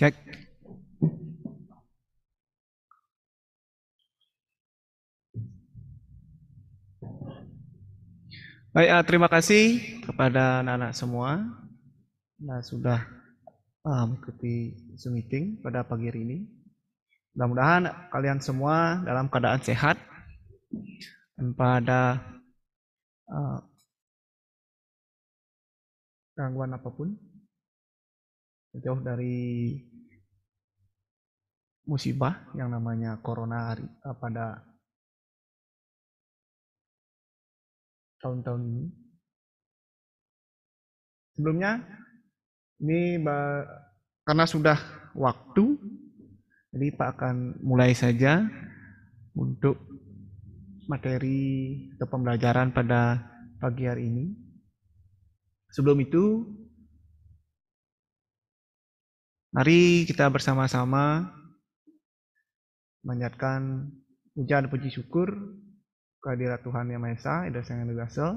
Cek. Baik, eh, terima kasih kepada anak-anak semua. Nah, sudah eh, mengikuti Zoom meeting pada pagi hari ini. Mudah-mudahan kalian semua dalam keadaan sehat dan pada uh, eh, gangguan apapun jauh dari musibah yang namanya corona hari eh, pada tahun-tahun ini. Sebelumnya ini karena sudah waktu, jadi Pak akan mulai saja untuk materi atau pembelajaran pada pagi hari ini. Sebelum itu, Mari kita bersama-sama menyatakan ujian puji syukur kehadirat Tuhan Yang Maha Esa, Ida Sangat Gasel.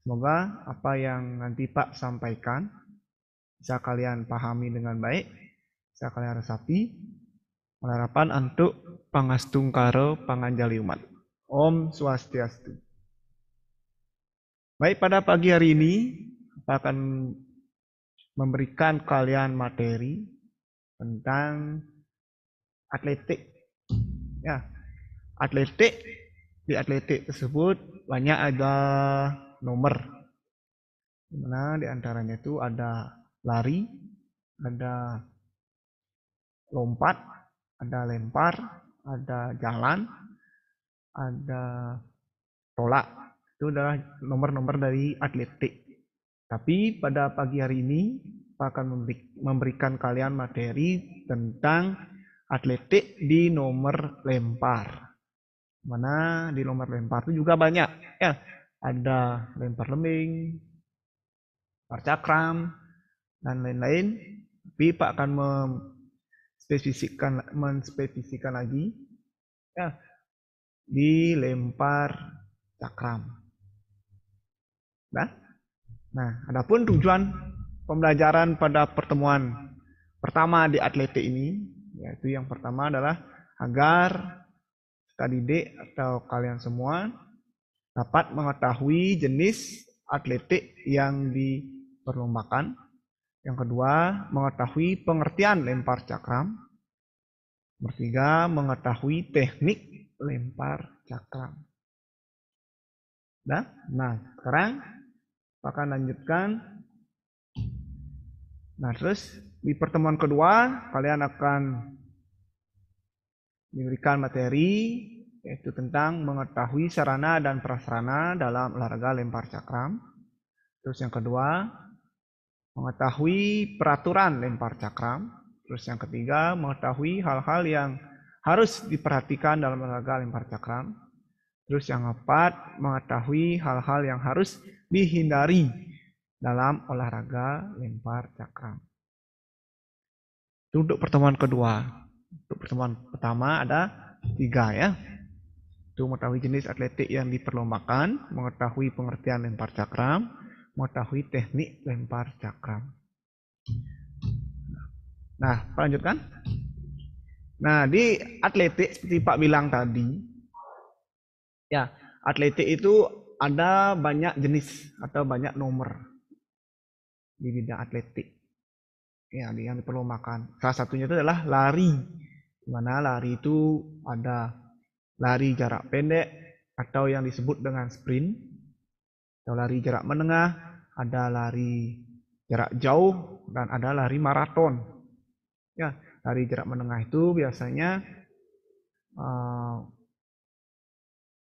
Semoga apa yang nanti Pak sampaikan bisa kalian pahami dengan baik, bisa kalian resapi, harapan untuk pangastung karo panganjali umat. Om Swastiastu. Baik, pada pagi hari ini kita akan memberikan kalian materi tentang atletik. Ya, atletik di atletik tersebut banyak ada nomor. Dimana di antaranya itu ada lari, ada lompat, ada lempar, ada jalan, ada tolak. Itu adalah nomor-nomor dari atletik. Tapi pada pagi hari ini, Pak akan memberikan kalian materi tentang atletik di nomor lempar. Mana di nomor lempar itu juga banyak. Ya, ada lempar lembing, lempar cakram, dan lain-lain. Tapi Pak akan menspesifikkan, menspesifikkan lagi ya, di lempar cakram. Nah, Nah, adapun tujuan pembelajaran pada pertemuan pertama di atlete ini, yaitu yang pertama adalah agar tadi D atau kalian semua dapat mengetahui jenis atletik yang diperlombakan. Yang kedua, mengetahui pengertian lempar cakram. Ketiga, mengetahui teknik lempar cakram. Nah, nah sekarang maka lanjutkan. Nah, terus di pertemuan kedua kalian akan diberikan materi yaitu tentang mengetahui sarana dan prasarana dalam olahraga lempar cakram. Terus yang kedua, mengetahui peraturan lempar cakram. Terus yang ketiga, mengetahui hal-hal yang harus diperhatikan dalam olahraga lempar cakram. Terus yang keempat, mengetahui hal-hal yang harus dihindari dalam olahraga lempar cakram. untuk pertemuan kedua. Untuk pertemuan pertama ada tiga ya. Itu mengetahui jenis atletik yang diperlombakan, mengetahui pengertian lempar cakram, mengetahui teknik lempar cakram. Nah, lanjutkan. Nah, di atletik seperti Pak bilang tadi, ya, atletik itu ada banyak jenis atau banyak nomor di bidang atletik ya yang diperlombakan. Salah satunya itu adalah lari. Di mana lari itu ada lari jarak pendek atau yang disebut dengan sprint atau lari jarak menengah, ada lari jarak jauh dan ada lari maraton. Ya, lari jarak menengah itu biasanya uh,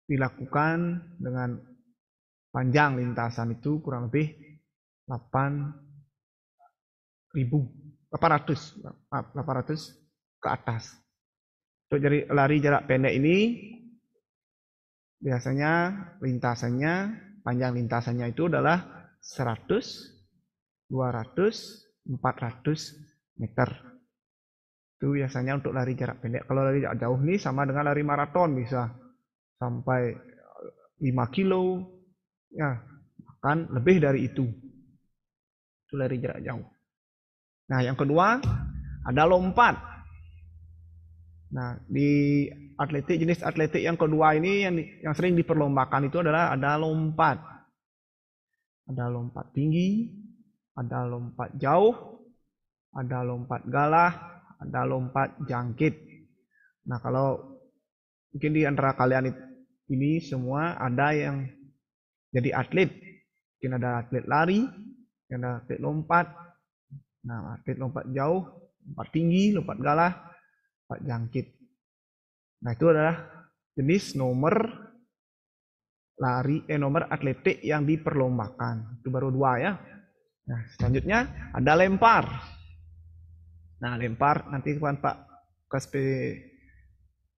dilakukan dengan panjang lintasan itu kurang lebih 8 ribu 800 800 ke atas untuk jadi lari jarak pendek ini biasanya lintasannya panjang lintasannya itu adalah 100 200 400 meter itu biasanya untuk lari jarak pendek kalau lari jarak jauh nih sama dengan lari maraton bisa sampai 5 kilo ya bahkan lebih dari itu itu lari jarak jauh nah yang kedua ada lompat nah di atletik jenis atletik yang kedua ini yang yang sering diperlombakan itu adalah ada lompat ada lompat tinggi ada lompat jauh ada lompat galah ada lompat jangkit nah kalau mungkin di antara kalian ini semua ada yang jadi atlet. Mungkin ada atlet lari, mungkin ada atlet lompat. Nah, atlet lompat jauh, lompat tinggi, lompat galah, lompat jangkit. Nah, itu adalah jenis nomor lari eh nomor atletik yang diperlombakan. Itu baru dua ya. Nah, selanjutnya ada lempar. Nah, lempar nanti kapan Pak Kaspe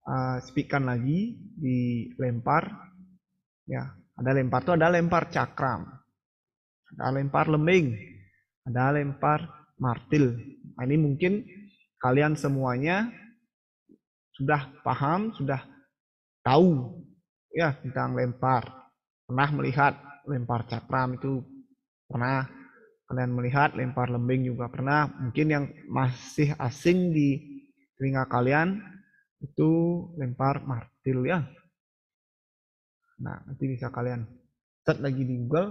uh, eh, speakkan lagi di lempar ya ada lempar itu ada lempar cakram. Ada lempar lembing. Ada lempar martil. Nah, ini mungkin kalian semuanya sudah paham, sudah tahu ya tentang lempar. Pernah melihat lempar cakram itu pernah kalian melihat lempar lembing juga pernah mungkin yang masih asing di telinga kalian itu lempar martil ya Nah, nanti bisa kalian search lagi di Google,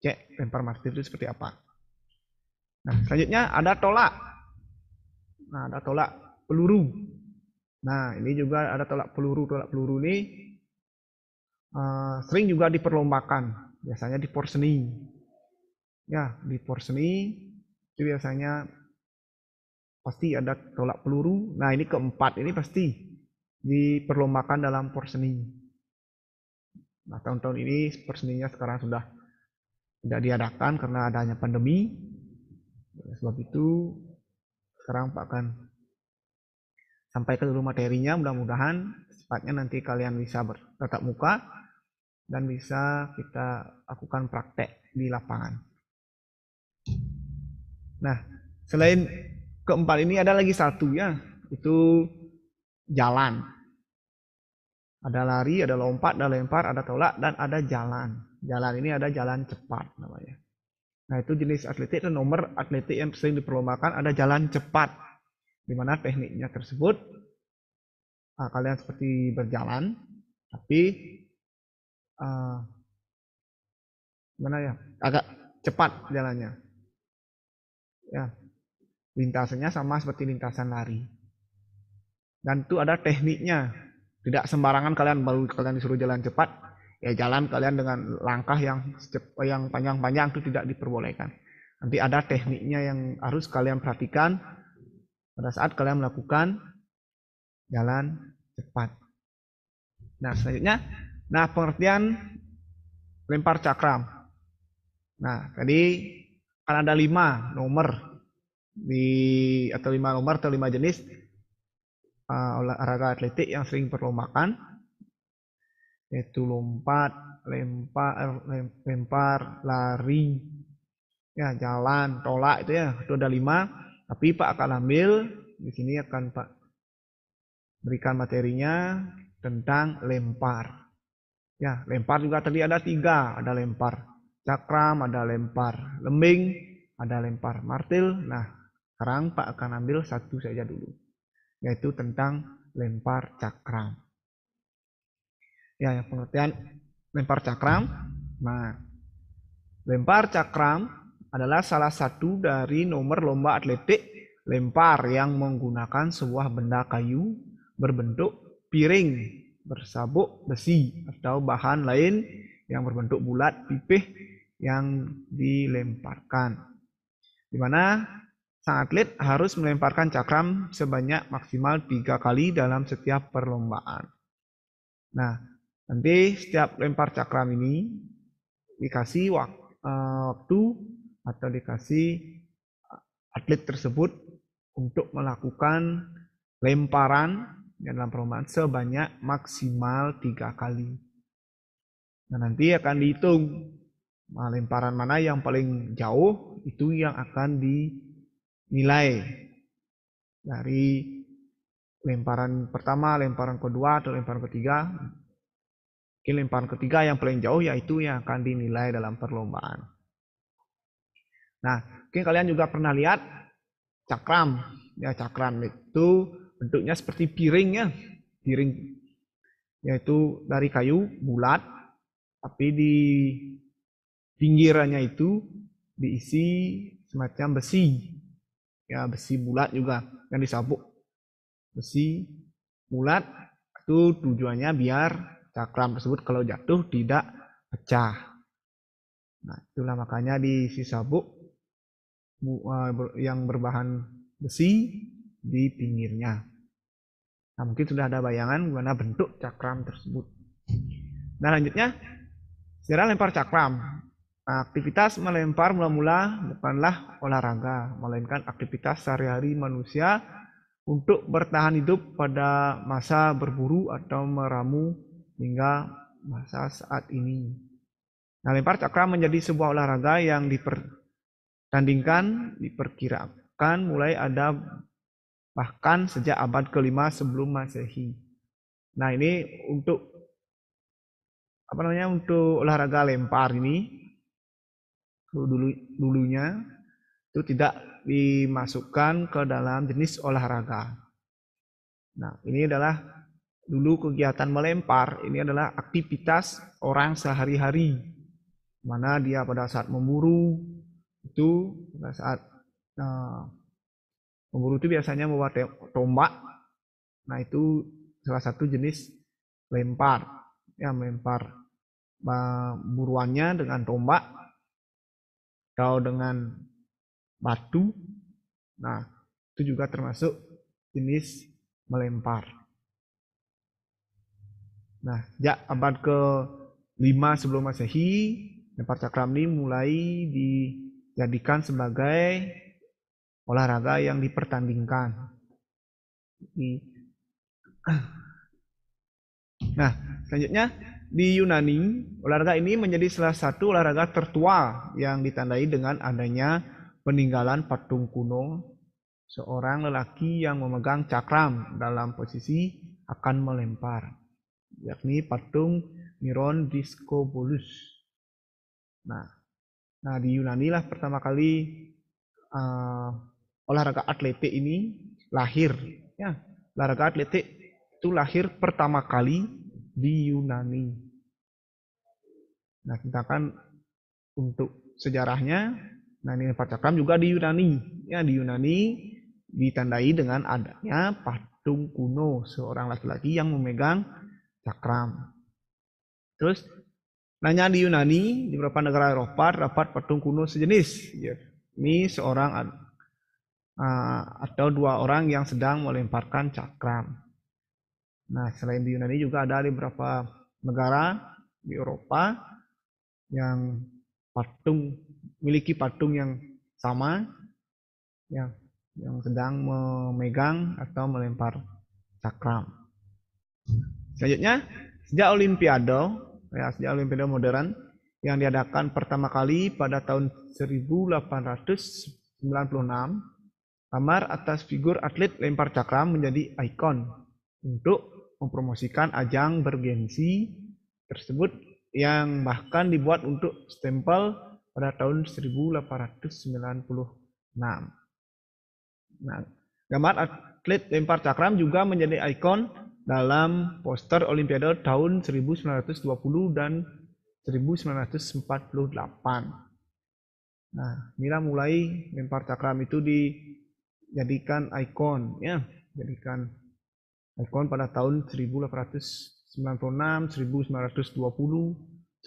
cek lempar martir itu seperti apa. Nah, selanjutnya ada tolak. Nah, ada tolak peluru. Nah, ini juga ada tolak peluru. Tolak peluru ini uh, sering juga diperlombakan. Biasanya di porseni. Ya, di porseni itu biasanya pasti ada tolak peluru. Nah, ini keempat. Ini pasti diperlombakan dalam porseni. Nah, tahun-tahun ini perseninya sekarang sudah tidak diadakan karena adanya pandemi. Sebab itu, sekarang Pak akan ke dulu materinya. Mudah-mudahan sepatnya nanti kalian bisa bertatap muka dan bisa kita lakukan praktek di lapangan. Nah, selain keempat ini ada lagi satu ya, itu jalan. Ada lari, ada lompat, ada lempar, ada tolak, dan ada jalan. Jalan ini ada jalan cepat namanya. Nah itu jenis atletik dan nomor atletik yang sering diperlombakan ada jalan cepat. Di mana tekniknya tersebut uh, kalian seperti berjalan, tapi uh, ah, mana ya agak cepat jalannya. Ya, lintasannya sama seperti lintasan lari. Dan itu ada tekniknya tidak sembarangan kalian baru kalian disuruh jalan cepat, ya jalan kalian dengan langkah yang yang panjang-panjang itu tidak diperbolehkan. Nanti ada tekniknya yang harus kalian perhatikan pada saat kalian melakukan jalan cepat. Nah, selanjutnya, nah pengertian lempar cakram. Nah, tadi kan ada lima nomor di atau lima nomor atau lima jenis uh, olahraga atletik yang sering perlu perlombakan yaitu lompat, lempar, eh, lempar, lari, ya jalan, tolak itu ya itu ada lima. Tapi Pak akan ambil di sini akan Pak berikan materinya tentang lempar. Ya lempar juga tadi ada tiga, ada lempar cakram, ada lempar lembing, ada lempar martil. Nah sekarang Pak akan ambil satu saja dulu yaitu tentang lempar cakram. Ya, yang pengertian lempar cakram. Nah, lempar cakram adalah salah satu dari nomor lomba atletik lempar yang menggunakan sebuah benda kayu berbentuk piring bersabuk besi atau bahan lain yang berbentuk bulat pipih yang dilemparkan. Di mana sang atlet harus melemparkan cakram sebanyak maksimal tiga kali dalam setiap perlombaan. Nah, nanti setiap lempar cakram ini dikasih eh, waktu atau dikasih eh, atlet tersebut untuk melakukan lemparan dalam perlombaan sebanyak maksimal tiga kali. Nah, nanti akan dihitung nah, lemparan mana yang paling jauh itu yang akan di nilai dari lemparan pertama, lemparan kedua, atau lemparan ketiga. Mungkin lemparan ketiga yang paling jauh yaitu yang akan dinilai dalam perlombaan. Nah, mungkin kalian juga pernah lihat cakram. Ya, cakram itu bentuknya seperti piring ya. Piring yaitu dari kayu bulat tapi di pinggirannya itu diisi semacam besi ya besi bulat juga yang disabuk besi bulat itu tujuannya biar cakram tersebut kalau jatuh tidak pecah nah itulah makanya diisi sabuk eh, yang berbahan besi di pinggirnya nah mungkin sudah ada bayangan gimana bentuk cakram tersebut nah lanjutnya sejarah lempar cakram aktivitas melempar mula-mula bukanlah olahraga, melainkan aktivitas sehari-hari manusia untuk bertahan hidup pada masa berburu atau meramu hingga masa saat ini. Nah, lempar cakra menjadi sebuah olahraga yang dipertandingkan, diperkirakan mulai ada bahkan sejak abad kelima sebelum masehi. Nah, ini untuk apa namanya untuk olahraga lempar ini dulu dulunya itu tidak dimasukkan ke dalam jenis olahraga. Nah, ini adalah dulu kegiatan melempar, ini adalah aktivitas orang sehari-hari. Mana dia pada saat memburu itu pada saat nah, memburu itu biasanya membawa tombak. Nah, itu salah satu jenis lempar. Ya, melempar eh, buruannya dengan tombak Kau dengan batu, nah itu juga termasuk jenis melempar. Nah, ya, abad ke 5 sebelum masehi, lempar cakram ini mulai dijadikan sebagai olahraga yang dipertandingkan. Nah, selanjutnya di Yunani, olahraga ini menjadi salah satu olahraga tertua yang ditandai dengan adanya peninggalan patung kuno seorang lelaki yang memegang cakram dalam posisi akan melempar, yakni patung Miron Discobolus. Nah, nah di Yunani lah pertama kali uh, olahraga atletik ini lahir, ya olahraga atletik itu lahir pertama kali di Yunani. Nah, kita kan untuk sejarahnya, nah ini pacakram juga di Yunani. Ya, di Yunani ditandai dengan adanya patung kuno seorang laki-laki yang memegang cakram. Terus nanya di Yunani di beberapa negara Eropa terdapat patung kuno sejenis. Ya. Ini seorang ah, atau dua orang yang sedang melemparkan cakram. Nah, selain di Yunani juga ada di beberapa negara di Eropa yang patung memiliki patung yang sama yang yang sedang memegang atau melempar cakram. Selanjutnya, sejak Olimpiade, ya, sejak Olimpiade modern yang diadakan pertama kali pada tahun 1896, kamar atas figur atlet lempar cakram menjadi ikon untuk mempromosikan ajang bergensi tersebut yang bahkan dibuat untuk stempel pada tahun 1896. Nah, gambar atlet lempar cakram juga menjadi ikon dalam poster Olimpiade tahun 1920 dan 1948. Nah, Mira mulai lempar cakram itu dijadikan ikon ya, jadikan ICON pada tahun 1896, 1920, 1948.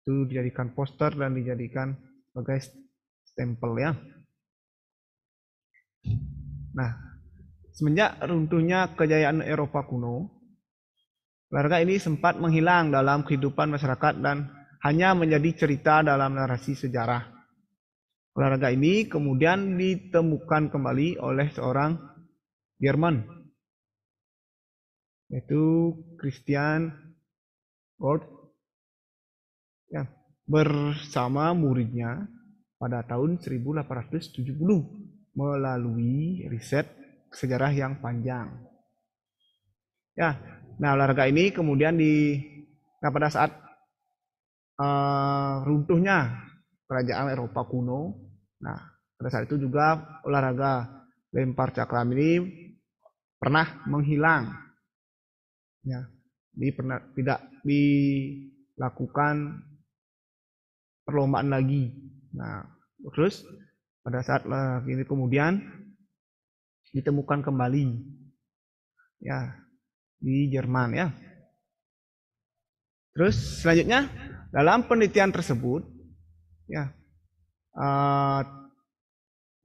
Itu dijadikan poster dan dijadikan sebagai stempel ya. Nah, semenjak runtuhnya kejayaan Eropa kuno, olahraga ini sempat menghilang dalam kehidupan masyarakat dan hanya menjadi cerita dalam narasi sejarah. Olahraga ini kemudian ditemukan kembali oleh seorang Jerman yaitu Christian Gold, ya, bersama muridnya pada tahun 1870 melalui riset sejarah yang panjang. Ya, nah olahraga ini kemudian di nah pada saat uh, runtuhnya kerajaan Eropa kuno, nah pada saat itu juga olahraga lempar cakram ini pernah menghilang. Ya, di, pernah, tidak dilakukan perlombaan lagi. Nah, terus pada saat ini kemudian ditemukan kembali ya di Jerman ya. Terus selanjutnya dalam penelitian tersebut ya uh,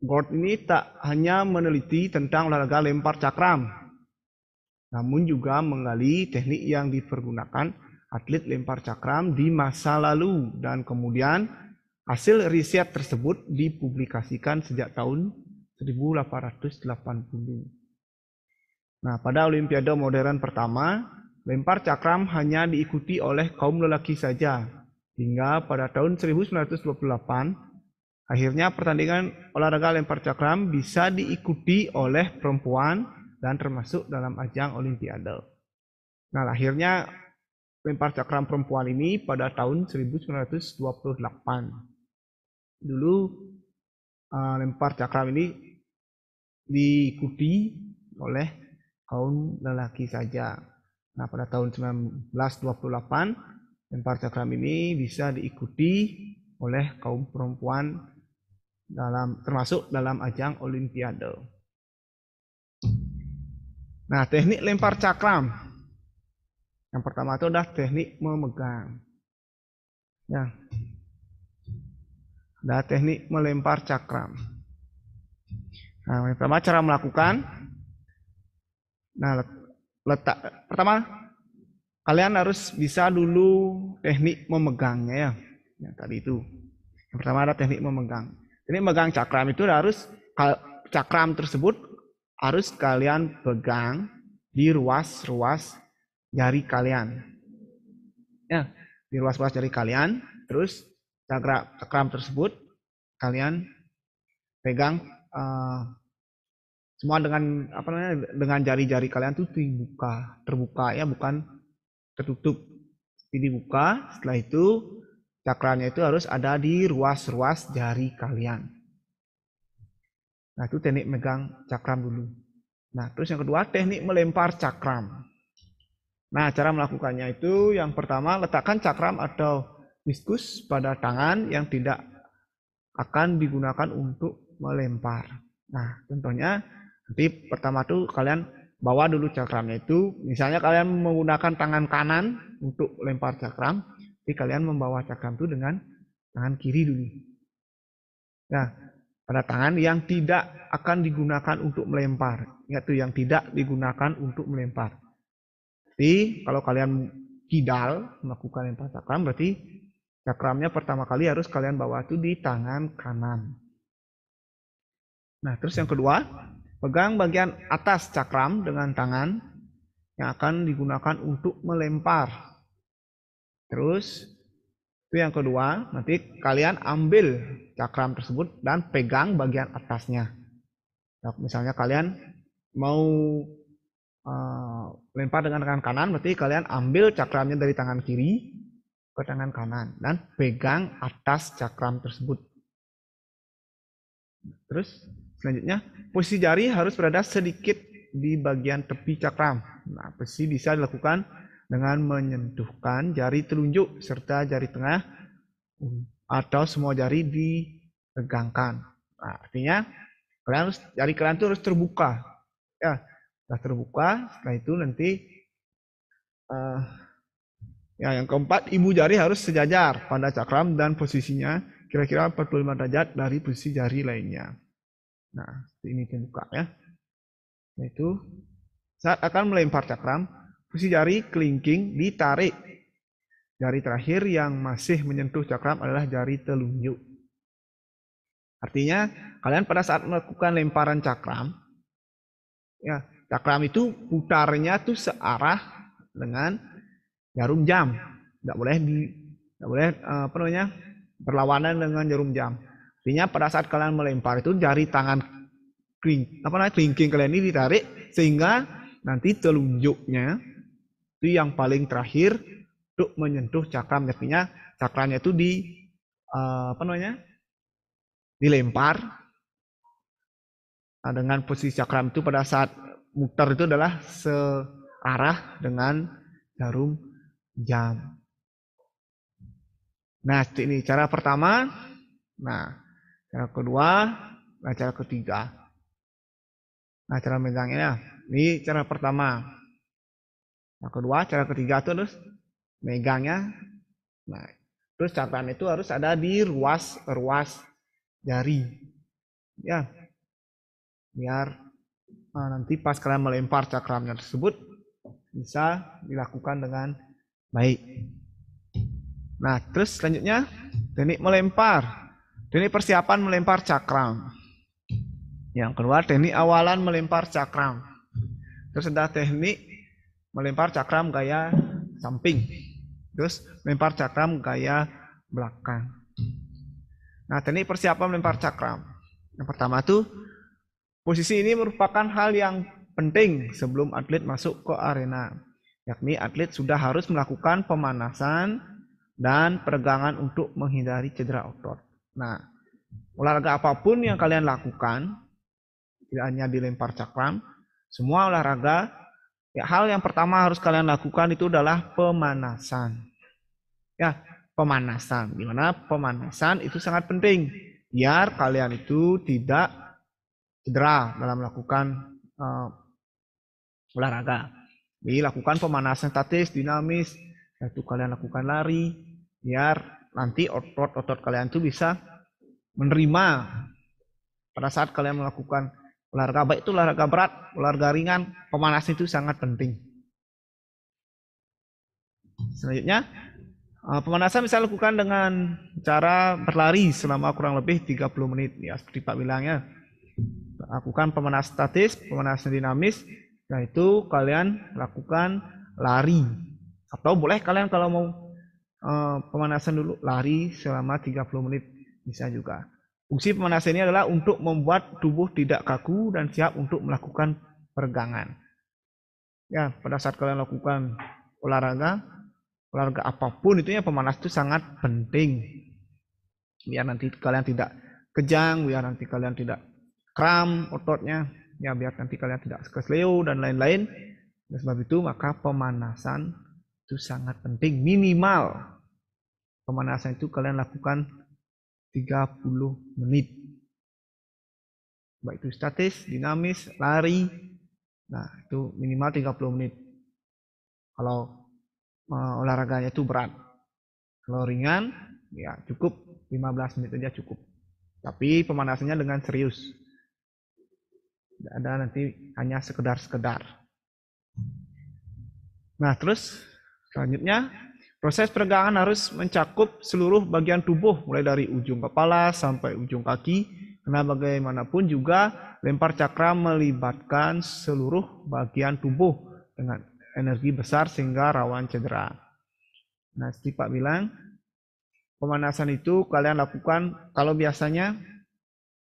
Gord ini tak hanya meneliti tentang olahraga lempar cakram, namun juga menggali teknik yang dipergunakan atlet lempar cakram di masa lalu dan kemudian hasil riset tersebut dipublikasikan sejak tahun 1880. Nah, pada Olimpiade modern pertama, lempar cakram hanya diikuti oleh kaum lelaki saja. Hingga pada tahun 1928, Akhirnya pertandingan olahraga lempar cakram bisa diikuti oleh perempuan dan termasuk dalam ajang olimpiade. Nah, akhirnya lempar cakram perempuan ini pada tahun 1928. Dulu eh, lempar cakram ini diikuti oleh kaum lelaki saja. Nah, pada tahun 1928 lempar cakram ini bisa diikuti oleh kaum perempuan dalam termasuk dalam ajang olimpiade. Nah, teknik lempar cakram. Yang pertama itu adalah teknik memegang. Ya. Ada teknik melempar cakram. Nah, yang pertama cara melakukan. Nah, letak pertama kalian harus bisa dulu teknik memegangnya ya. Yang tadi itu. Yang pertama ada teknik memegang. Ini megang cakram itu harus cakram tersebut harus kalian pegang di ruas-ruas jari kalian. Ya, di ruas-ruas jari kalian, terus cakram, cakram tersebut kalian pegang uh, semua dengan apa namanya dengan jari-jari kalian itu dibuka, terbuka ya, bukan tertutup. Jadi dibuka, setelah itu Cakranya itu harus ada di ruas-ruas jari kalian. Nah itu teknik megang cakram dulu. Nah terus yang kedua teknik melempar cakram. Nah cara melakukannya itu yang pertama letakkan cakram atau diskus pada tangan yang tidak akan digunakan untuk melempar. Nah contohnya nanti pertama tuh kalian bawa dulu cakramnya itu. Misalnya kalian menggunakan tangan kanan untuk lempar cakram jadi kalian membawa cakram itu dengan tangan kiri dulu. Nah, pada tangan yang tidak akan digunakan untuk melempar. Ingat tuh yang tidak digunakan untuk melempar. Jadi kalau kalian kidal melakukan lempar cakram berarti cakramnya pertama kali harus kalian bawa itu di tangan kanan. Nah, terus yang kedua, pegang bagian atas cakram dengan tangan yang akan digunakan untuk melempar Terus itu yang kedua, nanti kalian ambil cakram tersebut dan pegang bagian atasnya. Nah, misalnya kalian mau uh, lempar dengan tangan kanan, berarti kalian ambil cakramnya dari tangan kiri ke tangan kanan dan pegang atas cakram tersebut. Terus selanjutnya posisi jari harus berada sedikit di bagian tepi cakram. Nah, posisi bisa dilakukan dengan menyentuhkan jari telunjuk serta jari tengah um, atau semua jari digegangkan. Nah, artinya kalian harus, jari kalian itu harus terbuka. Ya, sudah terbuka, setelah itu nanti uh, ya yang keempat ibu jari harus sejajar pada cakram dan posisinya kira-kira 45 derajat dari posisi jari lainnya. Nah, ini terbuka ya. Nah, itu saat akan melempar cakram, Fungsi jari kelingking ditarik. Jari terakhir yang masih menyentuh cakram adalah jari telunjuk. Artinya, kalian pada saat melakukan lemparan cakram, ya, cakram itu putarnya tuh searah dengan jarum jam. Tidak boleh di tidak boleh eh, apa namanya? berlawanan dengan jarum jam. Artinya pada saat kalian melempar itu jari tangan kling, apa namanya? kelingking kalian ini ditarik sehingga nanti telunjuknya itu yang paling terakhir untuk menyentuh cakram. Artinya cakramnya itu di eh, apa namanya? dilempar nah, dengan posisi cakram itu pada saat muter itu adalah searah dengan jarum jam. Nah, ini cara pertama. Nah, cara kedua, nah cara ketiga. Nah, cara menjangnya Ini cara pertama. Yang kedua, cara ketiga itu terus megangnya. Nah, terus catatan itu harus ada di ruas-ruas jari. Ya. Biar nah, nanti pas kalian melempar cakramnya tersebut bisa dilakukan dengan baik. Nah, terus selanjutnya teknik melempar. Teknik persiapan melempar cakram. Yang kedua, teknik awalan melempar cakram. Terus ada teknik melempar cakram gaya samping. Terus melempar cakram gaya belakang. Nah, teknik persiapan melempar cakram. Yang pertama tuh posisi ini merupakan hal yang penting sebelum atlet masuk ke arena. Yakni atlet sudah harus melakukan pemanasan dan peregangan untuk menghindari cedera otot. Nah, olahraga apapun yang kalian lakukan, tidak hanya dilempar cakram, semua olahraga Ya, hal yang pertama harus kalian lakukan itu adalah pemanasan. Ya, pemanasan. Dimana pemanasan itu sangat penting biar kalian itu tidak cedera dalam melakukan uh, olahraga. Jadi lakukan pemanasan statis, dinamis, yaitu kalian lakukan lari, biar nanti otot-otot kalian itu bisa menerima pada saat kalian melakukan Olahraga baik itu olahraga berat, olahraga ringan, pemanasan itu sangat penting. Selanjutnya, eh, pemanasan bisa lakukan dengan cara berlari selama kurang lebih 30 menit. Ya, seperti Pak bilangnya, lakukan pemanasan statis, pemanasan dinamis, yaitu kalian lakukan lari. Atau boleh kalian kalau mau eh, pemanasan dulu lari selama 30 menit bisa juga. Fungsi pemanasan ini adalah untuk membuat tubuh tidak kaku dan siap untuk melakukan peregangan. Ya, pada saat kalian lakukan olahraga, olahraga apapun itu ya pemanas itu sangat penting. Biar nanti kalian tidak kejang, biar nanti kalian tidak kram ototnya, ya biar nanti kalian tidak kesleo dan lain-lain. Oleh sebab itu maka pemanasan itu sangat penting minimal pemanasan itu kalian lakukan 30 menit. Baik itu statis, dinamis, lari. Nah, itu minimal 30 menit. Kalau uh, olahraganya itu berat. Kalau ringan, ya cukup 15 menit aja cukup. Tapi pemanasannya dengan serius. Tidak ada nanti hanya sekedar-sekedar. Nah, terus selanjutnya Proses peregangan harus mencakup seluruh bagian tubuh, mulai dari ujung kepala sampai ujung kaki, karena bagaimanapun juga lempar cakra melibatkan seluruh bagian tubuh dengan energi besar sehingga rawan cedera. Nah, seperti Pak bilang, pemanasan itu kalian lakukan kalau biasanya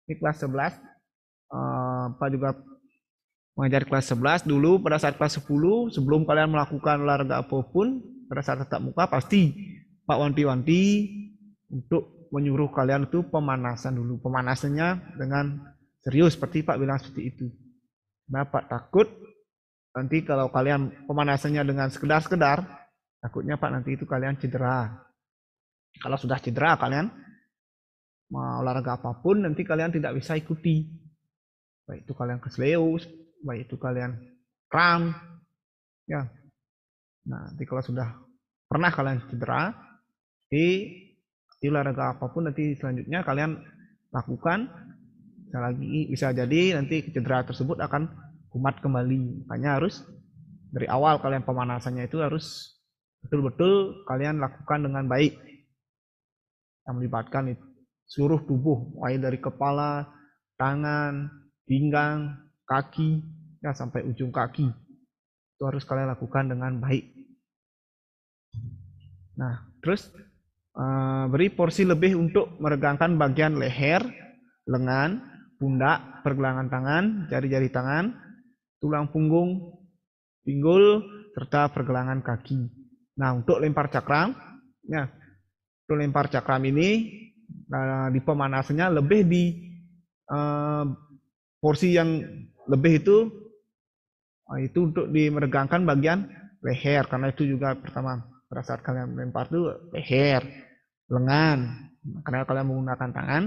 di kelas 11, eh, Pak juga mengajar kelas 11 dulu pada saat kelas 10 sebelum kalian melakukan olahraga apapun pada saat tetap muka pasti Pak wanti-wanti untuk menyuruh kalian itu pemanasan dulu. Pemanasannya dengan serius seperti Pak bilang seperti itu. Nah, Pak takut nanti kalau kalian pemanasannya dengan sekedar-sekedar, takutnya Pak nanti itu kalian cedera. Kalau sudah cedera kalian mau olahraga apapun nanti kalian tidak bisa ikuti. Baik itu kalian kesleus, baik itu kalian kram. Ya. Nah, nanti kalau sudah pernah kalian cedera di, di olahraga apapun nanti selanjutnya kalian lakukan bisa lagi bisa jadi nanti cedera tersebut akan kumat kembali makanya harus dari awal kalian pemanasannya itu harus betul-betul kalian lakukan dengan baik yang melibatkan itu seluruh tubuh mulai dari kepala tangan pinggang kaki ya sampai ujung kaki itu harus kalian lakukan dengan baik Nah, terus eh, beri porsi lebih untuk meregangkan bagian leher, lengan, pundak, pergelangan tangan, jari-jari tangan, tulang punggung, pinggul, serta pergelangan kaki. Nah, untuk lempar cakram, ya, untuk lempar cakram ini eh, di pemanasannya lebih di eh, porsi yang lebih itu itu untuk dimeregangkan bagian leher karena itu juga pertama pada saat kalian melempar itu leher, lengan. Karena kalian menggunakan tangan,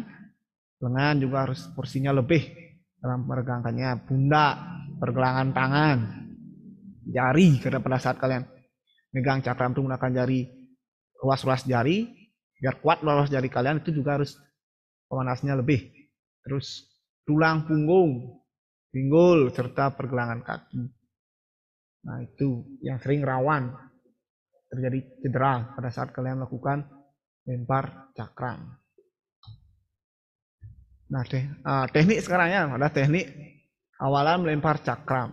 lengan juga harus porsinya lebih dalam meregangkannya. Bunda, pergelangan tangan, jari. Karena pada saat kalian megang cakram itu menggunakan jari, ruas-ruas jari, biar kuat ruas jari kalian itu juga harus pemanasnya lebih. Terus tulang punggung, pinggul, serta pergelangan kaki. Nah itu yang sering rawan terjadi cedera pada saat kalian melakukan lempar cakram. Nah, te uh, eh, teknik sekarang ya, ada teknik awalan melempar cakram.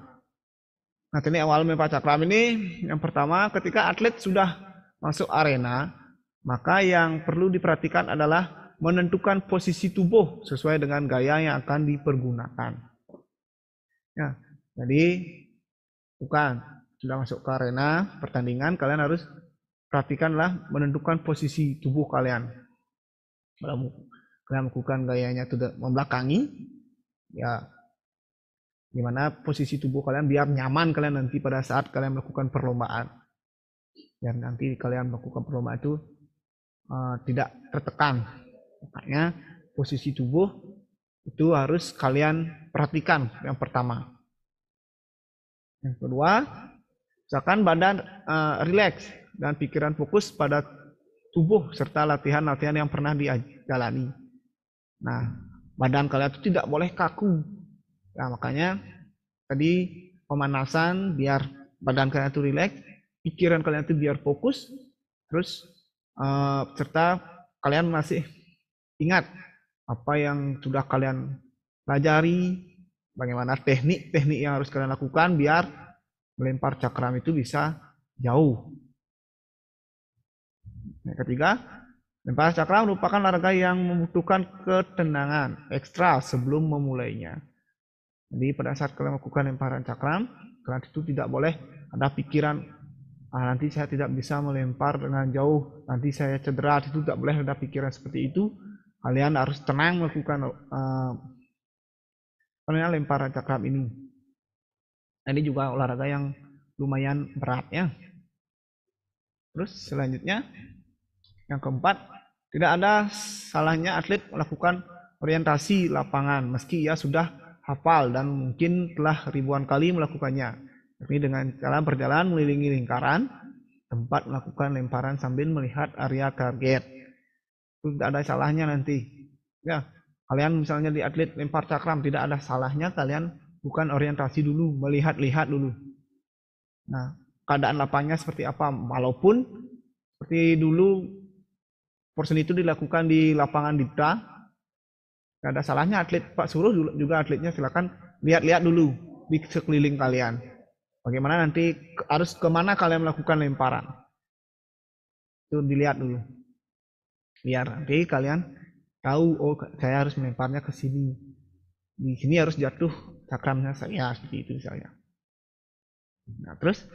Nah, teknik awal melempar cakram ini yang pertama ketika atlet sudah masuk arena, maka yang perlu diperhatikan adalah menentukan posisi tubuh sesuai dengan gaya yang akan dipergunakan. Ya, jadi bukan sudah masuk ke arena pertandingan, kalian harus perhatikanlah menentukan posisi tubuh kalian. Kalau kalian melakukan gayanya itu membelakangi, ya gimana posisi tubuh kalian biar nyaman kalian nanti pada saat kalian melakukan perlombaan. Biar nanti kalian melakukan perlombaan itu uh, tidak tertekan. Makanya posisi tubuh itu harus kalian perhatikan yang pertama. Yang kedua, Usahakan badan uh, eh, rileks dan pikiran fokus pada tubuh serta latihan-latihan yang pernah dijalani. Nah, badan kalian itu tidak boleh kaku. Nah, makanya tadi pemanasan biar badan kalian itu rileks, pikiran kalian itu biar fokus, terus uh, serta kalian masih ingat apa yang sudah kalian pelajari, bagaimana teknik-teknik yang harus kalian lakukan biar melempar cakram itu bisa jauh. Yang ketiga, lempar cakram merupakan olahraga yang membutuhkan ketenangan ekstra sebelum memulainya. Jadi pada saat kalian melakukan lemparan cakram, kalian itu tidak boleh ada pikiran ah, nanti saya tidak bisa melempar dengan jauh, nanti saya cedera, itu tidak boleh ada pikiran seperti itu. Kalian harus tenang melakukan uh, lemparan cakram ini. Nah, ini juga olahraga yang lumayan berat ya. Terus selanjutnya yang keempat, tidak ada salahnya atlet melakukan orientasi lapangan meski ia sudah hafal dan mungkin telah ribuan kali melakukannya. Ini dengan cara berjalan melilingi lingkaran tempat melakukan lemparan sambil melihat area target. Itu tidak ada salahnya nanti. Ya, kalian misalnya di atlet lempar cakram tidak ada salahnya kalian bukan orientasi dulu, melihat-lihat dulu. Nah, keadaan lapangnya seperti apa, walaupun seperti dulu porsen itu dilakukan di lapangan Dipta, tidak ada salahnya atlet Pak Suruh juga atletnya silakan lihat-lihat dulu di sekeliling kalian. Bagaimana nanti harus kemana kalian melakukan lemparan? Itu dilihat dulu. Biar nanti kalian tahu, oh saya harus melemparnya ke sini. Di sini harus jatuh misalnya saya ya, seperti itu misalnya. Nah, terus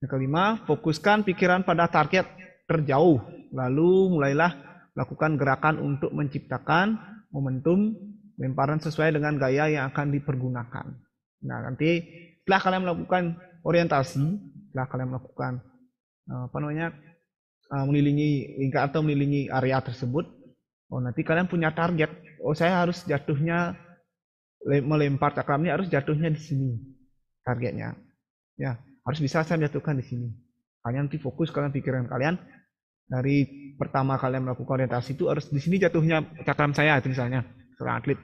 yang kelima, fokuskan pikiran pada target terjauh. Lalu mulailah lakukan gerakan untuk menciptakan momentum lemparan sesuai dengan gaya yang akan dipergunakan. Nah, nanti setelah kalian melakukan orientasi, setelah kalian melakukan eh, apa namanya eh, melilingi lingkar atau melilingi area tersebut, oh nanti kalian punya target. Oh saya harus jatuhnya melempar cakramnya harus jatuhnya di sini targetnya. Ya, harus bisa saya menjatuhkan di sini. Kalian nanti fokus kalian pikiran kalian dari pertama kalian melakukan orientasi itu harus di sini jatuhnya cakram saya itu misalnya seorang atlet.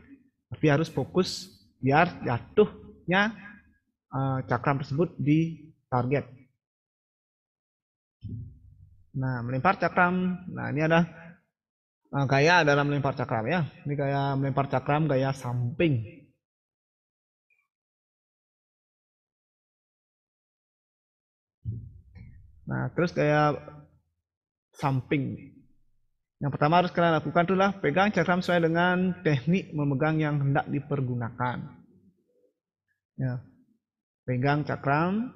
Tapi harus fokus biar jatuhnya eh, cakram tersebut di target. Nah, melempar cakram. Nah, ini ada kayak eh, gaya dalam melempar cakram ya. Ini gaya melempar cakram gaya samping. Nah, terus kayak samping Yang pertama harus kalian lakukan adalah pegang cakram sesuai dengan teknik memegang yang hendak dipergunakan. Ya. Pegang cakram,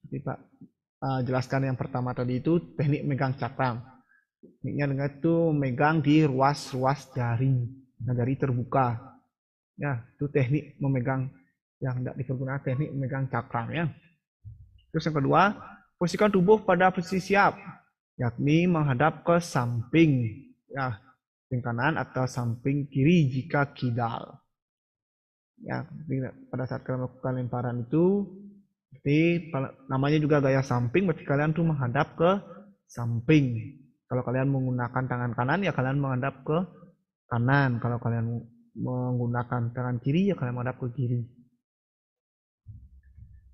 seperti Pak uh, jelaskan yang pertama tadi itu teknik megang cakram. Tekniknya dengan itu memegang di ruas-ruas jari, nah, jari terbuka. Ya, itu teknik memegang yang hendak dipergunakan, teknik memegang cakram ya. Terus yang kedua, Posisikan tubuh pada posisi siap, yakni menghadap ke samping, ya, samping kanan atau samping kiri jika kidal. Ya, pada saat kalian melakukan lemparan itu, berarti namanya juga gaya samping, berarti kalian tuh menghadap ke samping. Kalau kalian menggunakan tangan kanan, ya kalian menghadap ke kanan. Kalau kalian menggunakan tangan kiri, ya kalian menghadap ke kiri.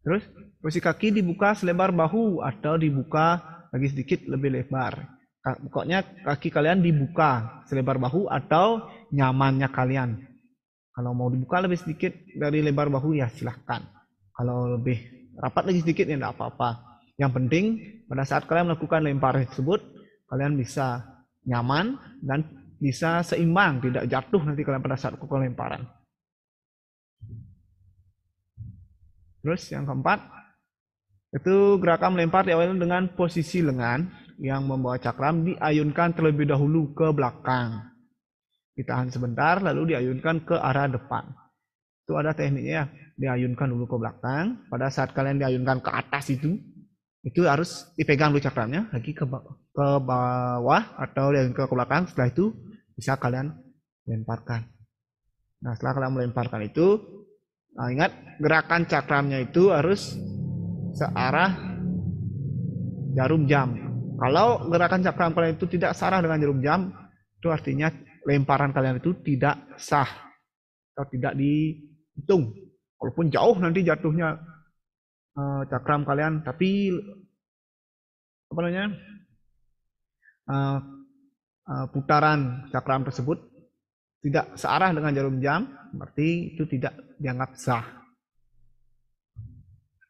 Terus posisi kaki dibuka selebar bahu atau dibuka lagi sedikit lebih lebar. Pokoknya kaki kalian dibuka selebar bahu atau nyamannya kalian. Kalau mau dibuka lebih sedikit dari lebar bahu ya silahkan. Kalau lebih rapat lagi sedikit ya tidak apa-apa. Yang penting pada saat kalian melakukan lempar tersebut, kalian bisa nyaman dan bisa seimbang, tidak jatuh nanti kalian pada saat melakukan lemparan. Terus yang keempat, itu gerakan melempar diawali dengan posisi lengan yang membawa cakram diayunkan terlebih dahulu ke belakang. Ditahan sebentar, lalu diayunkan ke arah depan. Itu ada tekniknya ya. Diayunkan dulu ke belakang. Pada saat kalian diayunkan ke atas itu, itu harus dipegang dulu cakramnya lagi ke bawah, ke bawah atau diayunkan ke belakang setelah itu bisa kalian lemparkan nah setelah kalian melemparkan itu Nah, ingat gerakan cakramnya itu harus searah jarum jam. Kalau gerakan cakram kalian itu tidak searah dengan jarum jam, itu artinya lemparan kalian itu tidak sah atau tidak dihitung. Walaupun jauh nanti jatuhnya eh, cakram kalian, tapi apa namanya eh, eh, putaran cakram tersebut tidak searah dengan jarum jam, berarti itu tidak dianggap sah.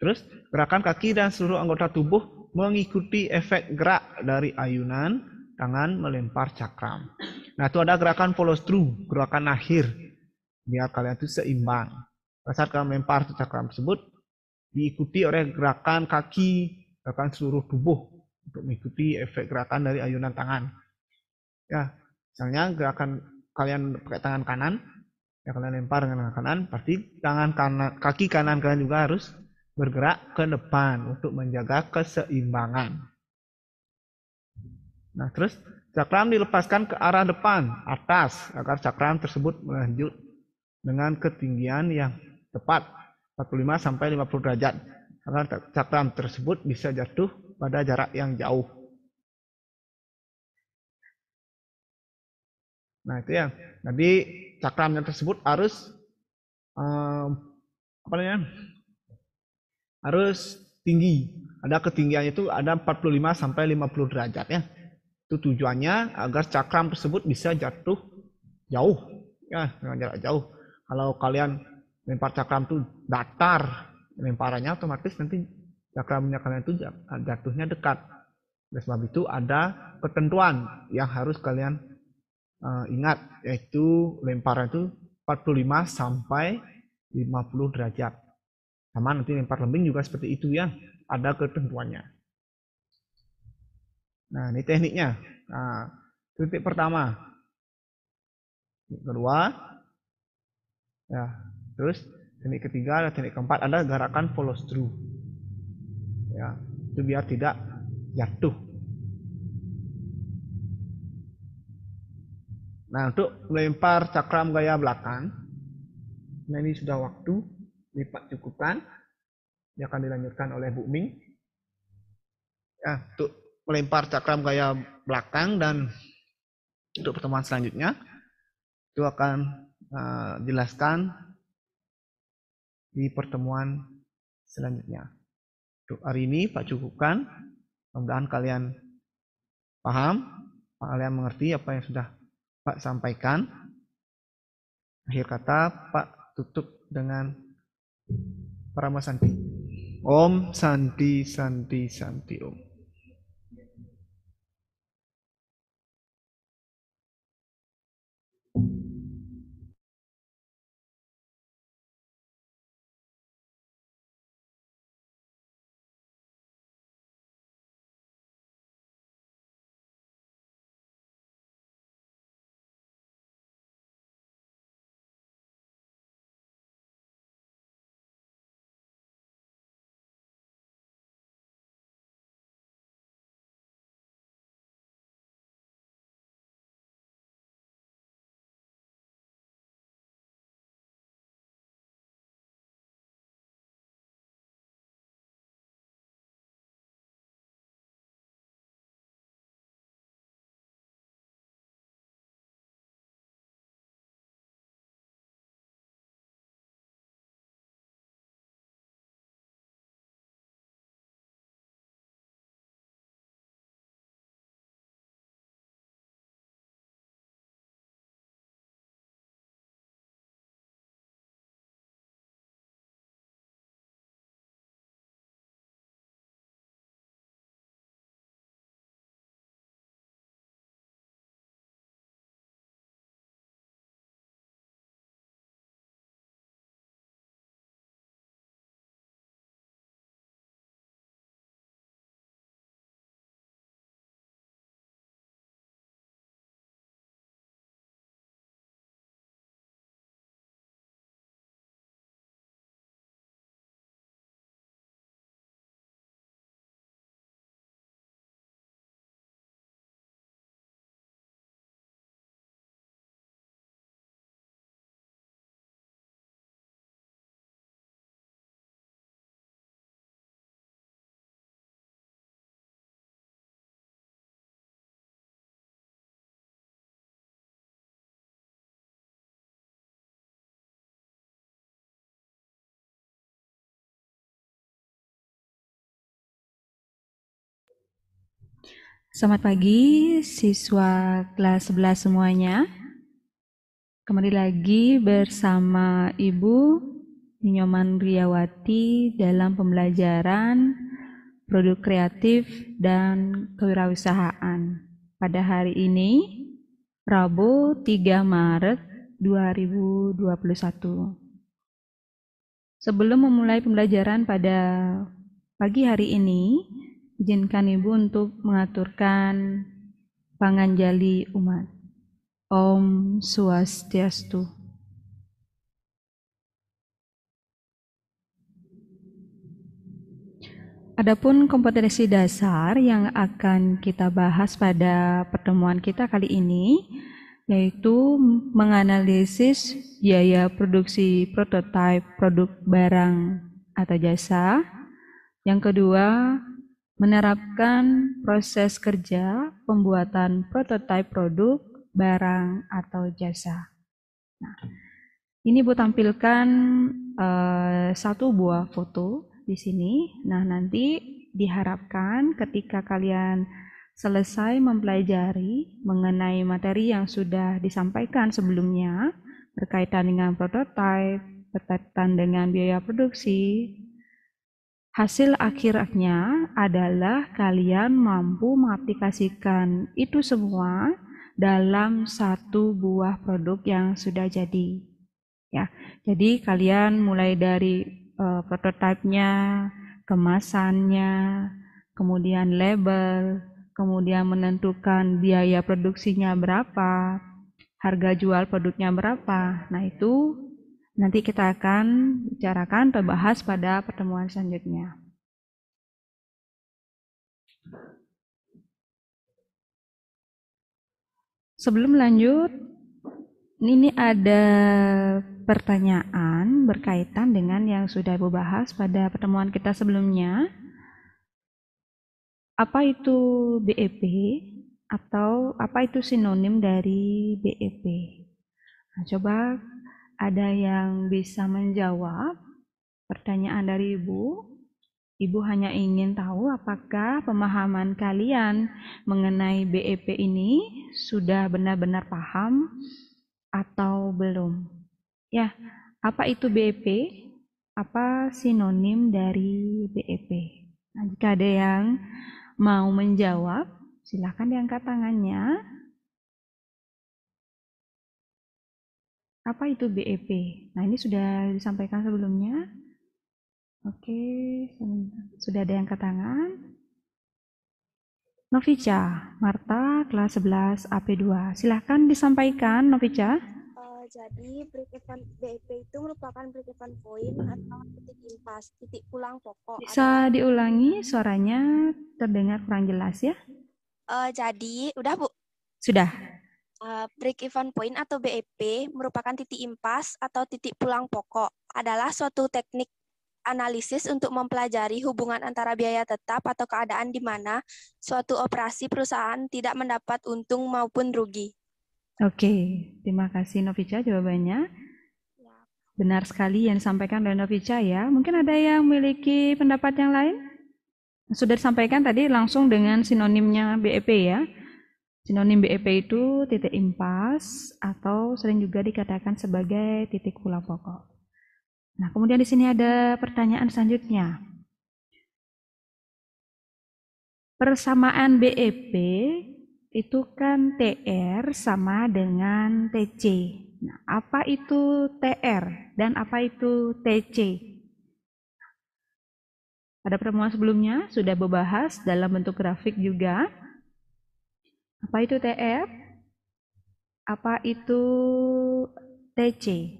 Terus, gerakan kaki dan seluruh anggota tubuh mengikuti efek gerak dari ayunan tangan melempar cakram. Nah, itu ada gerakan follow through, gerakan akhir. Biar ya, kalian itu seimbang. saat kalian melempar cakram tersebut, diikuti oleh gerakan kaki, gerakan seluruh tubuh untuk mengikuti efek gerakan dari ayunan tangan. Ya, misalnya gerakan kalian pakai tangan kanan ya kalian lempar dengan tangan kanan pasti tangan kanan kaki kanan kalian juga harus bergerak ke depan untuk menjaga keseimbangan nah terus cakram dilepaskan ke arah depan atas agar cakram tersebut melanjut dengan ketinggian yang tepat 45 sampai 50 derajat agar cakram tersebut bisa jatuh pada jarak yang jauh Nah itu ya. Jadi cakramnya tersebut harus um, apa namanya? Harus tinggi. Ada ketinggiannya itu ada 45 sampai 50 derajat ya. Itu tujuannya agar cakram tersebut bisa jatuh jauh ya dengan jarak jauh. Kalau kalian lempar cakram tuh datar, lemparannya otomatis nanti cakramnya kalian itu jatuhnya dekat. Oleh sebab itu ada ketentuan yang harus kalian uh, ingat yaitu lemparan itu 45 sampai 50 derajat. Sama nanti lempar lembing juga seperti itu ya, ada ketentuannya. Nah, ini tekniknya. Nah, titik pertama. Titik kedua. Ya, terus teknik ketiga dan teknik keempat ada gerakan follow through. Ya, itu biar tidak jatuh. Nah, untuk melempar cakram gaya belakang, nah ini sudah waktu, lipat cukupkan. Ini akan dilanjutkan oleh Bu Ming. Ya, untuk melempar cakram gaya belakang dan untuk pertemuan selanjutnya, itu akan uh, eh, jelaskan di pertemuan selanjutnya. Untuk hari ini, Pak cukupkan. Mudah-mudahan kalian paham, kalian mengerti apa yang sudah Pak sampaikan. Akhir kata Pak tutup dengan Parama Santi. Om Santi Santi Santi Om. Selamat pagi siswa kelas 11 semuanya. Kembali lagi bersama Ibu Nyoman Riawati dalam pembelajaran produk kreatif dan kewirausahaan. Pada hari ini, Rabu 3 Maret 2021. Sebelum memulai pembelajaran pada pagi hari ini, izinkan Ibu untuk mengaturkan panganjali umat. Om Swastiastu. Adapun kompetensi dasar yang akan kita bahas pada pertemuan kita kali ini yaitu menganalisis biaya produksi prototipe produk barang atau jasa. Yang kedua, menerapkan proses kerja pembuatan prototipe produk, barang, atau jasa. Nah, ini Bu tampilkan uh, satu buah foto di sini. Nah, nanti diharapkan ketika kalian selesai mempelajari mengenai materi yang sudah disampaikan sebelumnya berkaitan dengan prototipe, berkaitan dengan biaya produksi, Hasil akhirnya adalah kalian mampu mengaplikasikan itu semua dalam satu buah produk yang sudah jadi. Ya, jadi kalian mulai dari uh, prototipenya, kemasannya, kemudian label, kemudian menentukan biaya produksinya berapa, harga jual produknya berapa. Nah, itu Nanti kita akan bicarakan atau bahas pada pertemuan selanjutnya. Sebelum lanjut, ini ada pertanyaan berkaitan dengan yang sudah Ibu bahas pada pertemuan kita sebelumnya. Apa itu BEP atau apa itu sinonim dari BEP? Nah, coba ada yang bisa menjawab pertanyaan dari Ibu? Ibu hanya ingin tahu apakah pemahaman kalian mengenai BEP ini sudah benar-benar paham atau belum. Ya, apa itu BEP? Apa sinonim dari BEP? Nah, jika ada yang mau menjawab, silahkan diangkat tangannya. Apa itu BEP? Nah, ini sudah disampaikan sebelumnya. Oke, sudah ada yang ke tangan. Novica, Marta, kelas 11 AP2. Silahkan disampaikan, Novica. Eh, jadi, break event BEP itu merupakan break poin, point atau titik impas, titik pulang pokok. Bisa atau... diulangi suaranya terdengar kurang jelas ya? Uh, jadi, udah Bu? Sudah. Eh, break even point atau BEP merupakan titik impas atau titik pulang pokok. Adalah suatu teknik analisis untuk mempelajari hubungan antara biaya tetap atau keadaan di mana suatu operasi perusahaan tidak mendapat untung maupun rugi. Oke, terima kasih Novica jawabannya. Ya. Benar sekali yang disampaikan oleh Novica ya. Mungkin ada yang memiliki pendapat yang lain? Sudah disampaikan tadi langsung dengan sinonimnya BEP ya. Sinonim BEP itu titik impas atau sering juga dikatakan sebagai titik pula pokok. Nah, kemudian di sini ada pertanyaan selanjutnya. Persamaan BEP itu kan TR sama dengan TC. Nah, apa itu TR dan apa itu TC? Pada pertemuan sebelumnya sudah berbahas dalam bentuk grafik juga apa itu TF? Apa itu TC?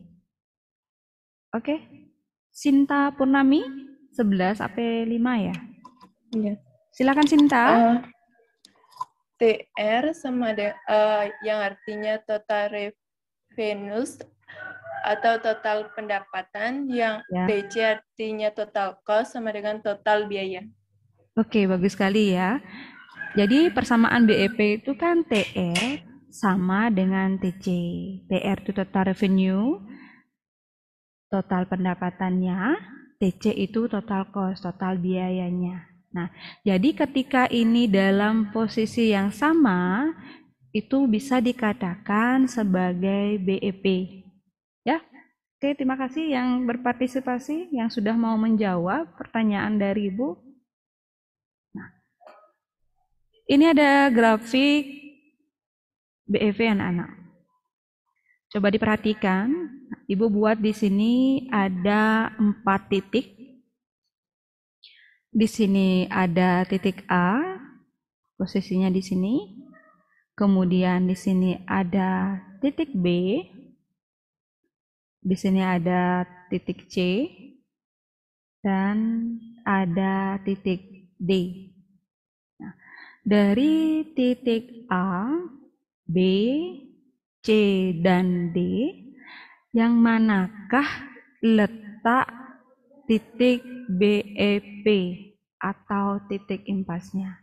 Oke. Okay. Sinta Purnami 11 AP 5 ya? Iya. Silakan Sinta. Uh, eh, TR sama de, uh, yang artinya total revenue atau total pendapatan yang ya. TC artinya total cost sama dengan total biaya. Oke, bagus sekali ya. Jadi persamaan BEP itu kan TR sama dengan TC. TR itu total revenue, total pendapatannya, TC itu total cost, total biayanya. Nah, jadi ketika ini dalam posisi yang sama, itu bisa dikatakan sebagai BEP. Ya. Oke, terima kasih yang berpartisipasi, yang sudah mau menjawab pertanyaan dari Ibu. Ini ada grafik BEV anak-anak. Coba diperhatikan, Ibu buat di sini ada empat titik. Di sini ada titik A, posisinya di sini. Kemudian di sini ada titik B. Di sini ada titik C dan ada titik D dari titik A, B, C, dan D, yang manakah letak titik BEP atau titik impasnya?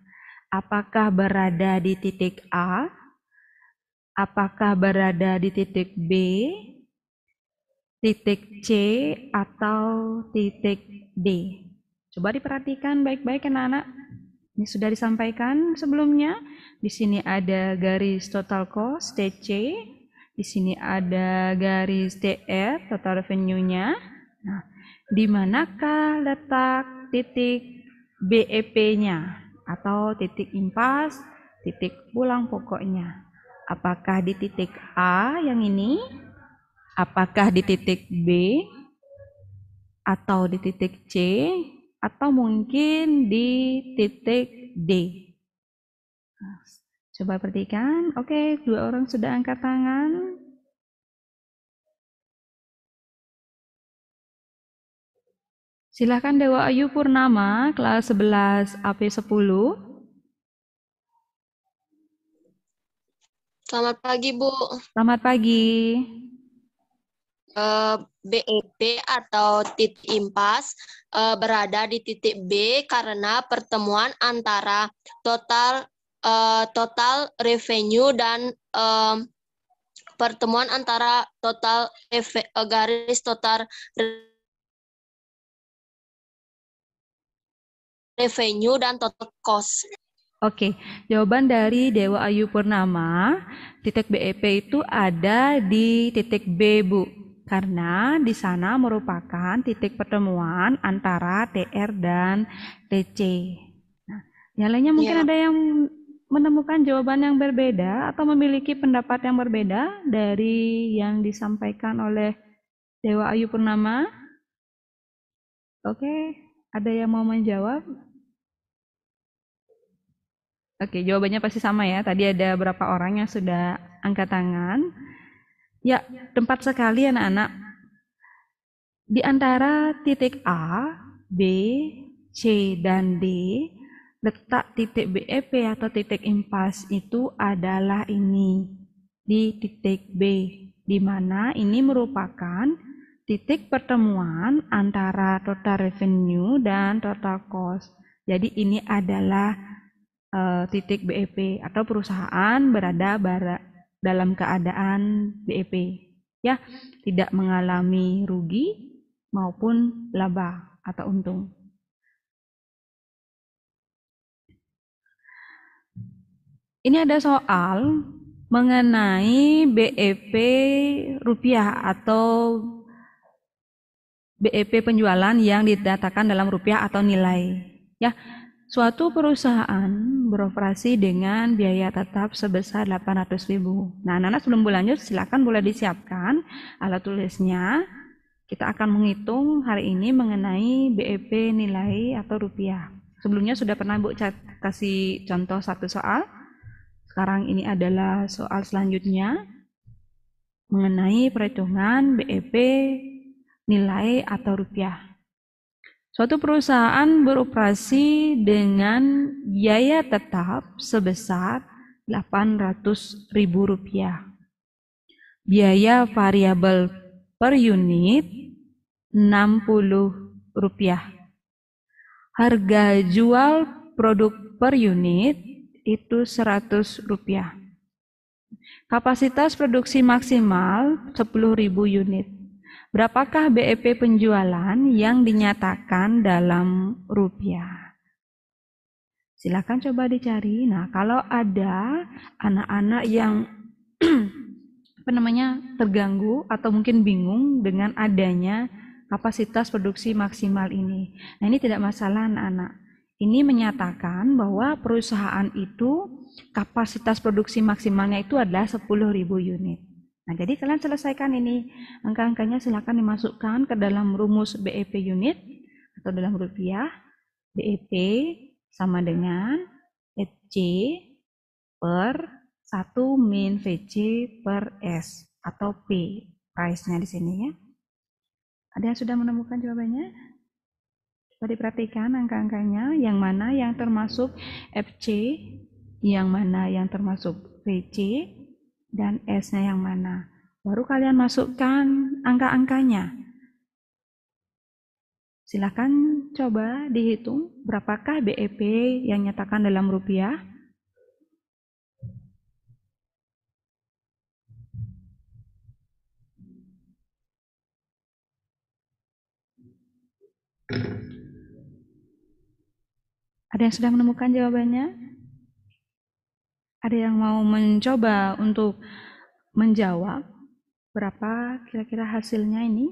Apakah berada di titik A? Apakah berada di titik B, titik C, atau titik D? Coba diperhatikan baik-baik anak-anak. Ini sudah disampaikan sebelumnya. Di sini ada garis total cost TC, di sini ada garis TR total revenue-nya. Nah, di manakah letak titik BEP-nya atau titik impas, titik pulang pokoknya? Apakah di titik A yang ini? Apakah di titik B atau di titik C atau mungkin di titik D. Coba perhatikan. Oke, dua orang sudah angkat tangan. Silahkan Dewa Ayu Purnama, kelas 11 AP10. Selamat pagi, Bu. Selamat pagi. Eh, BEP atau titik impas eh, berada di titik B karena pertemuan antara total eh, total revenue dan pertemuan antara total garis total revenue dan total cost. Oke, jawaban dari Dewa Ayu Purnama, titik BEP itu ada di titik B, Bu karena di sana merupakan titik pertemuan antara TR dan TC. Nah, yang lainnya iya. mungkin yeah. ada yang menemukan jawaban yang berbeda atau memiliki pendapat yang berbeda dari yang disampaikan oleh Dewa Ayu Purnama. Oke, ada yang mau menjawab? Oke, jawabannya pasti sama ya. Tadi ada berapa orang yang sudah angkat tangan. Ya, tempat sekali anak-anak. Di antara titik A, B, C, dan D, letak titik BEP atau titik impas itu adalah ini, di titik B, di mana ini merupakan titik pertemuan antara total revenue dan total cost. Jadi ini adalah eh, titik BEP atau perusahaan berada dalam keadaan BEP ya, tidak mengalami rugi maupun laba atau untung. Ini ada soal mengenai BEP rupiah atau BEP penjualan yang didatakan dalam rupiah atau nilai. Ya, Suatu perusahaan beroperasi dengan biaya tetap sebesar 800.000. Nah, anak-anak sebelum berlanjut silakan boleh disiapkan alat tulisnya. Kita akan menghitung hari ini mengenai BEP nilai atau rupiah. Sebelumnya sudah pernah Bu kasih contoh satu soal. Sekarang ini adalah soal selanjutnya mengenai perhitungan BEP nilai atau rupiah. Suatu perusahaan beroperasi dengan biaya tetap sebesar Rp800.000. Biaya variabel per unit Rp60. Harga jual produk per unit itu Rp100. Kapasitas produksi maksimal 10.000 unit berapakah BEP penjualan yang dinyatakan dalam rupiah? Silakan coba dicari. Nah, kalau ada anak-anak yang apa namanya terganggu atau mungkin bingung dengan adanya kapasitas produksi maksimal ini. Nah, ini tidak masalah anak-anak. Ini menyatakan bahwa perusahaan itu kapasitas produksi maksimalnya itu adalah 10.000 unit. Nah, jadi kalian selesaikan ini. Angka-angkanya silakan dimasukkan ke dalam rumus BEP unit atau dalam rupiah. BEP sama dengan FC per 1 min VC per S atau P. Price-nya di sini ya. Ada yang sudah menemukan jawabannya? Coba diperhatikan angka-angkanya, yang mana yang termasuk FC, yang mana yang termasuk VC, dan S-nya yang mana. Baru kalian masukkan angka-angkanya. Silahkan coba dihitung berapakah BEP yang nyatakan dalam rupiah. Ada yang sudah menemukan jawabannya? ada yang mau mencoba untuk menjawab berapa kira-kira hasilnya ini?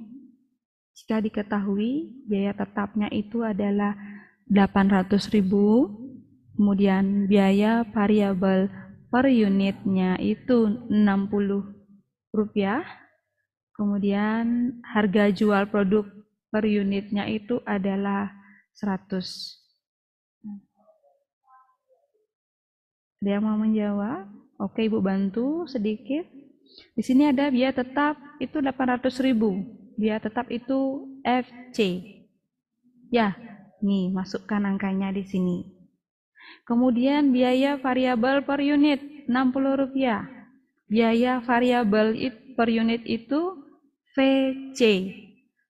Jika diketahui biaya tetapnya itu adalah 800.000, kemudian biaya variabel per unitnya itu 60 rupiah, kemudian harga jual produk per unitnya itu adalah 100 Dia mau menjawab? Oke, Ibu bantu sedikit. Di sini ada biaya tetap itu 800.000. Biaya tetap itu FC. Ya, nih masukkan angkanya di sini. Kemudian biaya variabel per unit Rp60. Biaya variabel per unit itu VC.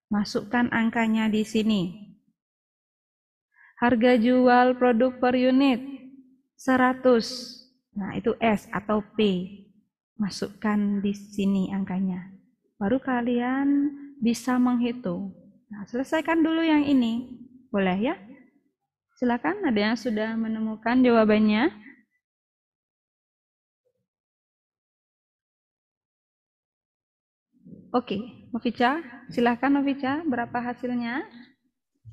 Masukkan angkanya di sini. Harga jual produk per unit 100. Nah, itu S atau P. Masukkan di sini angkanya. Baru kalian bisa menghitung. Nah, selesaikan dulu yang ini. Boleh ya? Silakan ada yang sudah menemukan jawabannya? Oke, Novica, silahkan Novica, berapa hasilnya?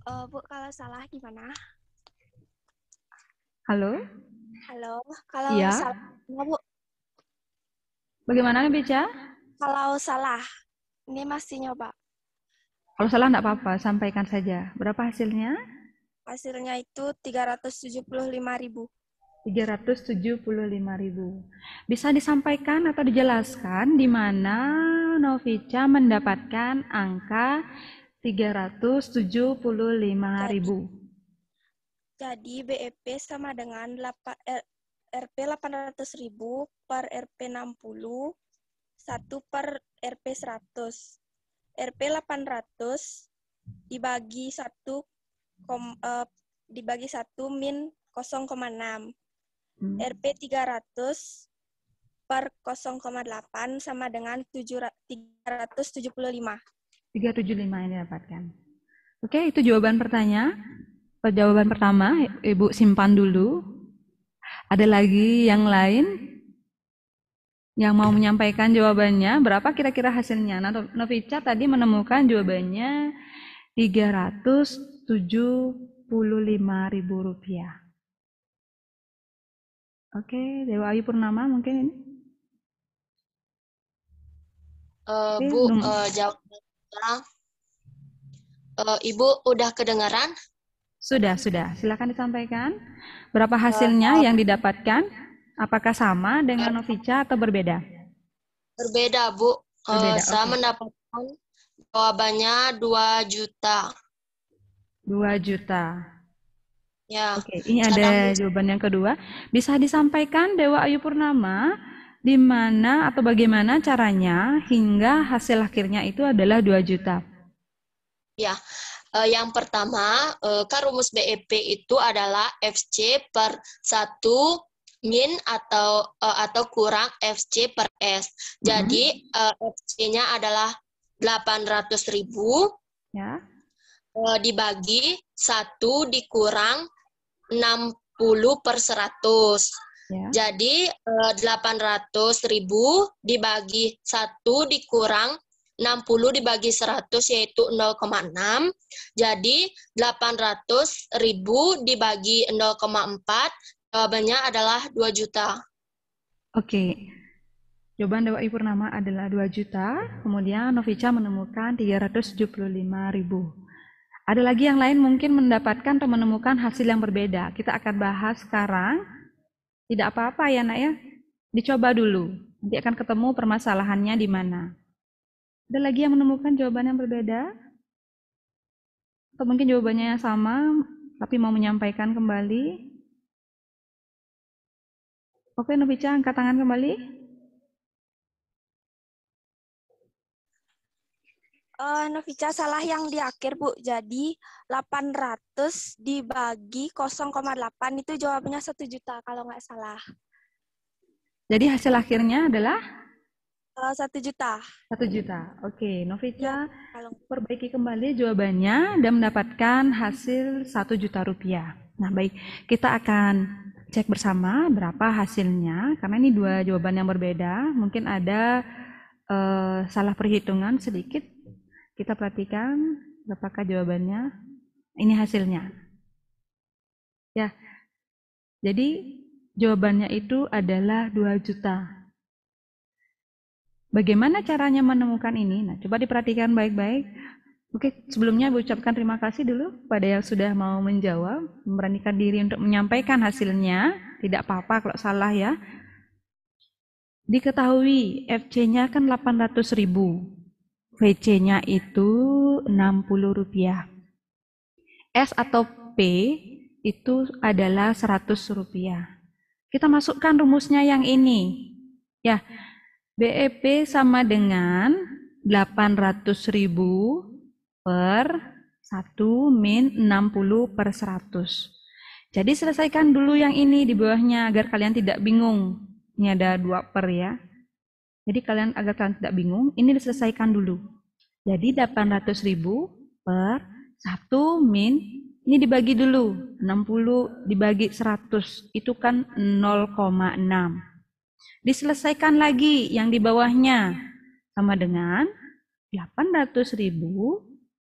Uh, Bu, kalau salah gimana? Halo? Halo, kalau ya. salah, Bu. Bagaimana, Beca? Kalau salah, ini masih nyoba. Kalau salah enggak apa-apa, sampaikan saja. Berapa hasilnya? Hasilnya itu 375.000. 375.000. Bisa disampaikan atau dijelaskan di mana Novica mendapatkan angka 375.000? Jadi BEP sama dengan 8, RP 800.000 per RP 60, 1 per RP 100. RP 800 dibagi 1 kom, eh, dibagi 1 min 0,6. Hmm. RP 300 per 0,8 sama dengan 7, 375. 375 yang didapatkan. Oke, itu jawaban pertanyaan jawaban pertama, Ibu simpan dulu. Ada lagi yang lain yang mau menyampaikan jawabannya. Berapa kira-kira hasilnya? Nah, Novica tadi menemukan jawabannya 375 ribu rupiah. Oke, Dewa Ayu Purnama mungkin ini? Uh, Bu, uh, jawab Uh, Ibu udah kedengaran? Sudah, sudah. Silakan disampaikan. Berapa eh, hasilnya yang didapatkan? Apakah sama dengan Novica atau berbeda? Berbeda, Bu. Eh, berbeda, uh, saya okay. mendapatkan jawabannya 2 juta. 2 juta. Ya. Oke, okay, ini ada jawaban yang kedua. Bisa disampaikan Dewa Ayu Purnama di mana atau bagaimana caranya hingga hasil akhirnya itu adalah 2 juta? Ya, Uh, yang pertama, uh, eh, kan rumus BEP itu adalah FC per 1 min atau uh, atau kurang FC per S. mm -hmm. Jadi, uh, mhm. FC-nya adalah 800 ribu yeah. Ya. uh, dibagi 1 dikurang 60 per 100. Yeah. Jadi 800 ribu dibagi 1 dikurang 60 dibagi 100 yaitu 0,6. Jadi 800 ribu dibagi 0,4 jawabannya adalah 2 juta. Oke. Jawaban Dewa Ibu Purnama adalah 2 juta. Kemudian Novica menemukan 375 ribu. Ada lagi yang lain mungkin mendapatkan atau menemukan hasil yang berbeda. Kita akan bahas sekarang. Tidak apa-apa ya nak ya. Dicoba dulu. Nanti akan ketemu permasalahannya di mana. Ada lagi yang menemukan jawaban yang berbeda? Atau mungkin jawabannya sama, tapi mau menyampaikan kembali? Oke, Nubica, angkat tangan kembali. Uh, eh, Novica salah yang di akhir Bu. Jadi 800 dibagi 0,8 itu jawabannya 1 juta kalau nggak salah. Jadi hasil akhirnya adalah Eh, satu juta. Satu juta, oke. Okay. Novica ya, kalau... perbaiki kembali jawabannya dan mendapatkan hasil satu juta rupiah. Nah baik, kita akan cek bersama berapa hasilnya karena ini dua jawaban yang berbeda. Mungkin ada uh, salah perhitungan sedikit. Kita perhatikan apakah jawabannya. Ini hasilnya. Ya, jadi jawabannya itu adalah dua juta Bagaimana caranya menemukan ini? Nah, coba diperhatikan baik-baik. Oke, sebelumnya saya ucapkan terima kasih dulu pada yang sudah mau menjawab, memberanikan diri untuk menyampaikan hasilnya. Tidak apa-apa kalau salah ya. Diketahui FC-nya kan 800.000. ribu, VC-nya itu 60 rupiah. S atau P itu adalah 100 rupiah. Kita masukkan rumusnya yang ini. Ya, BEP sama dengan 800.000 per 1 min 60 per 100. Jadi selesaikan dulu yang ini di bawahnya agar kalian tidak bingung. Ini ada 2 per ya. Jadi kalian agar kalian tidak bingung, ini diselesaikan dulu. Jadi 800.000 per 1 min ini dibagi dulu 60 dibagi 100 itu kan 0,6. Diselesaikan lagi yang di bawahnya sama dengan 800.000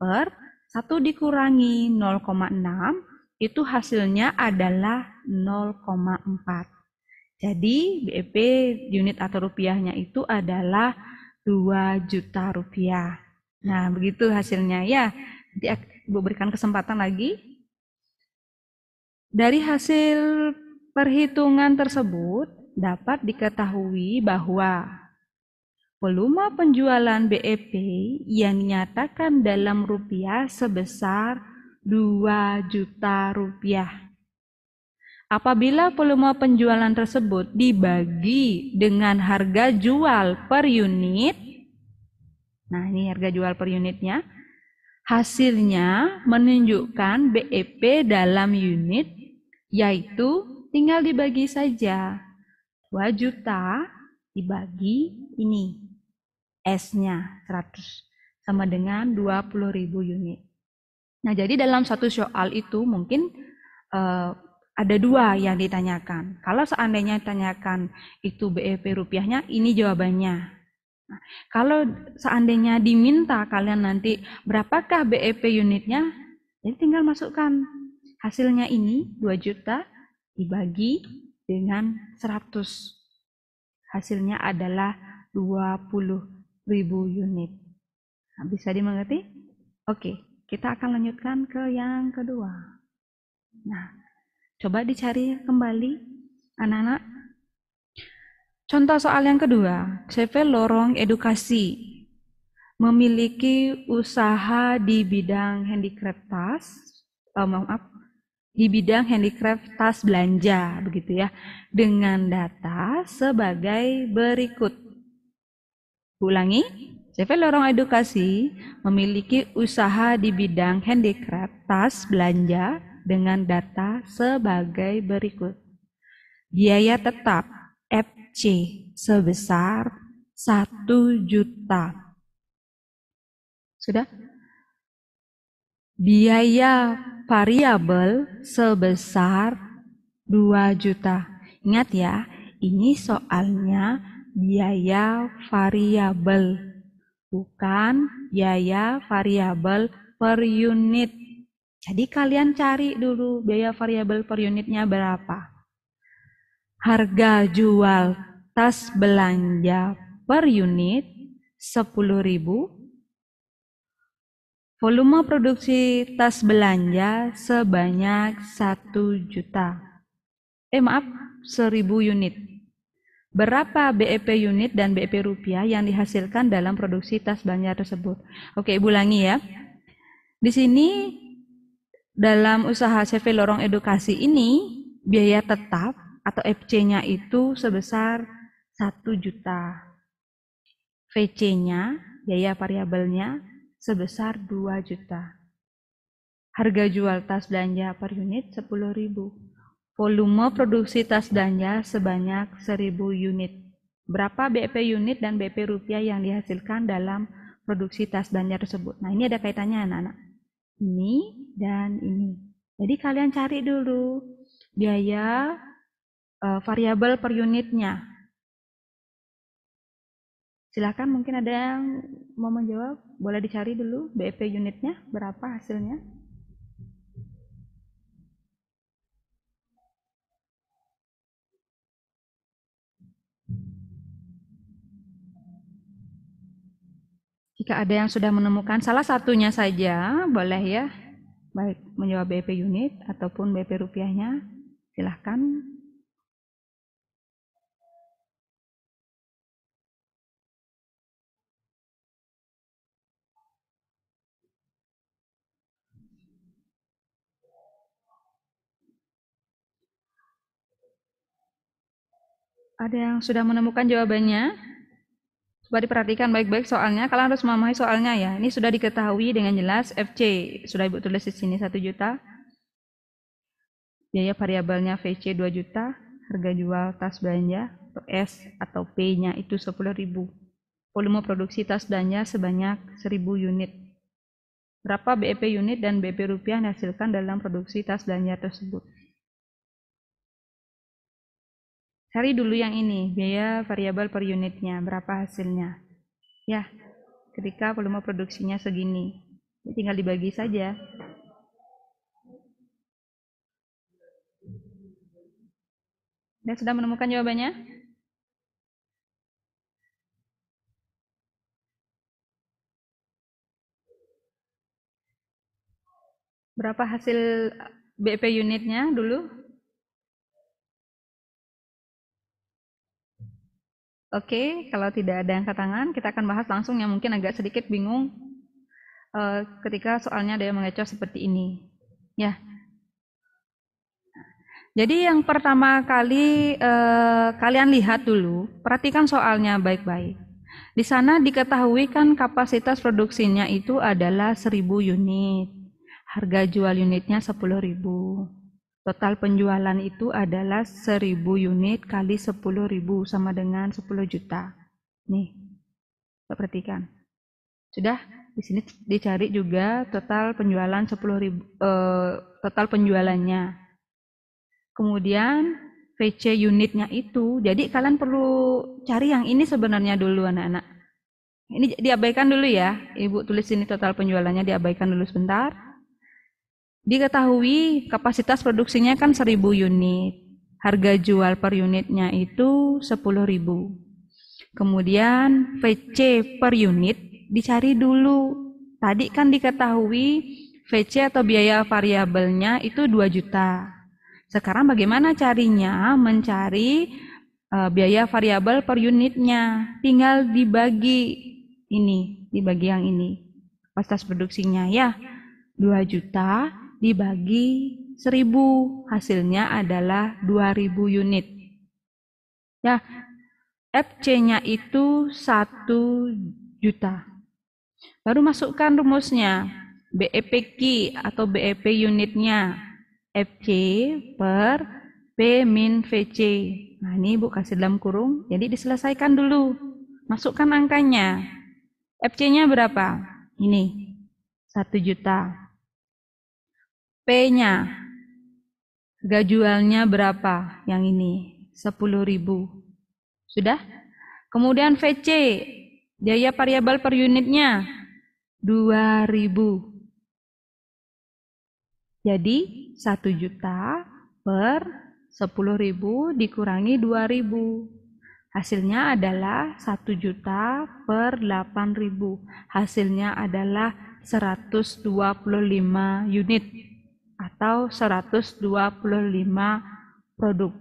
per 1 dikurangi 0,6 itu hasilnya adalah 0,4. Jadi BEP unit atau rupiahnya itu adalah 2 juta rupiah. Nah, begitu hasilnya ya. Nanti Ibu berikan kesempatan lagi dari hasil perhitungan tersebut, dapat diketahui bahwa volume penjualan BEP yang dinyatakan dalam rupiah sebesar 2 juta rupiah. Apabila volume penjualan tersebut dibagi dengan harga jual per unit, nah ini harga jual per unitnya, hasilnya menunjukkan BEP dalam unit yaitu tinggal dibagi saja 2 juta dibagi ini S-nya 100 sama dengan 20.000 unit. Nah, jadi dalam satu soal itu mungkin uh, ada dua yang ditanyakan. Kalau seandainya ditanyakan itu BEP rupiahnya, ini jawabannya. Nah, kalau seandainya diminta kalian nanti berapakah BEP unitnya, jadi tinggal masukkan hasilnya ini 2 juta dibagi dengan 100. Hasilnya adalah 20.000 unit. Nah, bisa dimengerti? Oke, kita akan lanjutkan ke yang kedua. Nah, coba dicari kembali anak-anak. Contoh soal yang kedua, CV Lorong Edukasi memiliki usaha di bidang handicraft tas, oh, maaf, di bidang handicraft tas belanja begitu ya dengan data sebagai berikut. Ulangi, CV Lorong Edukasi memiliki usaha di bidang handicraft tas belanja dengan data sebagai berikut. Biaya tetap FC sebesar 1 juta. Sudah? biaya variabel sebesar 2 juta. Ingat ya, ini soalnya biaya variabel, bukan biaya variabel per unit. Jadi kalian cari dulu biaya variabel per unitnya berapa. Harga jual tas belanja per unit 10.000 Volume produksi tas belanja sebanyak 1 juta. Eh maaf, 1000 unit. Berapa BEP unit dan BEP rupiah yang dihasilkan dalam produksi tas belanja tersebut? Oke, Ibu Langi ya. Di sini dalam usaha CV Lorong Edukasi ini biaya tetap atau FC-nya itu sebesar 1 juta. VC-nya, biaya variabelnya sebesar 2 juta. Harga jual tas belanja per unit 10.000. Volume produksi tas belanja sebanyak 1.000 unit. Berapa BP unit dan BP rupiah yang dihasilkan dalam produksi tas belanja tersebut? Nah, ini ada kaitannya anak-anak. Ini dan ini. Jadi kalian cari dulu biaya uh, variabel per unitnya Silahkan mungkin ada yang mau menjawab, boleh dicari dulu BEP unitnya, berapa hasilnya. Jika ada yang sudah menemukan salah satunya saja, boleh ya, baik menjawab BEP unit ataupun BEP rupiahnya, silahkan Ada yang sudah menemukan jawabannya? Coba diperhatikan baik-baik soalnya. Kalian harus memahami soalnya ya. Ini sudah diketahui dengan jelas FC. Sudah Ibu tulis di sini 1 juta. Biaya variabelnya VC 2 juta. Harga jual tas belanja atau S atau P-nya itu 10 ribu. Volume produksi tas belanja sebanyak 1000 unit. Berapa BEP unit dan BEP rupiah yang dihasilkan dalam produksi tas belanja tersebut? Cari dulu yang ini, biaya variabel per unitnya, berapa hasilnya. Ya, ketika volume produksinya segini. Ini ya, tinggal dibagi saja. Dan sudah menemukan jawabannya? Berapa hasil BP unitnya dulu? Oke, okay, kalau tidak ada angkat tangan, kita akan bahas langsung yang mungkin agak sedikit bingung uh, ketika soalnya ada yang mengecoh seperti ini. Ya. Jadi yang pertama kali uh, kalian lihat dulu, perhatikan soalnya baik-baik. Di sana diketahui kan kapasitas produksinya itu adalah 1000 unit. Harga jual unitnya 10.000. Total penjualan itu adalah 1000 unit kali 10.000 sama dengan 10 juta. Nih, kita perhatikan. Sudah, di sini dicari juga total penjualan 10.000 eh, total penjualannya. Kemudian VC unitnya itu. Jadi kalian perlu cari yang ini sebenarnya dulu anak-anak. Ini diabaikan dulu ya. Ibu tulis ini total penjualannya diabaikan dulu sebentar. Diketahui kapasitas produksinya kan 1000 unit. Harga jual per unitnya itu 10.000. Kemudian VC per unit dicari dulu. Tadi kan diketahui VC atau biaya variabelnya itu 2 juta. Sekarang bagaimana carinya? Mencari e, biaya variabel per unitnya. Tinggal dibagi ini, dibagi yang ini. Kapasitas produksinya ya 2 juta dibagi 1000 hasilnya adalah 2000 unit ya FC-nya itu 1 juta baru masukkan rumusnya key atau BEP unitnya FC per P min VC nah ini Ibu kasih dalam kurung jadi diselesaikan dulu masukkan angkanya FC-nya berapa ini 1 juta P-nya. Harga jualnya berapa yang ini? 10.000. Sudah? Kemudian VC, biaya variabel per unitnya 2.000. Jadi 1 juta per 10.000 dikurangi 2.000. Hasilnya adalah 1 juta per 8.000. Hasilnya adalah 125 unit atau 125 produk.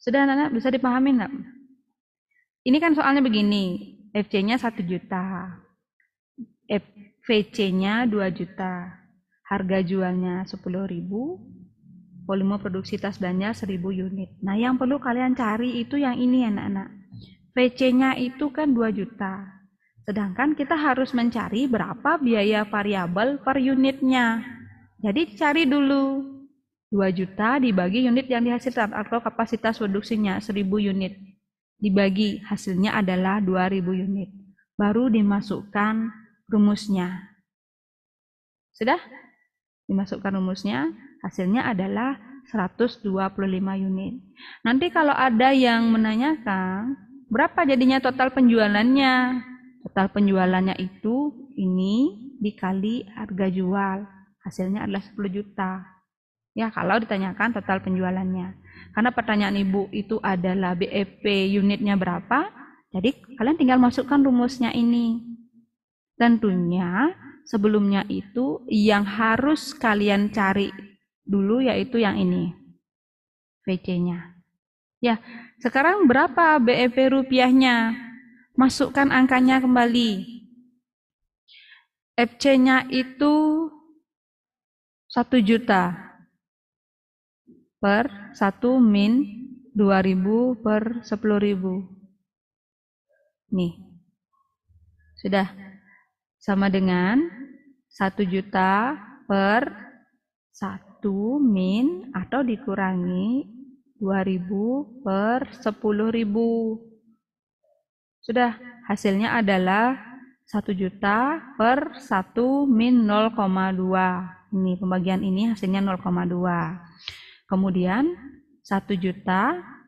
Sudah anak-anak bisa dipahami enggak? Ini kan soalnya begini, FC-nya 1 juta, fvc nya 2 juta, harga jualnya 10 ribu, volume produksi tas belanja 1000 unit. Nah yang perlu kalian cari itu yang ini anak-anak. VC-nya itu kan 2 juta, Sedangkan kita harus mencari berapa biaya variabel per unitnya. Jadi cari dulu 2 juta dibagi unit yang dihasilkan atau kapasitas produksinya 1000 unit. Dibagi hasilnya adalah 2000 unit. Baru dimasukkan rumusnya. Sudah? Dimasukkan rumusnya, hasilnya adalah 125 unit. Nanti kalau ada yang menanyakan, berapa jadinya total penjualannya? total penjualannya itu ini dikali harga jual hasilnya adalah 10 juta ya kalau ditanyakan total penjualannya karena pertanyaan ibu itu adalah BEP unitnya berapa jadi kalian tinggal masukkan rumusnya ini tentunya sebelumnya itu yang harus kalian cari dulu yaitu yang ini VC nya ya sekarang berapa BEP rupiahnya masukkan angkanya kembali. FC-nya itu 1 juta per 1 min 2000 per 10.000. Nih. Sudah. Sama dengan 1 juta per 1 min atau dikurangi 2000 per 10.000. Sudah, hasilnya adalah 1 juta per 1 min 0,2. Ini pembagian ini hasilnya 0,2. Kemudian 1 juta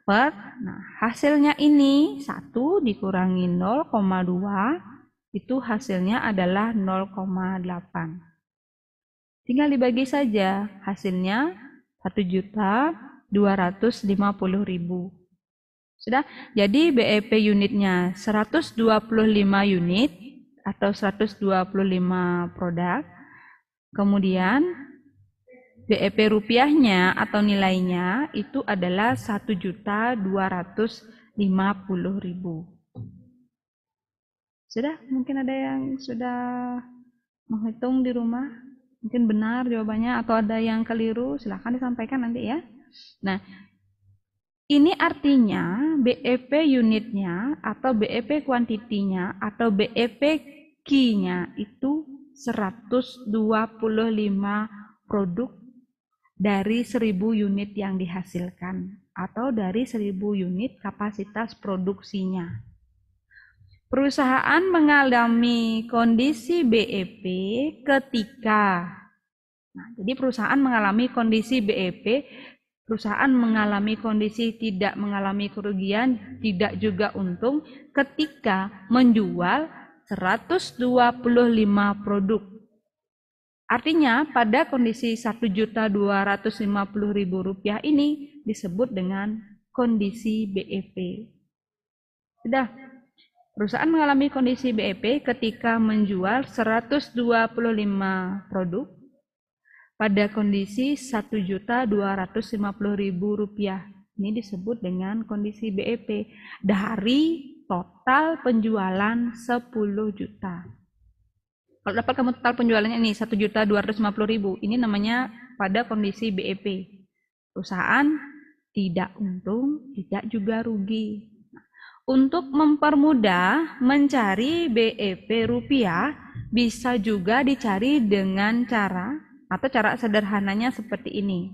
per, nah hasilnya ini 1 dikurangi 0,2 itu hasilnya adalah 0,8. Tinggal dibagi saja hasilnya 1 juta 250 ribu. Sudah? Jadi BEP unitnya 125 unit atau 125 produk. Kemudian BEP rupiahnya atau nilainya itu adalah 1.250.000. Sudah? Mungkin ada yang sudah menghitung di rumah? Mungkin benar jawabannya atau ada yang keliru? Silahkan disampaikan nanti ya. Nah, ini artinya BEP unitnya atau BEP kuantitinya atau BEP key-nya itu 125 produk dari 1000 unit yang dihasilkan atau dari 1000 unit kapasitas produksinya. Perusahaan mengalami kondisi BEP ketika Nah, jadi perusahaan mengalami kondisi BEP perusahaan mengalami kondisi tidak mengalami kerugian, tidak juga untung ketika menjual 125 produk. Artinya pada kondisi Rp1.250.000 ini disebut dengan kondisi BEP. Sudah, perusahaan mengalami kondisi BEP ketika menjual 125 produk pada kondisi Rp1.250.000. Ini disebut dengan kondisi BEP dari total penjualan 10 juta. Kalau dapat kamu total penjualannya ini 1.250.000, ini namanya pada kondisi BEP. Perusahaan tidak untung, tidak juga rugi. Untuk mempermudah mencari BEP rupiah bisa juga dicari dengan cara atau cara sederhananya seperti ini.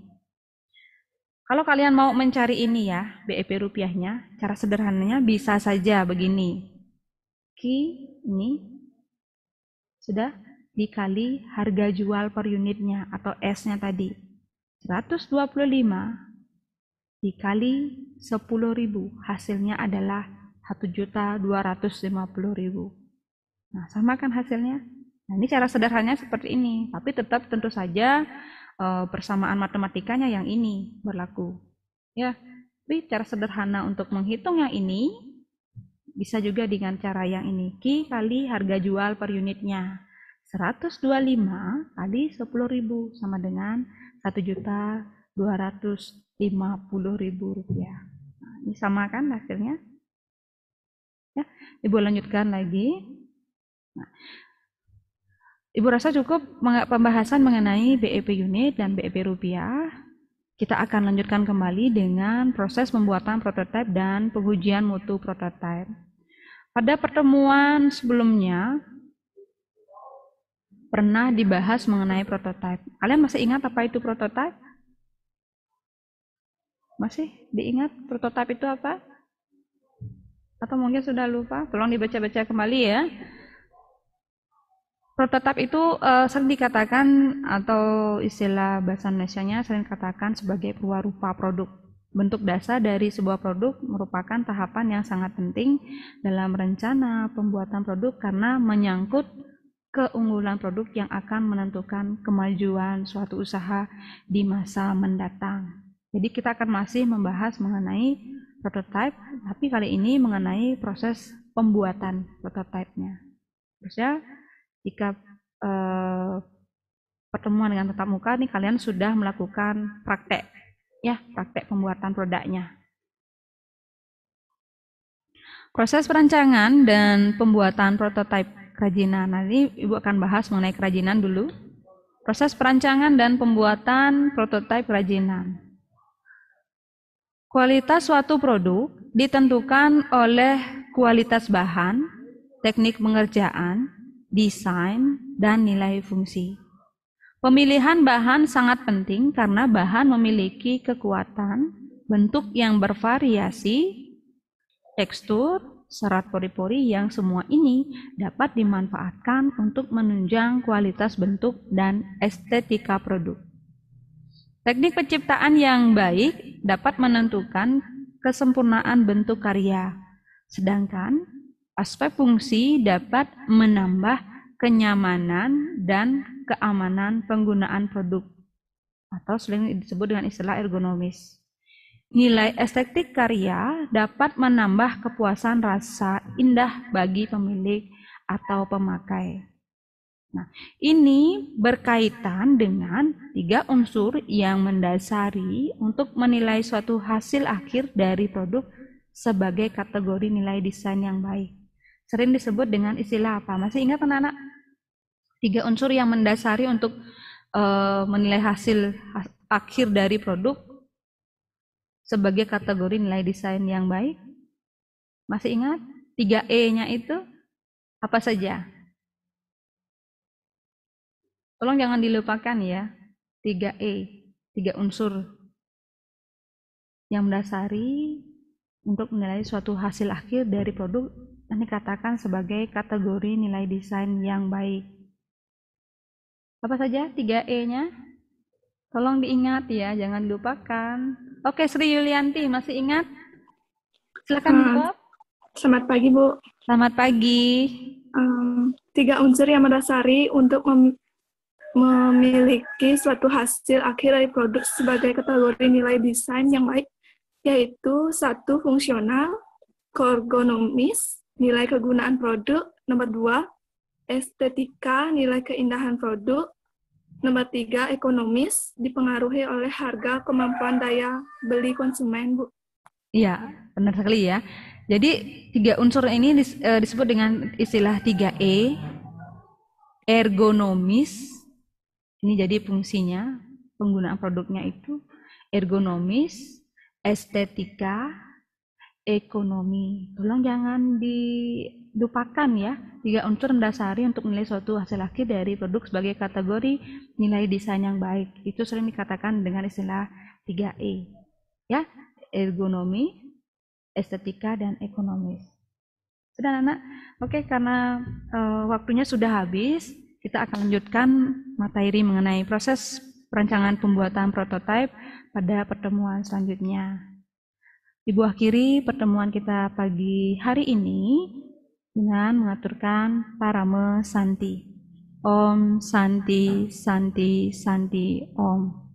Kalau kalian mau mencari ini ya, BEP rupiahnya, cara sederhananya bisa saja begini. Ki ini sudah dikali harga jual per unitnya atau S-nya tadi. 125 dikali 10.000 hasilnya adalah 1.250.000. Nah, sama kan hasilnya Nah, ini cara sederhananya seperti ini, tapi tetap tentu saja eh, persamaan matematikanya yang ini berlaku. Ya, tapi cara sederhana untuk menghitung yang ini bisa juga dengan cara yang ini. Q kali harga jual per unitnya. 125 kali 10.000 sama dengan 1.250.000 rupiah. Nah, ini sama kan hasilnya? Ya, Ibu lanjutkan lagi. Nah, Ibu rasa cukup pembahasan mengenai BEP unit dan BEP rupiah. Kita akan lanjutkan kembali dengan proses pembuatan prototipe dan pengujian mutu prototipe. Pada pertemuan sebelumnya, pernah dibahas mengenai prototipe. Kalian masih ingat apa itu prototipe? Masih diingat prototipe itu apa? Atau mungkin sudah lupa? Tolong dibaca-baca kembali ya. Prototip itu uh, sering dikatakan atau istilah bahasa indonesia sering dikatakan sebagai rupa produk. Bentuk dasar dari sebuah produk merupakan tahapan yang sangat penting dalam rencana pembuatan produk karena menyangkut keunggulan produk yang akan menentukan kemajuan suatu usaha di masa mendatang. Jadi kita akan masih membahas mengenai prototipe, tapi kali ini mengenai proses pembuatan prototipenya. Terus ya, jika eh, pertemuan dengan tetap muka nih kalian sudah melakukan praktek ya praktek pembuatan produknya. Proses perancangan dan pembuatan prototipe kerajinan. nanti Ibu akan bahas mengenai kerajinan dulu. Proses perancangan dan pembuatan prototipe kerajinan. Kualitas suatu produk ditentukan oleh kualitas bahan, teknik pengerjaan, desain, dan nilai fungsi. Pemilihan bahan sangat penting karena bahan memiliki kekuatan, bentuk yang bervariasi, tekstur, serat pori-pori yang semua ini dapat dimanfaatkan untuk menunjang kualitas bentuk dan estetika produk. Teknik penciptaan yang baik dapat menentukan kesempurnaan bentuk karya, sedangkan Aspek fungsi dapat menambah kenyamanan dan keamanan penggunaan produk atau sering disebut dengan istilah ergonomis. Nilai estetik karya dapat menambah kepuasan rasa indah bagi pemilik atau pemakai. Nah, ini berkaitan dengan tiga unsur yang mendasari untuk menilai suatu hasil akhir dari produk sebagai kategori nilai desain yang baik sering disebut dengan istilah apa? Masih ingat anak-anak? Tiga unsur yang mendasari untuk uh, menilai hasil akhir dari produk sebagai kategori nilai desain yang baik. Masih ingat? tiga e nya itu apa saja? Tolong jangan dilupakan ya. tiga e tiga unsur yang mendasari untuk menilai suatu hasil akhir dari produk dikatakan sebagai kategori nilai desain yang baik. Apa saja 3E-nya? Tolong diingat ya, jangan lupakan. Oke, Sri Yulianti, masih ingat? Silakan um, Selamat pagi, Bu. Selamat pagi. Um, tiga unsur yang mendasari untuk mem memiliki suatu hasil akhir dari produk sebagai kategori nilai desain yang baik, yaitu satu fungsional, ergonomis, nilai kegunaan produk, nomor dua estetika nilai keindahan produk, nomor tiga ekonomis dipengaruhi oleh harga kemampuan daya beli konsumen, Bu. Iya, benar sekali ya. Jadi tiga unsur ini eh, disebut dengan istilah 3E, ergonomis, ini jadi fungsinya, penggunaan produknya itu, ergonomis, estetika, ekonomi. Tolong jangan dilupakan ya tiga unsur mendasari untuk menilai suatu hasil akhir dari produk sebagai kategori nilai desain yang baik. Itu sering dikatakan dengan istilah 3E. Ya, ergonomi, estetika dan ekonomis. Sudah anak? Oke, karena e, waktunya sudah habis, kita akan lanjutkan materi mengenai proses perancangan pembuatan prototipe pada pertemuan selanjutnya. Ibu akhiri pertemuan kita pagi hari ini dengan mengaturkan parame santi. Om Santi Santi Santi Om.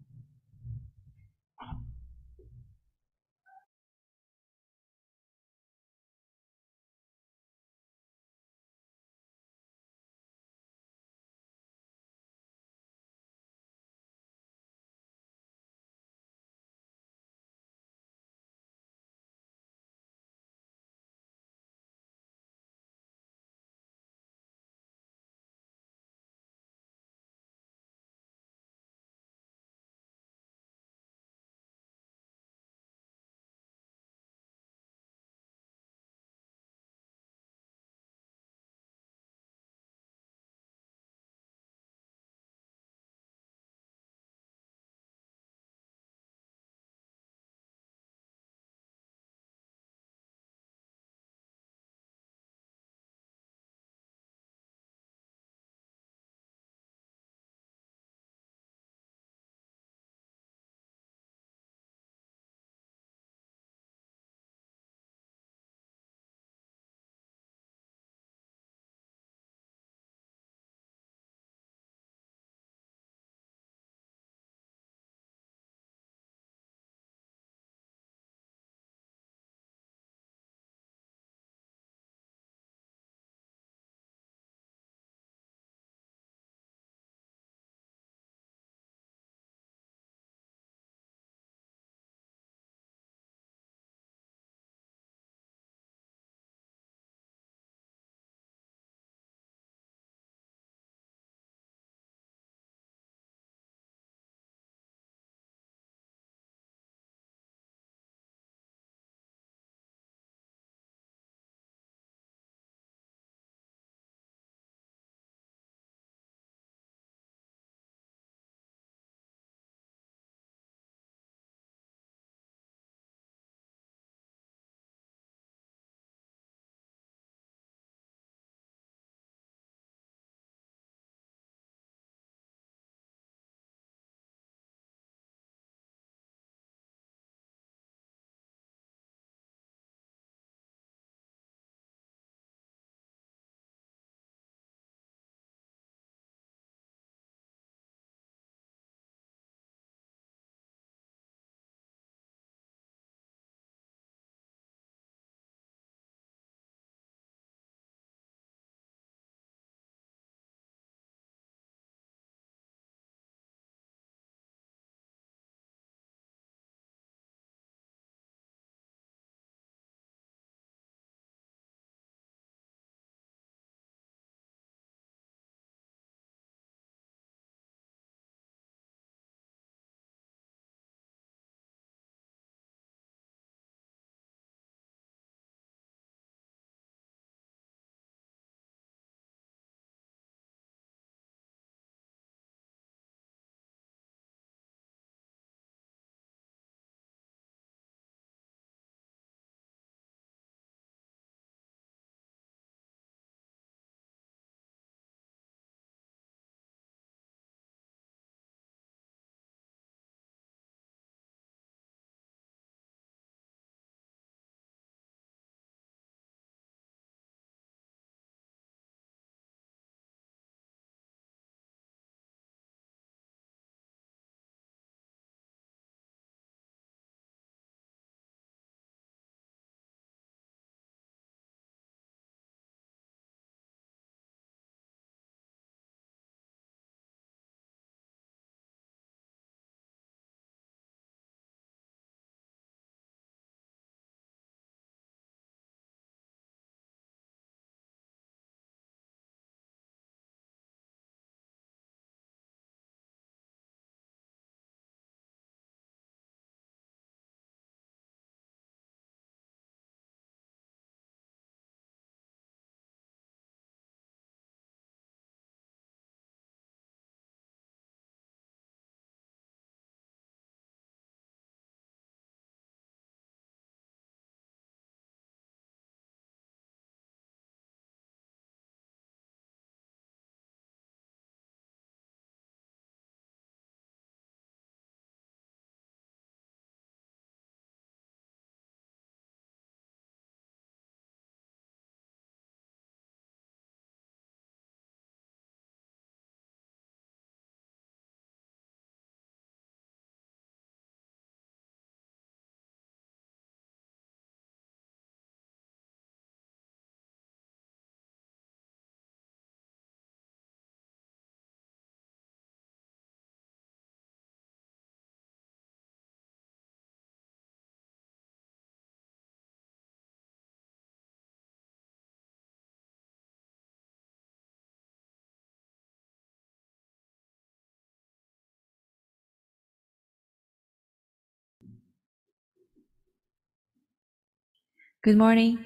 Good morning.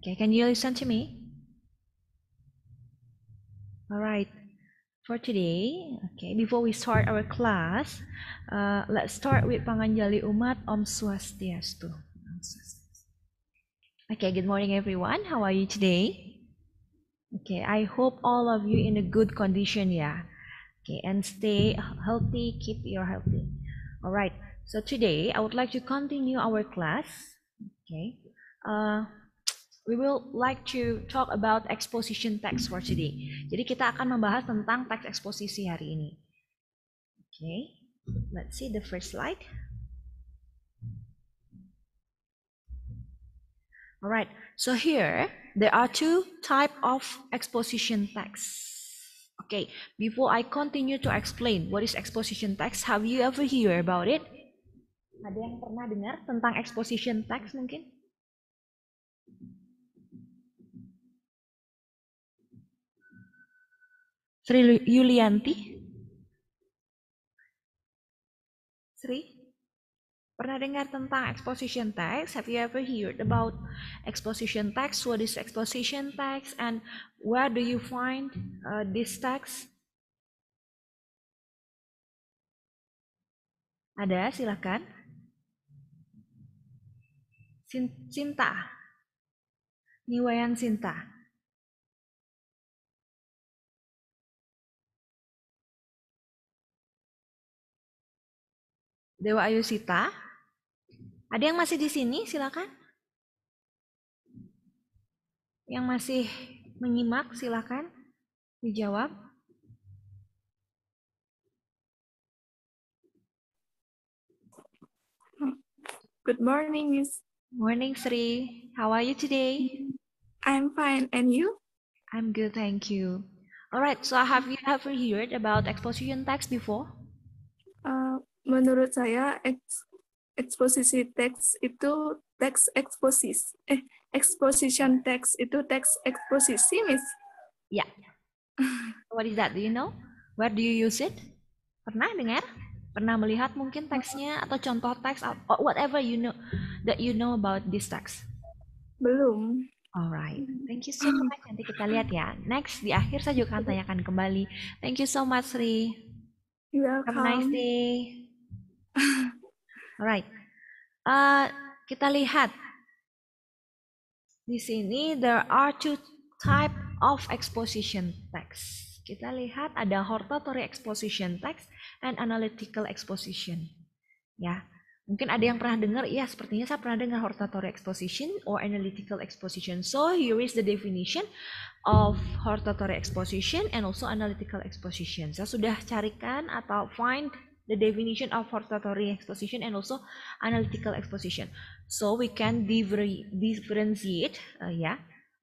Okay, can you listen to me? All right. For today, okay, before we start our class, uh, let's start with Panganjali Umat Om Swastiastu. Okay, good morning everyone. How are you today? Okay, I hope all of you in a good condition, yeah. Okay, and stay healthy, keep your healthy. All right. So today I would like to continue our class, okay? Uh, we will like to talk about exposition text for today. Jadi kita akan membahas tentang teks eksposisi hari ini. Oke, okay. let's see the first slide. Alright, so here there are two type of exposition text. Okay, before I continue to explain what is exposition text, have you ever hear about it? Ada yang pernah dengar tentang exposition text mungkin? Sri Yulianti? Sri? Pernah dengar tentang exposition tax? Have you ever heard about exposition tax? What is exposition tax and where do you find uh, this tax? Ada, silakan. Sinta, Niwayan Sinta. Dewa Ayusita. Ada yang masih di sini? Silakan. Yang masih menyimak, silakan dijawab. Good morning, Miss. Morning, Sri. How are you today? I'm fine, and you? I'm good, thank you. All right, so have you ever heard about exposition text before? Uh, menurut saya eks, eksposisi teks itu teks eksposis eh exposition teks itu teks eksposisi miss ya yeah. what is that do you know where do you use it pernah dengar pernah melihat mungkin teksnya atau contoh teks or whatever you know that you know about this text belum Alright, thank you so much. Nanti kita lihat ya. Next, di akhir saya juga akan tanyakan kembali. Thank you so much, Sri. You're welcome. Have a nice day. Alright, uh, kita lihat di sini there are two type of exposition text. Kita lihat ada hortatory exposition text and analytical exposition. Ya, mungkin ada yang pernah dengar, ya sepertinya saya pernah dengar hortatory exposition or analytical exposition. So here is the definition of hortatory exposition and also analytical exposition. Saya sudah carikan atau find the definition of hortatory exposition and also analytical exposition. So we can differentiate uh, ya yeah,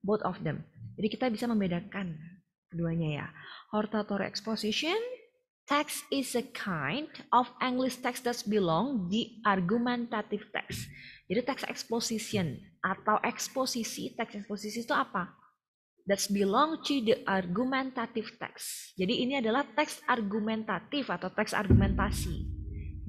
both of them. Jadi kita bisa membedakan keduanya ya. Hortatory exposition text is a kind of English text that belong the argumentative text. Jadi text exposition atau eksposisi, text exposisi itu apa? that belong to the argumentative text. Jadi ini adalah teks argumentatif atau teks argumentasi.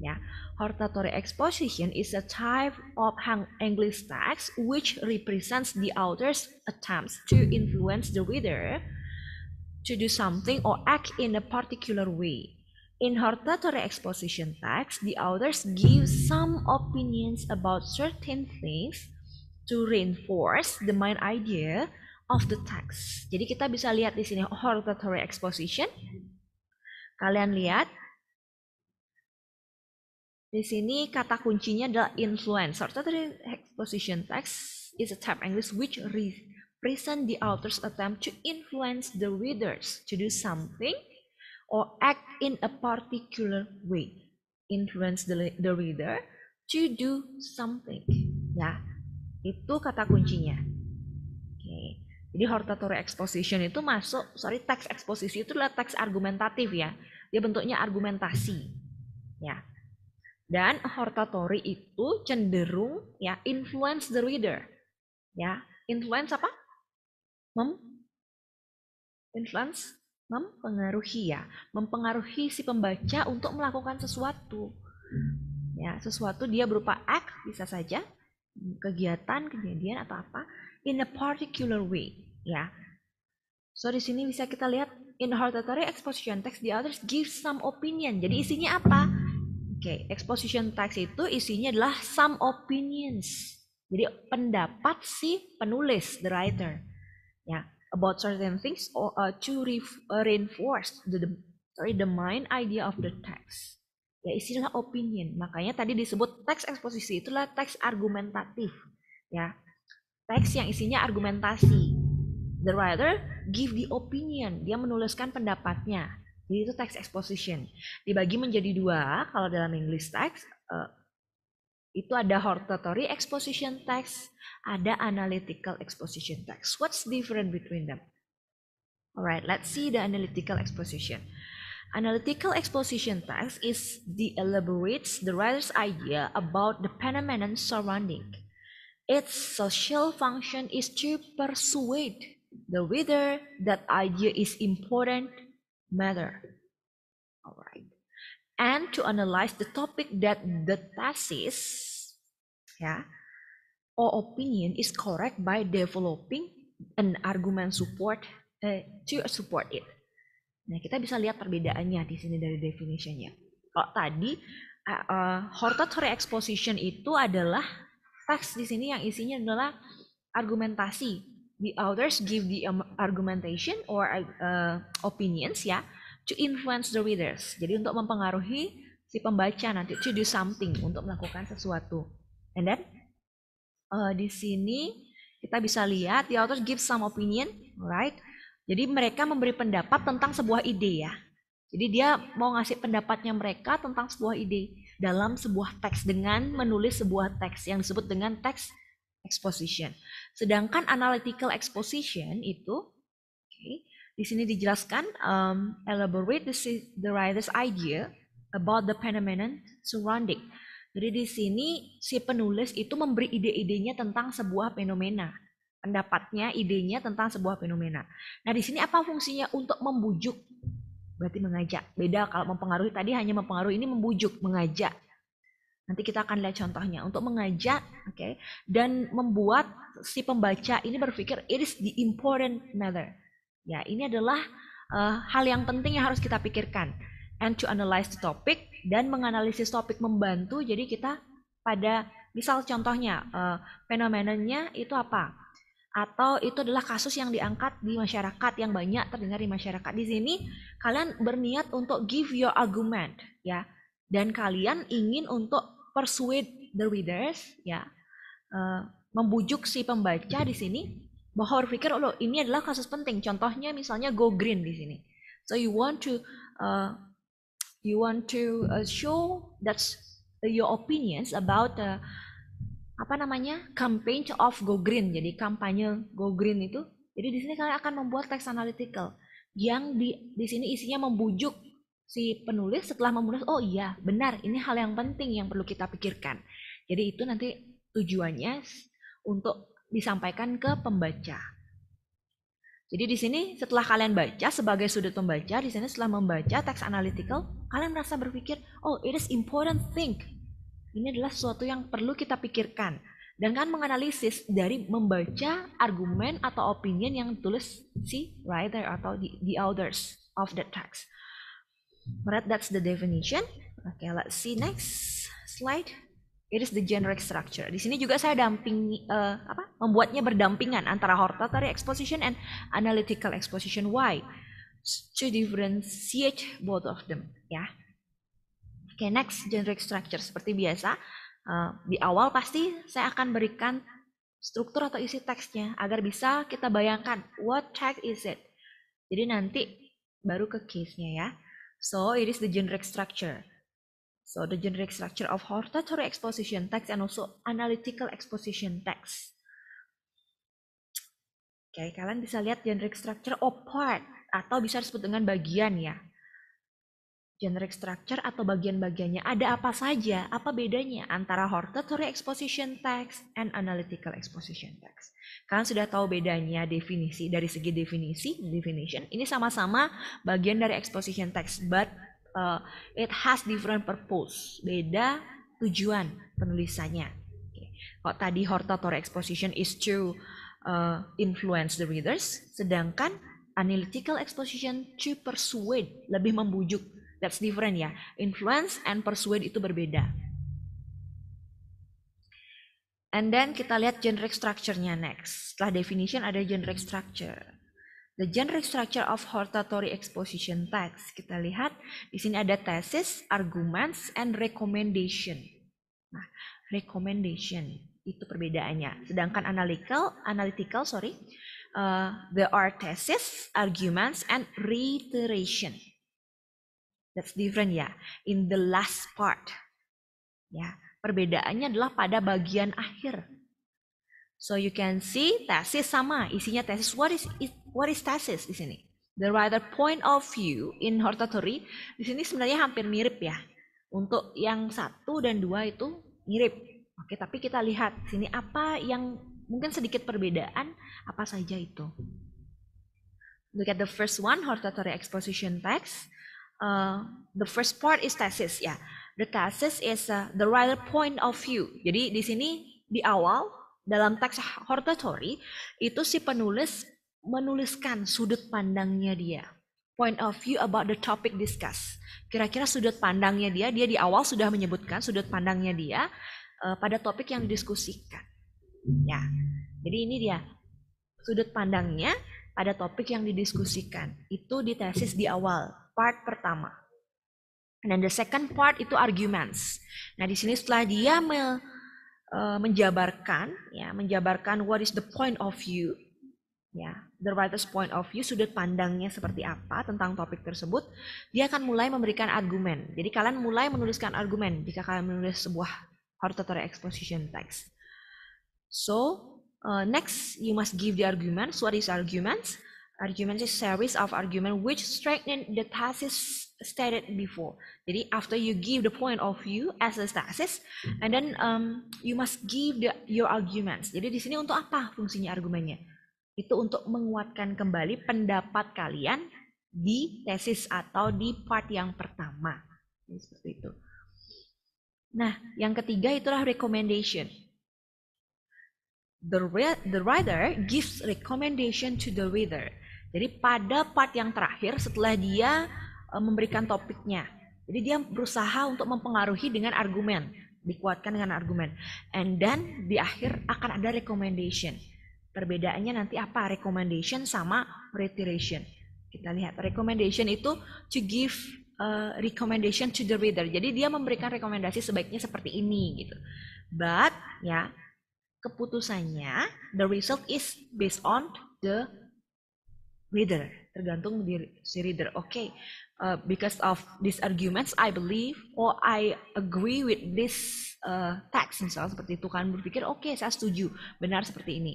Ya, hortatory exposition is a type of English text which represents the author's attempts to influence the reader to do something or act in a particular way. In hortatory exposition text, the authors give some opinions about certain things to reinforce the main idea of the text. Jadi kita bisa lihat di sini hortatory exposition. Kalian lihat di sini kata kuncinya adalah influence. Hortatory exposition text is a type English which present the author's attempt to influence the readers to do something or act in a particular way. Influence the, the reader to do something. Ya, itu kata kuncinya. Oke. Okay. Jadi hortatory exposition itu masuk, sorry, teks eksposisi itu adalah teks argumentatif ya. Dia bentuknya argumentasi. Ya. Dan hortatory itu cenderung ya influence the reader. Ya, influence apa? Mem influence mempengaruhi ya, mempengaruhi si pembaca untuk melakukan sesuatu. Ya, sesuatu dia berupa act bisa saja kegiatan, kejadian atau apa in a particular way, ya. So di sini bisa kita lihat in hortatory exposition text the others give some opinion. Jadi isinya apa? Oke, okay, exposition text itu isinya adalah some opinions. Jadi pendapat si penulis, the writer, ya, about certain things or, uh, to re uh, reinforce the, the sorry the main idea of the text ya istilah opinion. Makanya tadi disebut teks eksposisi itulah teks argumentatif, ya. Teks yang isinya argumentasi. The writer give the opinion, dia menuliskan pendapatnya. Jadi itu teks exposition. Dibagi menjadi dua kalau dalam English text uh, eh, itu ada hortatory exposition text, ada analytical exposition text. What's different between them? Alright, let's see the analytical exposition. Analytical exposition text is the elaborates the writer's idea about the phenomenon surrounding. Its social function is to persuade the reader that idea is important matter. All right. And to analyze the topic that the thesis yeah, or opinion is correct by developing an argument support uh, to support it. Nah, kita bisa lihat perbedaannya di sini dari definisinya Kalau tadi uh, uh, hortatory exposition itu adalah teks di sini yang isinya adalah argumentasi. The authors give the um, argumentation or uh, uh, opinions ya to influence the readers. Jadi untuk mempengaruhi si pembaca nanti to do something untuk melakukan sesuatu. And then uh, di sini kita bisa lihat the authors give some opinion, right? Jadi mereka memberi pendapat tentang sebuah ide ya. Jadi dia mau ngasih pendapatnya mereka tentang sebuah ide dalam sebuah teks dengan menulis sebuah teks yang disebut dengan teks exposition. Sedangkan analytical exposition itu, okay, di sini dijelaskan um, elaborate the, the writer's idea about the phenomenon surrounding. Jadi di sini si penulis itu memberi ide-idenya tentang sebuah fenomena pendapatnya, idenya tentang sebuah fenomena. Nah, di sini apa fungsinya untuk membujuk? Berarti mengajak. Beda kalau mempengaruhi tadi hanya mempengaruhi ini membujuk, mengajak. Nanti kita akan lihat contohnya untuk mengajak, oke, okay, dan membuat si pembaca ini berpikir it is the important matter. Ya, ini adalah uh, hal yang penting yang harus kita pikirkan and to analyze the topic dan menganalisis topik membantu jadi kita pada misal contohnya uh, fenomenanya itu apa atau itu adalah kasus yang diangkat di masyarakat yang banyak terdengar di masyarakat di sini kalian berniat untuk give your argument ya dan kalian ingin untuk persuade the readers ya uh, membujuk si pembaca di sini bahwa berpikir loh ini adalah kasus penting contohnya misalnya go green di sini so you want to uh, you want to eh, show that's your opinions about uh, apa namanya campaign of go green jadi kampanye go green itu jadi di sini kalian akan membuat teks analytical yang di di sini isinya membujuk si penulis setelah menulis oh iya benar ini hal yang penting yang perlu kita pikirkan jadi itu nanti tujuannya untuk disampaikan ke pembaca jadi di sini setelah kalian baca sebagai sudut pembaca di sini setelah membaca teks analytical kalian merasa berpikir oh it is important think ini adalah sesuatu yang perlu kita pikirkan dan kan menganalisis dari membaca argumen atau opinion yang tulis si writer atau the, the authors of the text. Right, that's the definition. Okay, let's see next slide. It is the generic structure. Di sini juga saya damping uh, eh, apa? Membuatnya berdampingan antara hortatory exposition and analytical exposition. Why? To differentiate both of them. Ya. Oke, okay, next generic structure seperti biasa uh, di awal pasti saya akan berikan struktur atau isi teksnya agar bisa kita bayangkan what text is it. Jadi nanti baru ke case-nya ya. So it is the generic structure. So the generic structure of hortatory exposition text and also analytical exposition text. Oke, okay, kalian bisa lihat generic structure of part atau bisa disebut dengan bagian ya generic structure atau bagian-bagiannya ada apa saja, apa bedanya antara hortatory exposition text and analytical exposition text. Kalian sudah tahu bedanya definisi dari segi definisi, definition. Ini sama-sama bagian dari exposition text, but uh, it has different purpose, beda tujuan penulisannya. Okay. Kalau tadi hortatory exposition is to uh, influence the readers, sedangkan analytical exposition to persuade, lebih membujuk That's different ya. Influence and persuade itu berbeda. And then kita lihat generic structure-nya next. Setelah definition ada generic structure. The generic structure of hortatory exposition text. Kita lihat di sini ada thesis, arguments, and recommendation. Nah, recommendation itu perbedaannya. Sedangkan analytical, analytical sorry, uh, there are thesis, arguments, and reiteration. That's different ya. In the last part. Ya, perbedaannya adalah pada bagian akhir. So you can see tesis sama, isinya tesis. What is what is tesis di sini? The writer point of view in hortatory di sini sebenarnya hampir mirip ya. Untuk yang satu dan dua itu mirip. Oke, tapi kita lihat sini apa yang mungkin sedikit perbedaan apa saja itu. Look at the first one, hortatory exposition text. Uh, the first part is thesis ya. The thesis is uh, the writer point of view. Jadi di sini di awal dalam teks hortatory itu si penulis menuliskan sudut pandangnya dia. Point of view about the topic discuss. Kira-kira sudut pandangnya dia, dia di awal sudah menyebutkan sudut pandangnya dia uh, pada topik yang didiskusikan. Ya. Jadi ini dia sudut pandangnya pada topik yang didiskusikan. Itu di tesis di awal part pertama. Dan the second part itu arguments. Nah, di sini setelah dia me, uh, menjabarkan ya, menjabarkan what is the point of view ya, the writer's point of view, sudut pandangnya seperti apa tentang topik tersebut, dia akan mulai memberikan argumen. Jadi kalian mulai menuliskan argumen jika kalian menulis sebuah hortatory exposition text. So, uh, next you must give the arguments. What is arguments? Argument is series of argument which strengthen the thesis stated before. Jadi after you give the point of view as a thesis, and then um, you must give the, your arguments. Jadi di sini untuk apa fungsinya argumennya? Itu untuk menguatkan kembali pendapat kalian di tesis atau di part yang pertama. Jadi seperti itu. Nah, yang ketiga itulah recommendation. The, the writer gives recommendation to the reader. Jadi pada part yang terakhir setelah dia e, memberikan topiknya. Jadi dia berusaha untuk mempengaruhi dengan argumen, dikuatkan dengan argumen. And then di akhir akan ada recommendation. Perbedaannya nanti apa? Recommendation sama reiteration. Kita lihat recommendation itu to give uh, recommendation to the reader. Jadi dia memberikan rekomendasi sebaiknya seperti ini gitu. But ya keputusannya the result is based on the reader, tergantung diri, si reader. Oke, okay. uh, because of these arguments, I believe or I agree with this uh, text misalnya seperti itu kan berpikir oke okay, saya setuju benar seperti ini.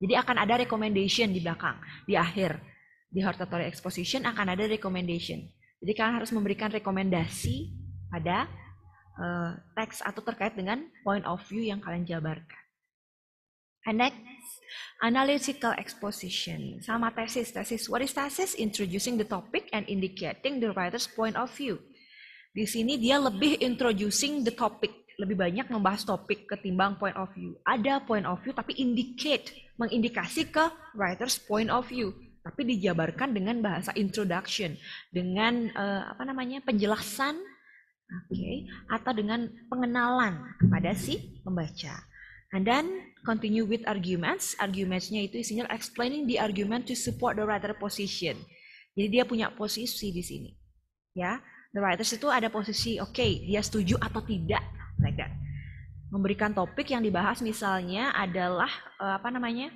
Jadi akan ada recommendation di belakang, di akhir di hortatory exposition akan ada recommendation. Jadi kalian harus memberikan rekomendasi pada uh, teks atau terkait dengan point of view yang kalian jabarkan. And next, analytical exposition. Sama tesis, tesis. What is tesis? Introducing the topic and indicating the writer's point of view. Di sini dia lebih introducing the topic, lebih banyak membahas topik ketimbang point of view. Ada point of view tapi indicate, mengindikasi ke writer's point of view, tapi dijabarkan dengan bahasa introduction, dengan uh, apa namanya? penjelasan Oke, okay. atau dengan pengenalan kepada si pembaca. And then continue with arguments. Argumentsnya itu isinya explaining the argument to support the writer position. Jadi dia punya posisi di sini. Ya, the writer itu ada posisi oke, okay, dia setuju atau tidak like that. Memberikan topik yang dibahas misalnya adalah uh, apa namanya?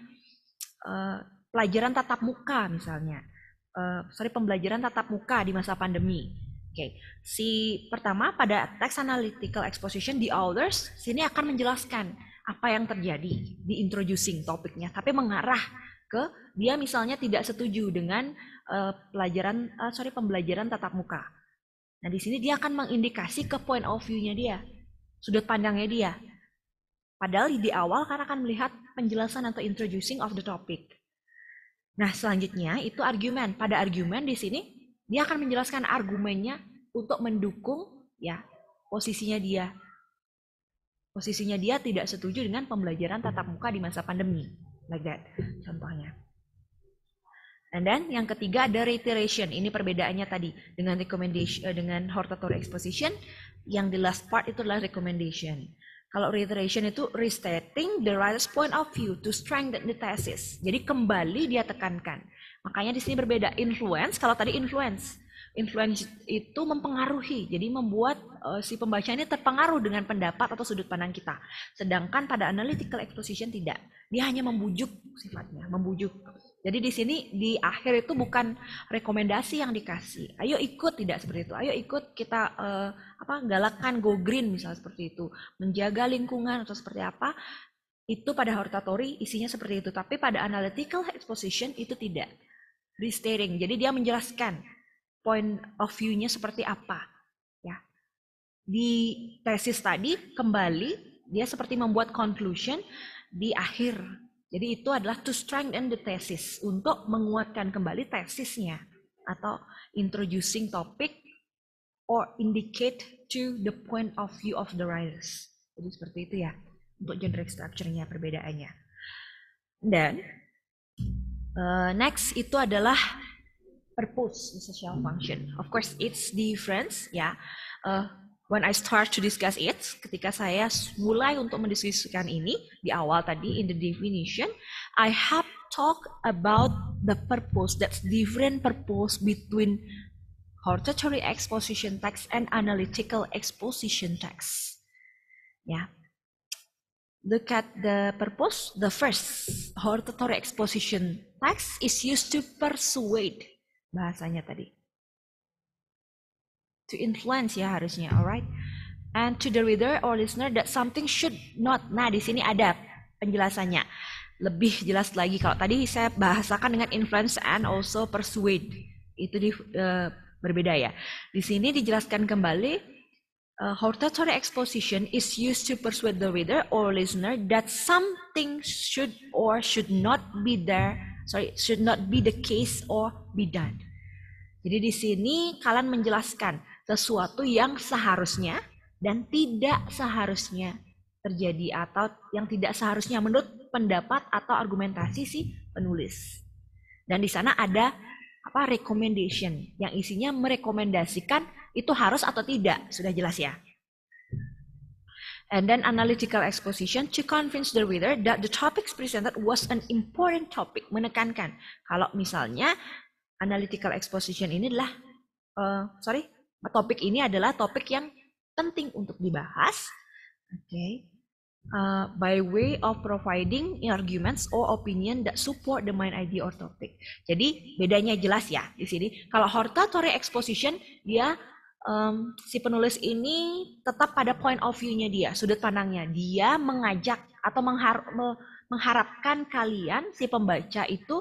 Uh, pelajaran tatap muka misalnya. Uh, sorry pembelajaran tatap muka di masa pandemi. Oke, okay. si pertama pada text analytical exposition the authors sini akan menjelaskan apa yang terjadi di introducing topiknya, tapi mengarah ke dia misalnya tidak setuju dengan uh, pelajaran uh, sorry pembelajaran tatap muka. Nah di sini dia akan mengindikasi ke point of view-nya dia, sudut pandangnya dia. Padahal di awal karena akan melihat penjelasan atau introducing of the topic. Nah selanjutnya itu argumen. Pada argumen di sini dia akan menjelaskan argumennya untuk mendukung ya posisinya dia posisinya dia tidak setuju dengan pembelajaran tatap muka di masa pandemi. Like that, contohnya. And then yang ketiga ada reiteration. Ini perbedaannya tadi dengan recommendation eh, dengan hortatory exposition. Yang di last part itu adalah recommendation. Kalau reiteration itu restating the writer's point of view to strengthen the thesis. Jadi kembali dia tekankan. Makanya di sini berbeda influence. Kalau tadi influence, influence itu mempengaruhi. Jadi membuat uh, si pembaca ini terpengaruh dengan pendapat atau sudut pandang kita. Sedangkan pada analytical exposition tidak. Dia hanya membujuk sifatnya, membujuk. Jadi di sini di akhir itu bukan rekomendasi yang dikasih. Ayo ikut tidak seperti itu. Ayo ikut kita uh, apa galakan go green misalnya seperti itu. Menjaga lingkungan atau seperti apa. Itu pada hortatory isinya seperti itu. Tapi pada analytical exposition itu tidak. Restating. Jadi dia menjelaskan point of view-nya seperti apa di tesis tadi kembali dia seperti membuat conclusion di akhir. Jadi itu adalah to strengthen the thesis untuk menguatkan kembali tesisnya atau introducing topic or indicate to the point of view of the writers. Jadi seperti itu ya untuk generic structure-nya perbedaannya. Dan uh, next itu adalah purpose, social function. Of course it's difference ya. Uh, when I start to discuss it, ketika saya mulai untuk mendiskusikan ini di awal tadi in the definition, I have talk about the purpose that's different purpose between hortatory exposition text and analytical exposition text. Ya. Yeah. Look at the purpose. The first hortatory exposition text is used to persuade bahasanya tadi to influence ya harusnya, alright? And to the reader or listener that something should not. Nah, di sini ada penjelasannya. Lebih jelas lagi kalau tadi saya bahasakan dengan influence and also persuade. Itu di, uh, berbeda ya. Di sini dijelaskan kembali uh, hortatory exposition is used to persuade the reader or listener that something should or should not be there, sorry, should not be the case or be done. Jadi di sini kalian menjelaskan sesuatu yang seharusnya dan tidak seharusnya terjadi atau yang tidak seharusnya menurut pendapat atau argumentasi si penulis. Dan di sana ada apa recommendation yang isinya merekomendasikan itu harus atau tidak sudah jelas ya and then analytical exposition to convince the reader that the topics presented was an important topic menekankan kalau misalnya analytical exposition ini adalah uh, sorry topik ini adalah topik yang penting untuk dibahas. Oke. Okay. Uh, eh, by way of providing arguments or opinion that support the main idea or topic. Jadi bedanya jelas ya di sini. Kalau hortatory exposition dia um, si penulis ini tetap pada point of view-nya dia, sudut pandangnya. Dia mengajak atau menghar mengharapkan kalian si pembaca itu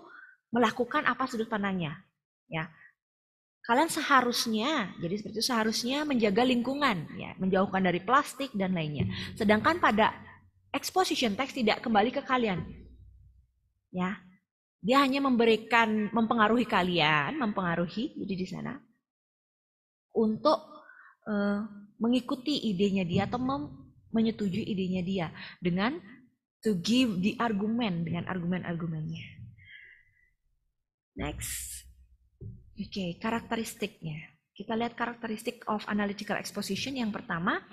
melakukan apa sudut pandangnya. Ya, kalian seharusnya jadi seperti itu seharusnya menjaga lingkungan ya menjauhkan dari plastik dan lainnya sedangkan pada exposition text tidak kembali ke kalian ya dia hanya memberikan mempengaruhi kalian mempengaruhi jadi di sana untuk uh, mengikuti idenya dia atau menyetujui idenya dia dengan to give the argument dengan argumen-argumennya next okay, karakteristiknya. Kita lihat karakteristik of analytical exposition yang pertama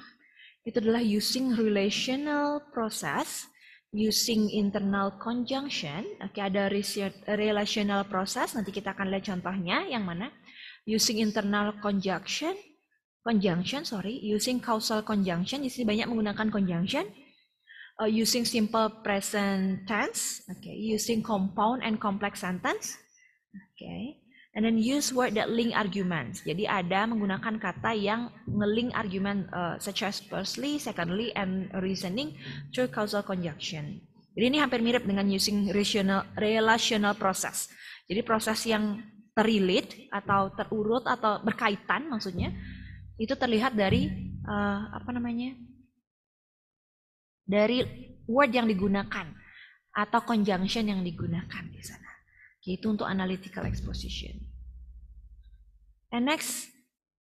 itu adalah using relational process, using internal conjunction. Oke, okay, ada relational process, nanti kita akan lihat contohnya yang mana. Using internal conjunction, conjunction, sorry, using causal conjunction, jadi banyak menggunakan conjunction. Uh, using simple present tense, okay, using compound and complex sentence. Oke. Okay. And then use word that link arguments. Jadi ada menggunakan kata yang ngeling argument uh, such as firstly, secondly, and reasoning through causal conjunction. Jadi ini hampir mirip dengan using relational, relational process. Jadi proses yang terilit atau terurut atau berkaitan maksudnya itu terlihat dari uh, apa namanya? dari word yang digunakan atau conjunction yang digunakan di yaitu untuk analytical exposition. And next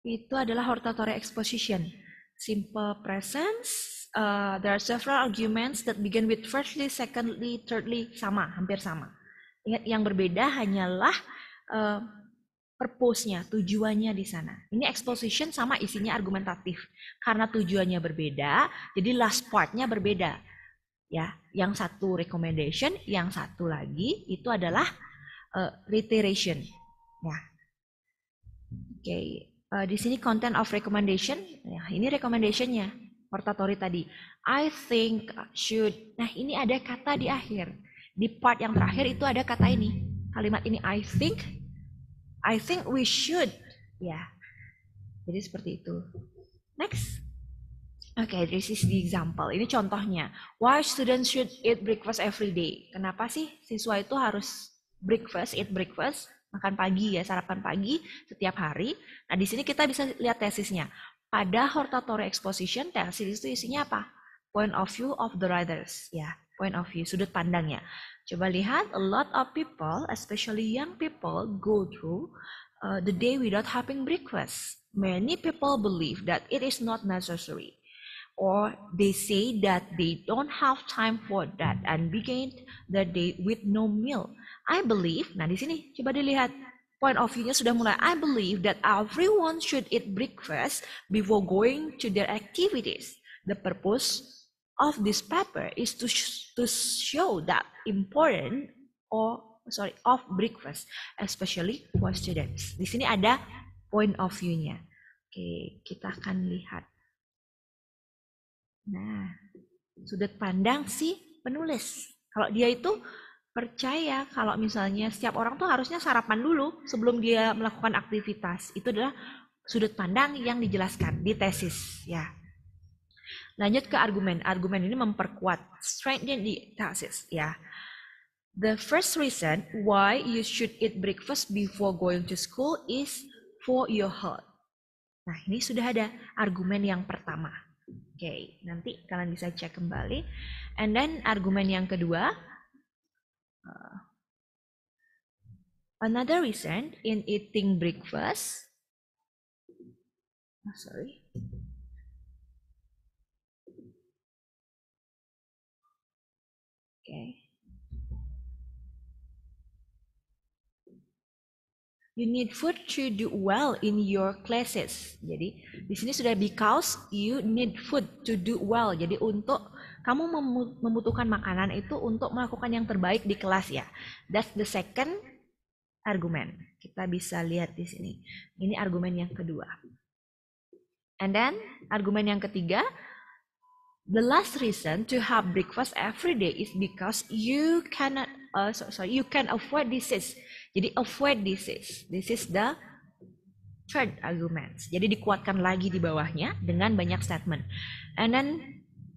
itu adalah hortatory exposition. Simple presence. Uh, there are several arguments that begin with firstly, secondly, thirdly, sama, hampir sama. Ingat yang berbeda hanyalah uh, purpose-nya, tujuannya di sana. Ini exposition sama isinya argumentatif. Karena tujuannya berbeda, jadi last part-nya berbeda. Ya, yang satu recommendation, yang satu lagi itu adalah uh, reiteration. Ya. Oke, okay. uh, eh, di sini content of recommendation. Ya, ini recommendationnya portatory tadi. I think should. Nah, ini ada kata di akhir. Di part yang terakhir itu ada kata ini. Kalimat ini I think I think we should. Ya. Jadi seperti itu. Next. Oke, okay, this is the example. Ini contohnya. Why students should eat breakfast every day? Kenapa sih siswa itu harus breakfast, eat breakfast, makan pagi ya, sarapan pagi setiap hari. Nah, di sini kita bisa lihat tesisnya. Pada hortatory exposition, tesis itu isinya apa? Point of view of the writers, ya. Point of view, sudut pandangnya. Coba lihat, a lot of people, especially young people, go through uh, the day without having breakfast. Many people believe that it is not necessary or they say that they don't have time for that and begin the day with no meal. I believe, nah di sini coba dilihat point of view-nya sudah mulai. I believe that everyone should eat breakfast before going to their activities. The purpose of this paper is to sh to show that important or sorry of breakfast, especially for students. Di sini ada point of view-nya. Oke, kita akan lihat. Nah, sudut pandang si penulis. Kalau dia itu percaya kalau misalnya setiap orang tuh harusnya sarapan dulu sebelum dia melakukan aktivitas. Itu adalah sudut pandang yang dijelaskan di tesis ya. Lanjut ke argumen. Argumen ini memperkuat strengthen di tesis ya. The first reason why you should eat breakfast before going to school is for your health. Nah, ini sudah ada argumen yang pertama. Oke, Nanti kalian bisa cek kembali. And then argumen yang kedua, uh, another reason in eating breakfast. Oh, sorry. Okay. you need food to do well in your classes. Jadi di sini sudah because you need food to do well. Jadi untuk kamu membutuhkan makanan itu untuk melakukan yang terbaik di kelas ya. That's the second argument. Kita bisa lihat di sini. Ini argumen yang kedua. And then argumen yang ketiga, the last reason to have breakfast every day is because you cannot uh, sorry, you can avoid disease jadi avoid this is. This is the third argument. Jadi dikuatkan lagi di bawahnya dengan banyak statement. And then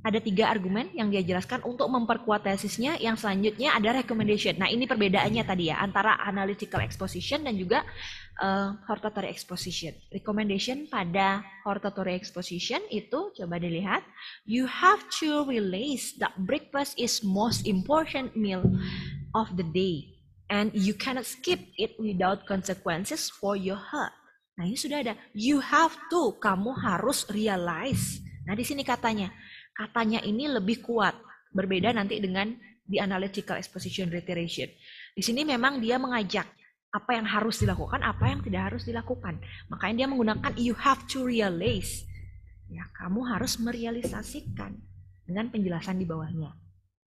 ada tiga argumen yang dia jelaskan untuk memperkuat tesisnya. Yang selanjutnya ada recommendation. Nah ini perbedaannya tadi ya antara analytical exposition dan juga uh, hortatory exposition. Recommendation pada hortatory exposition itu coba dilihat. You have to realize that breakfast is most important meal of the day and you cannot skip it without consequences for your heart. Nah, ini sudah ada. You have to, kamu harus realize. Nah, di sini katanya. Katanya ini lebih kuat. Berbeda nanti dengan di analytical exposition reiteration. Di sini memang dia mengajak apa yang harus dilakukan, apa yang tidak harus dilakukan. Makanya dia menggunakan you have to realize. Ya, kamu harus merealisasikan dengan penjelasan di bawahnya.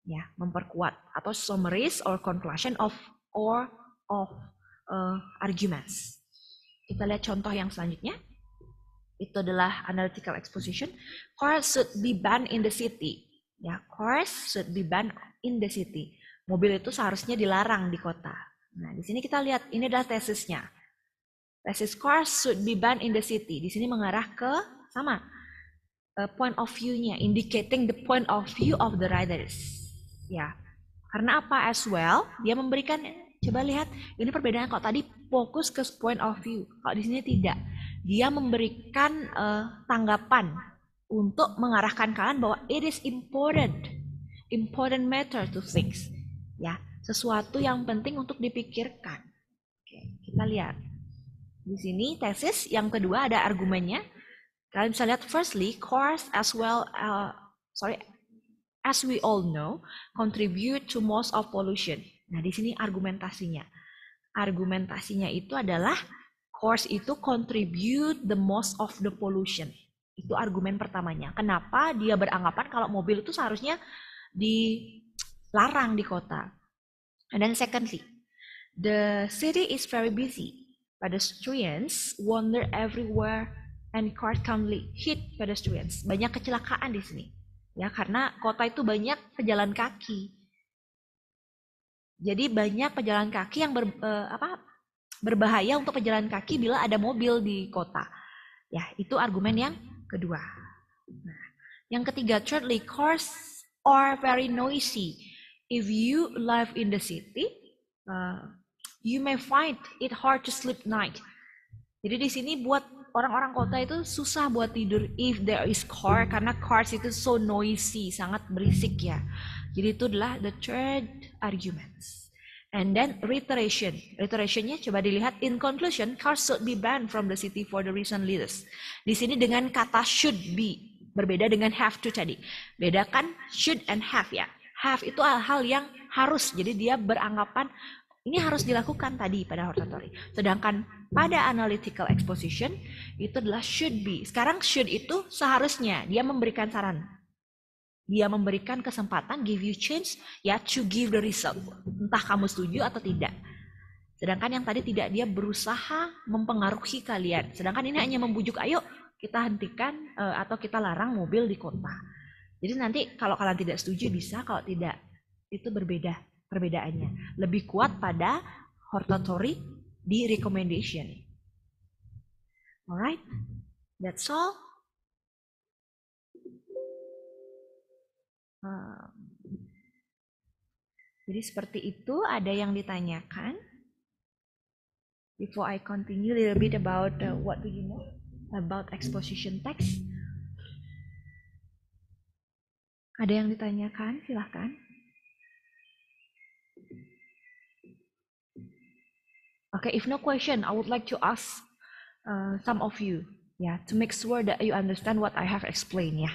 Ya, memperkuat atau summaries or conclusion of or of uh, arguments. Kita lihat contoh yang selanjutnya. Itu adalah analytical exposition. Cars should be banned in the city. Ya, cars should be banned in the city. Mobil itu seharusnya dilarang di kota. Nah, di sini kita lihat ini adalah tesisnya. Tesis cars should be banned in the city. Di sini mengarah ke sama eh, point of view-nya, indicating the point of view of the writers. Ya. Karena apa as well? Dia memberikan Coba lihat, ini perbedaannya kalau tadi fokus ke point of view, kalau di sini tidak. Dia memberikan uh, tanggapan untuk mengarahkan kalian bahwa it is important, important matter to things, ya sesuatu yang penting untuk dipikirkan. Oke, kita lihat di sini tesis yang kedua ada argumennya. Kalian bisa lihat firstly, course as well, uh, sorry, as we all know, contribute to most of pollution. Nah, di sini argumentasinya. Argumentasinya itu adalah cars itu contribute the most of the pollution. Itu argumen pertamanya. Kenapa dia beranggapan kalau mobil itu seharusnya dilarang di kota. And then secondly, the city is very busy, pedestrians wander everywhere and cars commonly hit pedestrians. Banyak kecelakaan di sini. Ya, karena kota itu banyak pejalan kaki. Jadi banyak pejalan kaki yang ber, eh, apa, berbahaya untuk pejalan kaki bila ada mobil di kota. Ya, itu argumen yang kedua. Nah, yang ketiga, thirdly, cars are very noisy. If you live in the city, uh, you may find it hard to sleep night. Jadi di sini buat orang-orang kota itu susah buat tidur if there is car hmm. karena cars itu so noisy, sangat berisik ya. Jadi itu adalah the third arguments. And then reiteration. Reiterationnya coba dilihat. In conclusion, cars should be banned from the city for the reason leaders. Di sini dengan kata should be. Berbeda dengan have to tadi. Bedakan should and have ya. Have itu hal-hal yang harus. Jadi dia beranggapan ini harus dilakukan tadi pada hortatory. Sedangkan pada analytical exposition itu adalah should be. Sekarang should itu seharusnya dia memberikan saran. Dia memberikan kesempatan give you chance ya to give the result. Entah kamu setuju atau tidak. Sedangkan yang tadi tidak dia berusaha mempengaruhi kalian. Sedangkan ini hanya membujuk ayo kita hentikan eh, atau kita larang mobil di kota. Jadi nanti kalau kalian tidak setuju bisa, kalau tidak itu berbeda perbedaannya. Lebih kuat pada hortatory di recommendation. Alright, that's all. Um, jadi seperti itu ada yang ditanyakan. Before I continue a little bit about uh, what do you know about exposition text. Ada yang ditanyakan? Silahkan. Okay, if no question, I would like to ask uh, some of you, yeah, to make sure that you understand what I have explained, yeah.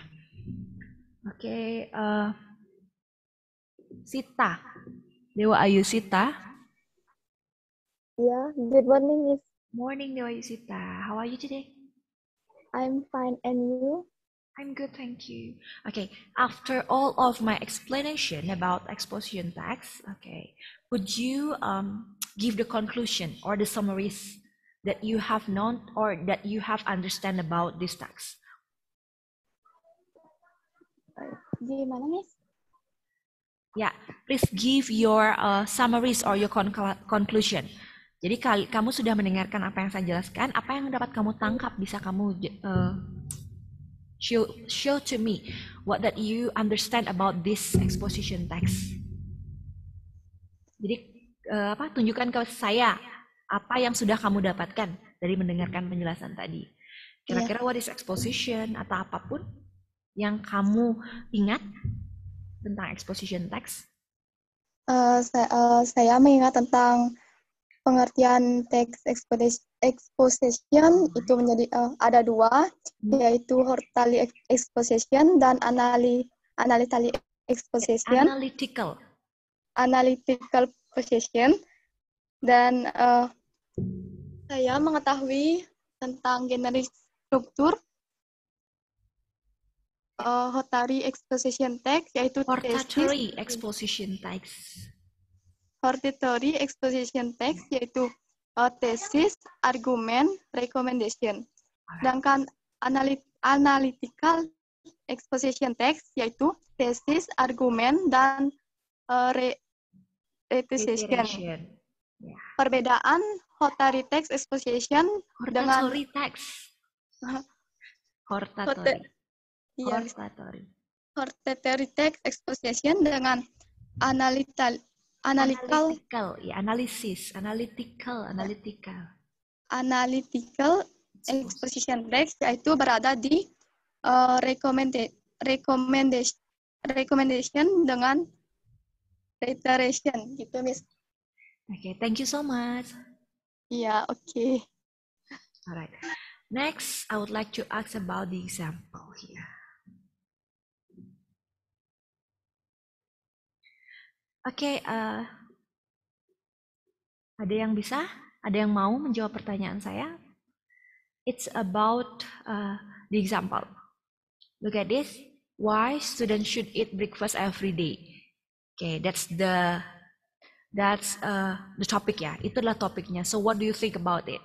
Okay, uh, Sita, Dewa Ayu Sita. Yeah, good morning, Miss. Morning, Dewa Ayu Sita. How are you today? I'm fine, and you? I'm good, thank you. Okay, after all of my explanation about exposition tax, okay, would you um, give the conclusion or the summaries that you have known or that you have understand about this text. Gimana, Miss? Yeah, please give your uh, summaries or your con conclusion. Jadi kali, kamu sudah mendengarkan apa yang saya jelaskan, apa yang dapat kamu tangkap bisa kamu uh, show show to me what that you understand about this exposition text. Jadi uh, apa tunjukkan ke saya apa yang sudah kamu dapatkan dari mendengarkan penjelasan tadi. Iya. Kira-kira what is exposition atau apapun yang kamu ingat tentang exposition text? Uh, eh, saya, uh, eh, saya mengingat tentang pengertian teks exposition itu menjadi uh, ada dua hmm. yaitu hortali exposition dan analy analytical exposition analytical analytical position dan uh, saya mengetahui tentang generic struktur uh, eh, Hotari Exposition Text, yaitu Hortatory Exposition Text. Hortatory Exposition Text, yaitu uh, tesis, argumen, recommendation. Sedangkan analit analytical exposition text, yaitu tesis, argumen, dan uh, re Exposition, ya. Perbedaan Hotari Text exposition Hortatory dengan Text. Hortatory. Iya. Hortatory. Hortatory Text exposition dengan analital analytical, analytical ya analisis, analytical, analytical. Analytical Exposition Text yaitu berada di uh, eh, recommended recommendation recommendation dengan reiteration gitu Miss. Oke, okay, thank you so much. Iya, yeah, oke. Okay. Alright. Next, I would like to ask about the example here. Oke, okay, uh, eh, ada yang bisa? Ada yang mau menjawab pertanyaan saya? It's about uh, the example. Look at this. Why students should eat breakfast every day? okay, that's the that's uh, the topic ya. Itu adalah topiknya. So what do you think about it?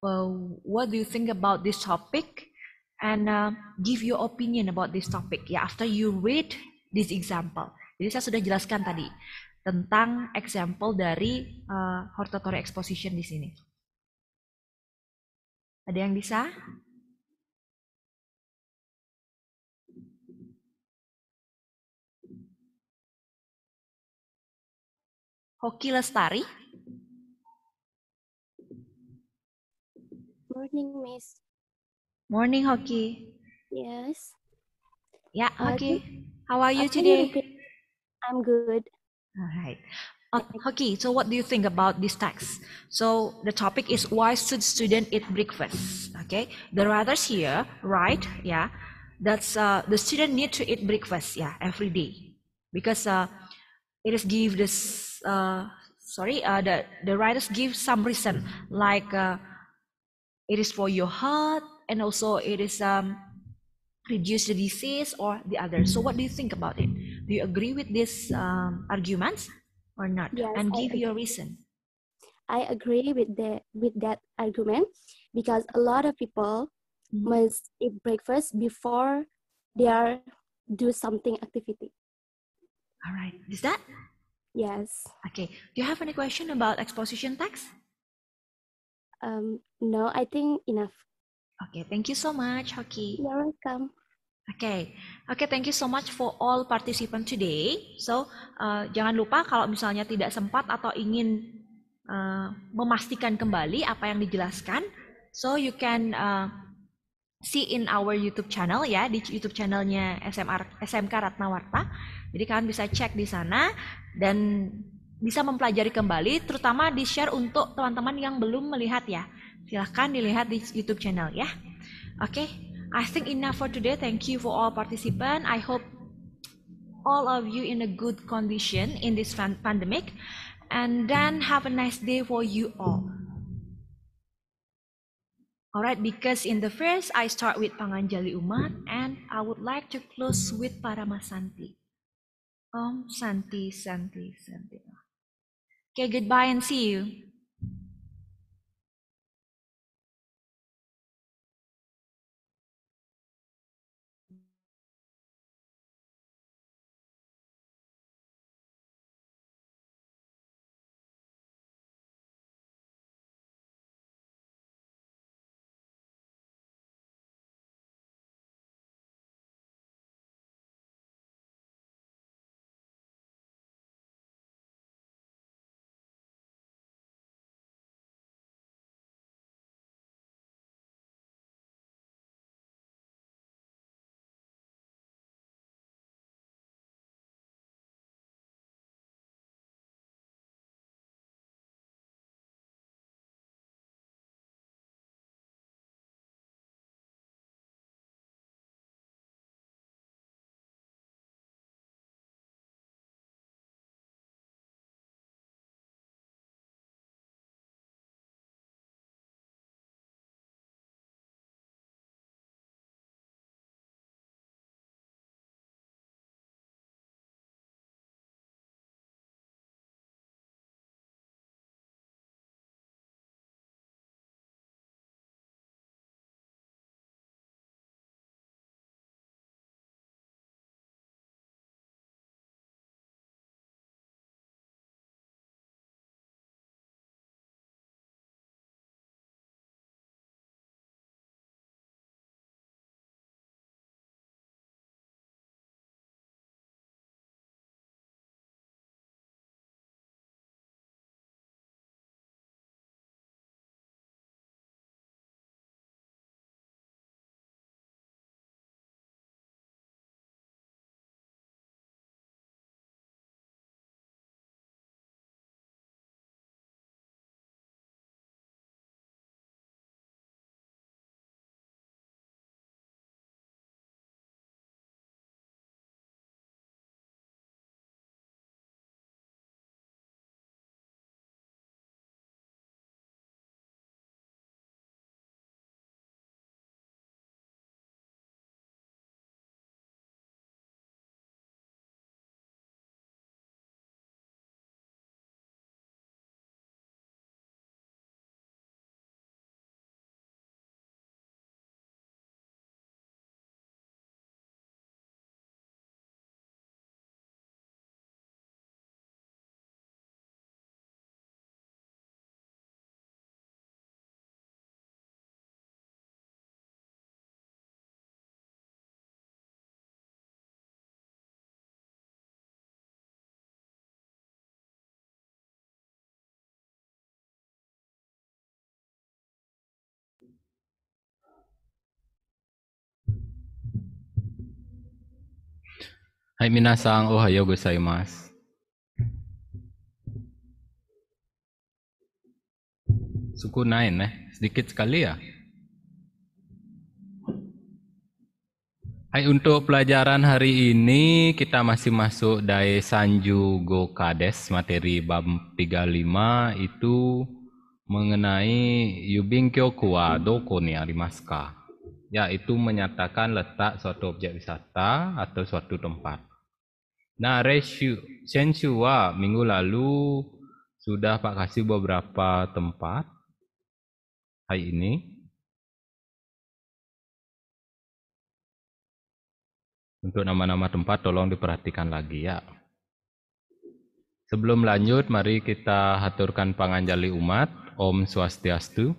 Well, what do you think about this topic? And uh, give your opinion about this topic ya after you read this example. Jadi saya sudah jelaskan tadi tentang example dari uh, hortatory exposition di sini. Ada yang bisa? Hoki Lestari. Morning, Miss. Morning, Hoki. Yes. Yeah, Hoki. How are you today? I'm good. All right. Uh, okay, so what do you think about this text? So the topic is why should students eat breakfast? Okay, the writers here, right? Yeah, that's uh, the student need to eat breakfast. Yeah, every day because uh, it is give this uh, sorry, uh, the, the writers give some reason like uh, it is for your heart and also it is um, reduce the disease or the other. So what do you think about it? Do you agree with these um, arguments or not? Yes, and give your reason. I agree with the with that argument because a lot of people mm -hmm. must eat breakfast before they are do something activity. All right. Is that Yes. Okay. Do you have any question about exposition tax? Um, no, I think enough. Okay, thank you so much, Hoki. You're welcome. Okay, okay, thank you so much for all participants today. So uh, jangan lupa kalau misalnya tidak sempat atau ingin uh, memastikan kembali apa yang dijelaskan, so you can uh, see in our YouTube channel ya di YouTube channelnya SMR, SMK Ratnawarta. Jadi kalian bisa cek di sana dan bisa mempelajari kembali, terutama di share untuk teman-teman yang belum melihat ya. Silahkan dilihat di YouTube channel ya. Oke, okay, I think enough for today. Thank you for all participant. I hope all of you in a good condition in this pandemic. And then have a nice day for you all. All right, because in the first, I start with Panganjali Umat, and I would like to close with Paramasanti. Om Santi, Santi, Santi. Okay, goodbye and see you. Hai minasang oh suku naik, eh? Sedikit sekali ya? Hai, untuk pelajaran hari ini kita masih masuk dari Sanju Gokades, materi bab 35 itu mengenai Yubing Kyokuwa doko ni arimasu yaitu menyatakan letak suatu objek wisata atau suatu tempat. Nah, resu sensua minggu lalu sudah Pak kasih beberapa tempat hari ini. Untuk nama-nama tempat tolong diperhatikan lagi ya. Sebelum lanjut, mari kita haturkan panganjali umat. Om Swastiastu.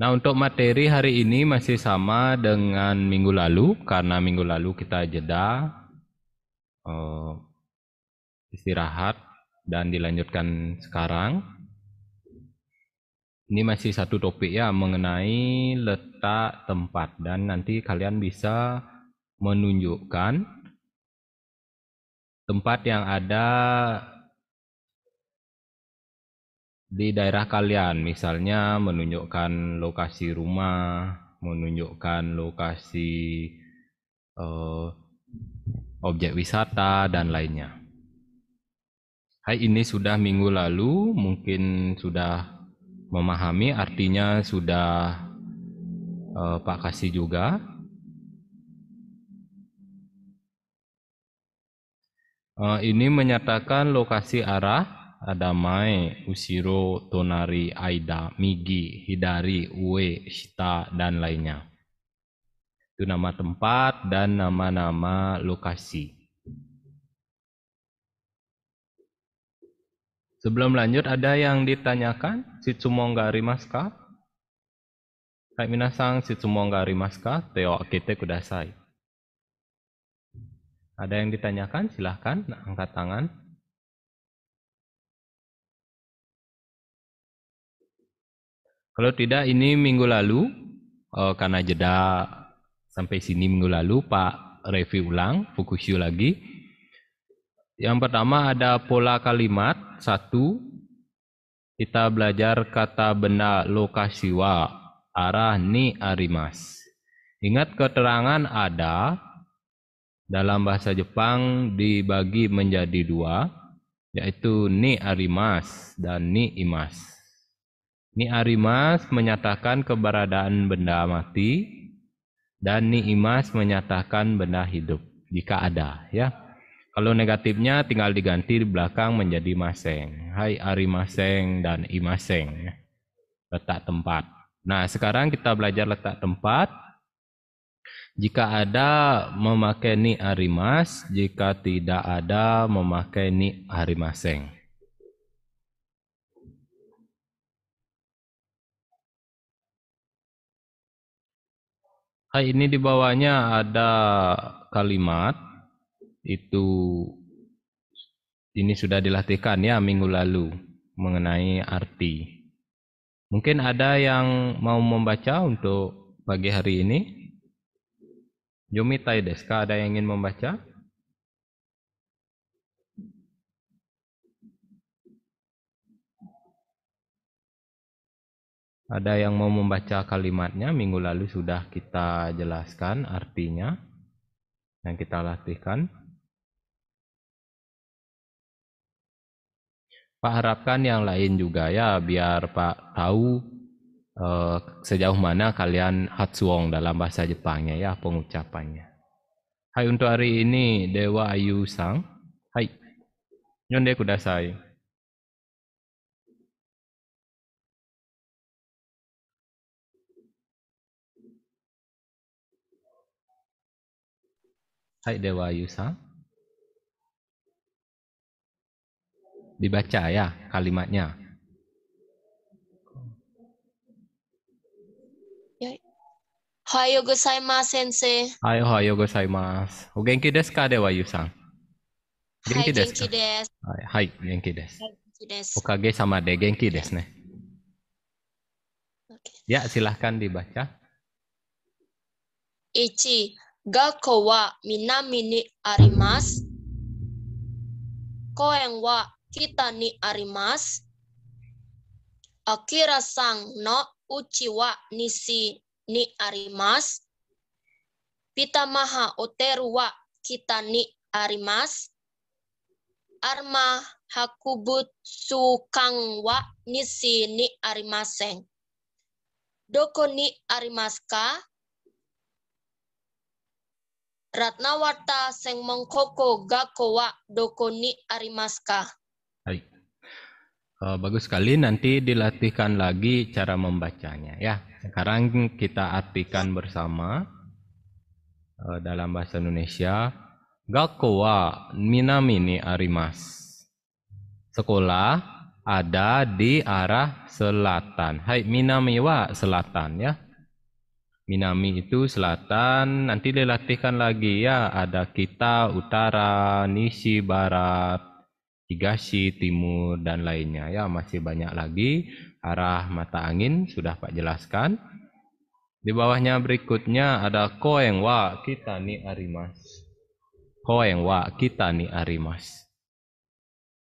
Nah, untuk materi hari ini masih sama dengan minggu lalu, karena minggu lalu kita jeda, uh, istirahat, dan dilanjutkan sekarang. Ini masih satu topik ya, mengenai letak tempat, dan nanti kalian bisa menunjukkan tempat yang ada di daerah kalian, misalnya menunjukkan lokasi rumah, menunjukkan lokasi uh, objek wisata, dan lainnya. Hai, ini sudah minggu lalu, mungkin sudah memahami, artinya sudah uh, Pak kasih juga. Uh, ini menyatakan lokasi arah ada mai Usiro, Tonari, Aida, Migi, Hidari, Ue, Shita, dan lainnya. Itu nama tempat dan nama-nama lokasi. Sebelum lanjut, ada yang ditanyakan? Si cumongga rimaska Hai minasang, si cumongga rimaska Teo akite kudasai. Ada yang ditanyakan? Silahkan angkat tangan. Kalau tidak ini minggu lalu uh, karena jeda sampai sini minggu lalu Pak review ulang Fukushu lagi. Yang pertama ada pola kalimat satu kita belajar kata benda lokasi wa arah ni arimas. Ingat keterangan ada dalam bahasa Jepang dibagi menjadi dua yaitu ni arimas dan ni imas. Ni Arimas menyatakan keberadaan benda mati dan Ni Imas menyatakan benda hidup jika ada ya. Kalau negatifnya tinggal diganti di belakang menjadi maseng. Hai arimaseng dan imaseng. Ya. Letak tempat. Nah, sekarang kita belajar letak tempat. Jika ada memakai ni arimas, jika tidak ada memakai ni arimaseng. Hai ini di bawahnya ada kalimat itu ini sudah dilatihkan ya minggu lalu mengenai arti. Mungkin ada yang mau membaca untuk pagi hari ini? Yumi Taideska ada yang ingin membaca? Ada yang mau membaca kalimatnya, minggu lalu sudah kita jelaskan artinya yang kita latihkan. Pak harapkan yang lain juga ya, biar Pak tahu eh, sejauh mana kalian hatsuong dalam bahasa Jepangnya ya pengucapannya. Hai untuk hari ini Dewa Ayu Sang. Hai. Nyonde kudasai. Hai Dewa dibaca ya kalimatnya. Ya. Hai Ohayo gozaimasu, sensei. Hai, ohayo gozaimasu. O genki desu ka dewa, Yusa? Genki desu Hai, genki desu. Hai, genki desu. Okage sama de genki desu ya. ne. Oke. Ya, silahkan dibaca. Ichi wa wa wa arimas, arimas, arimas, kita ni ni akira sang nisi maha Oteru wa kita ni arimas. Arma hakubut sukang wa nisi ni arimaseng. Doko ni arimaska. Ratnawarta Mengkoko, Gakowa Dokoni Arimaska. Baik. Eh, bagus sekali nanti dilatihkan lagi cara membacanya ya. Sekarang kita artikan bersama eh, dalam bahasa Indonesia Gakowa Minamini Arimas. Sekolah ada di arah selatan. Hai wa selatan ya. Minami itu selatan, nanti dilatihkan lagi ya, ada kita, utara, nishi, barat, higashi, timur, dan lainnya ya, masih banyak lagi. Arah mata angin sudah Pak jelaskan. Di bawahnya berikutnya ada koeng wa kita ni arimas. Koeng wa kita ni arimas.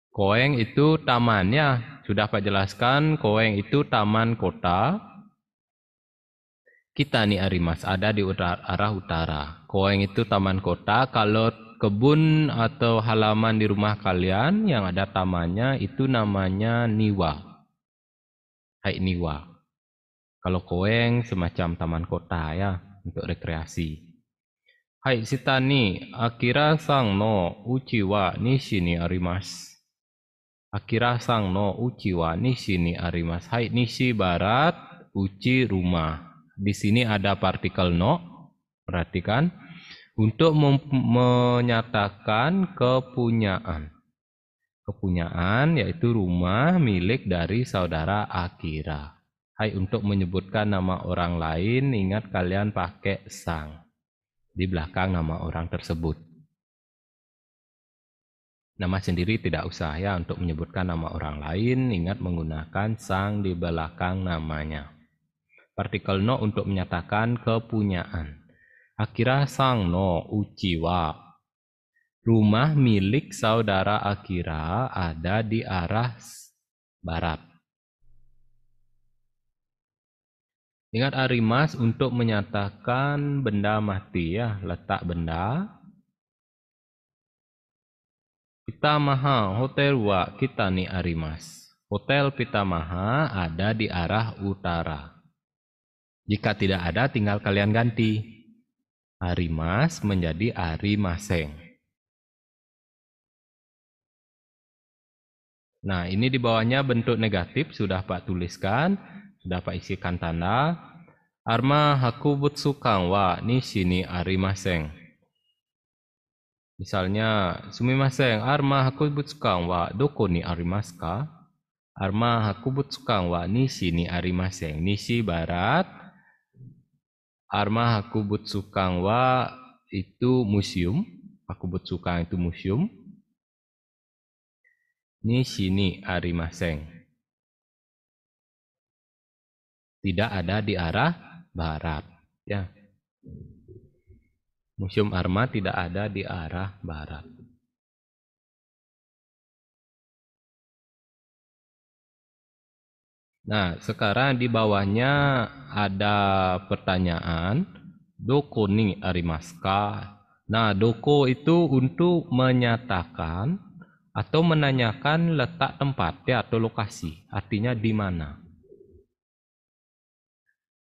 Koeng itu tamannya, sudah Pak jelaskan, koeng itu taman kota, kita nih Arimas ada di utara, arah utara. Koeng itu taman kota. Kalau kebun atau halaman di rumah kalian yang ada tamannya itu namanya niwa. Hai niwa. Kalau koeng semacam taman kota ya untuk rekreasi. Hai sitani, akira sang no uchiwa nishini arimas. Akira sang no uchiwa nishini arimas. Hai nishi barat, uchi rumah. Di sini ada partikel no, perhatikan, untuk menyatakan kepunyaan. Kepunyaan yaitu rumah milik dari saudara Akira. Hai untuk menyebutkan nama orang lain, ingat kalian pakai sang di belakang nama orang tersebut. Nama sendiri tidak usah ya untuk menyebutkan nama orang lain, ingat menggunakan sang di belakang namanya partikel no untuk menyatakan kepunyaan. Akira sang no uchiwa. Rumah milik saudara Akira ada di arah barat. Ingat arimas untuk menyatakan benda mati ya, letak benda. Maha hotel wa kita ni arimas. Hotel Pitamaha ada di arah utara. Jika tidak ada, tinggal kalian ganti. Arimas menjadi arimaseng. Nah, ini di bawahnya bentuk negatif sudah Pak tuliskan, sudah Pak isikan tanda. Arma hakubutsukang wa ni sini arimaseng. Misalnya, sumimaseng, arma hakubutsukang wa doko ni arimaska? Arma hakubutsukang wa ni sini arimaseng. Nishi barat, Arma Hakubut Sukangwa itu museum. aku Sukang itu museum. Ini sini Arimaseng. Tidak ada di arah barat. Ya. Museum Arma tidak ada di arah barat. Nah, sekarang di bawahnya ada pertanyaan doko ni arimaska. Nah, doko itu untuk menyatakan atau menanyakan letak tempatnya atau lokasi, artinya di mana.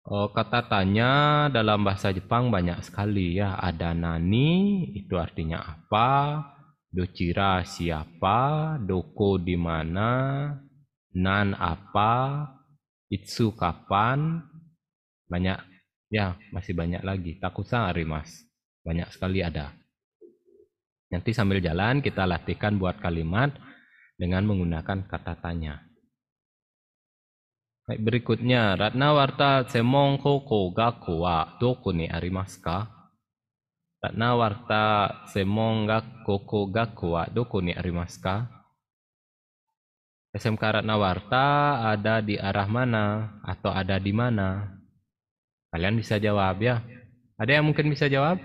Oh, kata tanya dalam bahasa Jepang banyak sekali ya. Ada nani, itu artinya apa? Dochira siapa? Doko di mana? nan apa, itsu kapan, banyak ya masih banyak lagi. Takusa arimas. Banyak sekali ada. Nanti sambil jalan kita latihkan buat kalimat dengan menggunakan kata tanya. Baik, berikutnya Ratna Warta Semong Koko Gaku wa Doku ni arimasu ka? Ratna Warta Semong Koko Gaku wa Doku ni arimasu ka? SMK Ratnawarta ada di arah mana atau ada di mana? Kalian bisa jawab ya. Ada yang mungkin bisa jawab?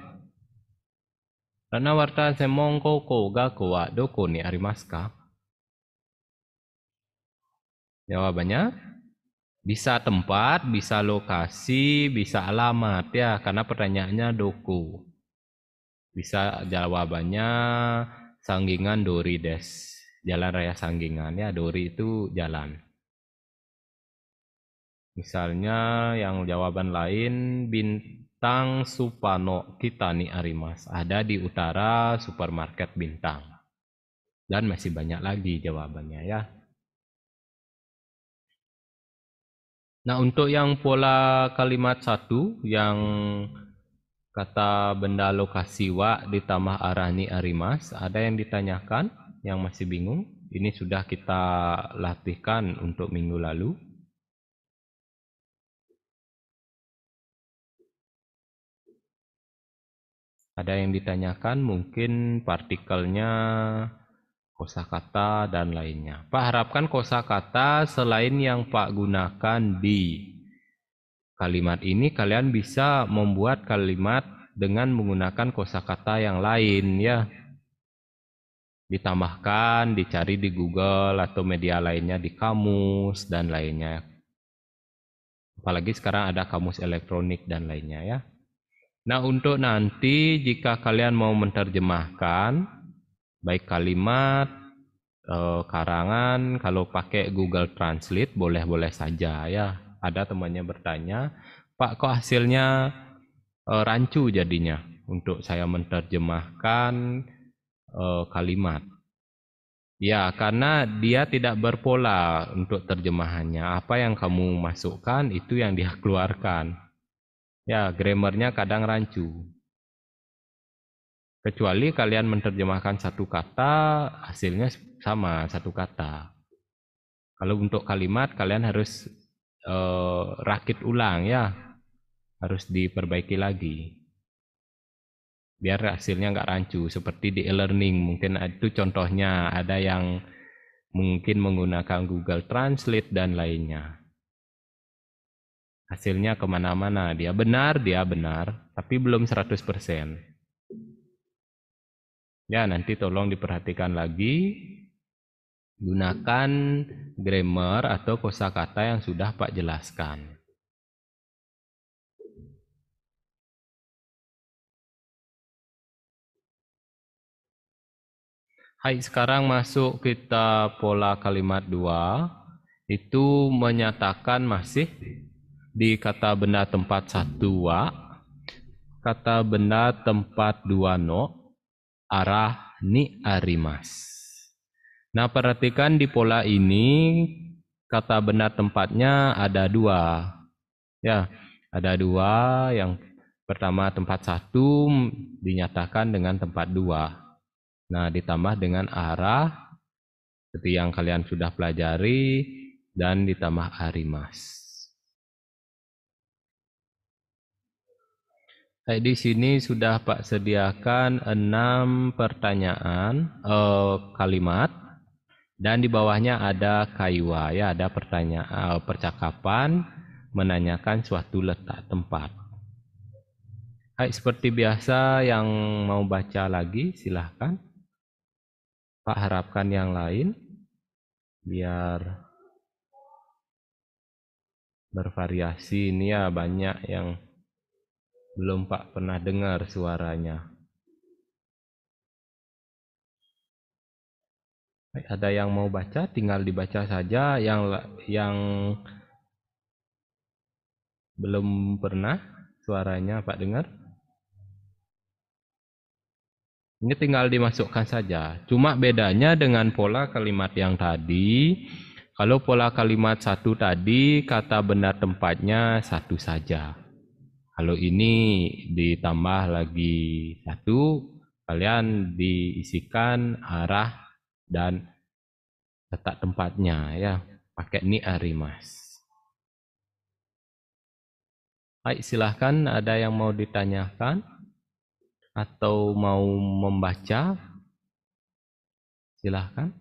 Ratnawarta semongko ko ga kowa doko ni arimaska? Jawabannya bisa tempat, bisa lokasi, bisa alamat ya karena pertanyaannya doku. Bisa jawabannya sanggingan dori des jalan raya Sanggingan ya Dori itu jalan. Misalnya yang jawaban lain Bintang Supano nih Arimas ada di utara supermarket Bintang. Dan masih banyak lagi jawabannya ya. Nah, untuk yang pola kalimat satu yang kata benda lokasi wa ditambah arah nih arimas, ada yang ditanyakan? yang masih bingung, ini sudah kita latihkan untuk minggu lalu. Ada yang ditanyakan mungkin partikelnya kosakata dan lainnya. Pak harapkan kosakata selain yang Pak gunakan di kalimat ini kalian bisa membuat kalimat dengan menggunakan kosakata yang lain ya ditambahkan, dicari di Google atau media lainnya di kamus dan lainnya. Apalagi sekarang ada kamus elektronik dan lainnya ya. Nah, untuk nanti jika kalian mau menerjemahkan baik kalimat eh, karangan kalau pakai Google Translate boleh-boleh saja ya. Ada temannya bertanya, "Pak, kok hasilnya eh, rancu jadinya?" Untuk saya menerjemahkan Eh, kalimat. Ya, karena dia tidak berpola untuk terjemahannya. Apa yang kamu masukkan itu yang dia keluarkan. Ya, grammarnya kadang rancu. Kecuali kalian menerjemahkan satu kata, hasilnya sama satu kata. Kalau untuk kalimat kalian harus uh, rakit ulang ya, harus diperbaiki lagi biar hasilnya nggak rancu seperti di e-learning mungkin itu contohnya ada yang mungkin menggunakan Google Translate dan lainnya hasilnya kemana-mana dia benar dia benar tapi belum 100% ya nanti tolong diperhatikan lagi gunakan grammar atau kosakata yang sudah Pak jelaskan Hai, sekarang masuk kita pola kalimat 2. Itu menyatakan masih di kata benda tempat satu wa, kata benda tempat dua no, arah ni arimas. Nah, perhatikan di pola ini kata benda tempatnya ada dua. Ya, ada dua. Yang pertama tempat satu dinyatakan dengan tempat dua. Nah, ditambah dengan arah seperti yang kalian sudah pelajari dan ditambah arimas. Hai, di sini sudah Pak sediakan enam pertanyaan eh, kalimat dan di bawahnya ada kaiwa ya, ada pertanyaan eh, percakapan menanyakan suatu letak tempat. Hai, seperti biasa yang mau baca lagi silahkan. Pak harapkan yang lain biar bervariasi ini ya banyak yang belum Pak pernah dengar suaranya. ada yang mau baca tinggal dibaca saja yang yang belum pernah suaranya Pak dengar. Ini tinggal dimasukkan saja. Cuma bedanya dengan pola kalimat yang tadi, kalau pola kalimat satu tadi, kata benda tempatnya satu saja. Kalau ini ditambah lagi satu, kalian diisikan arah dan letak tempatnya ya. Pakai ni arimas. Baik, silahkan ada yang mau ditanyakan atau mau membaca silahkan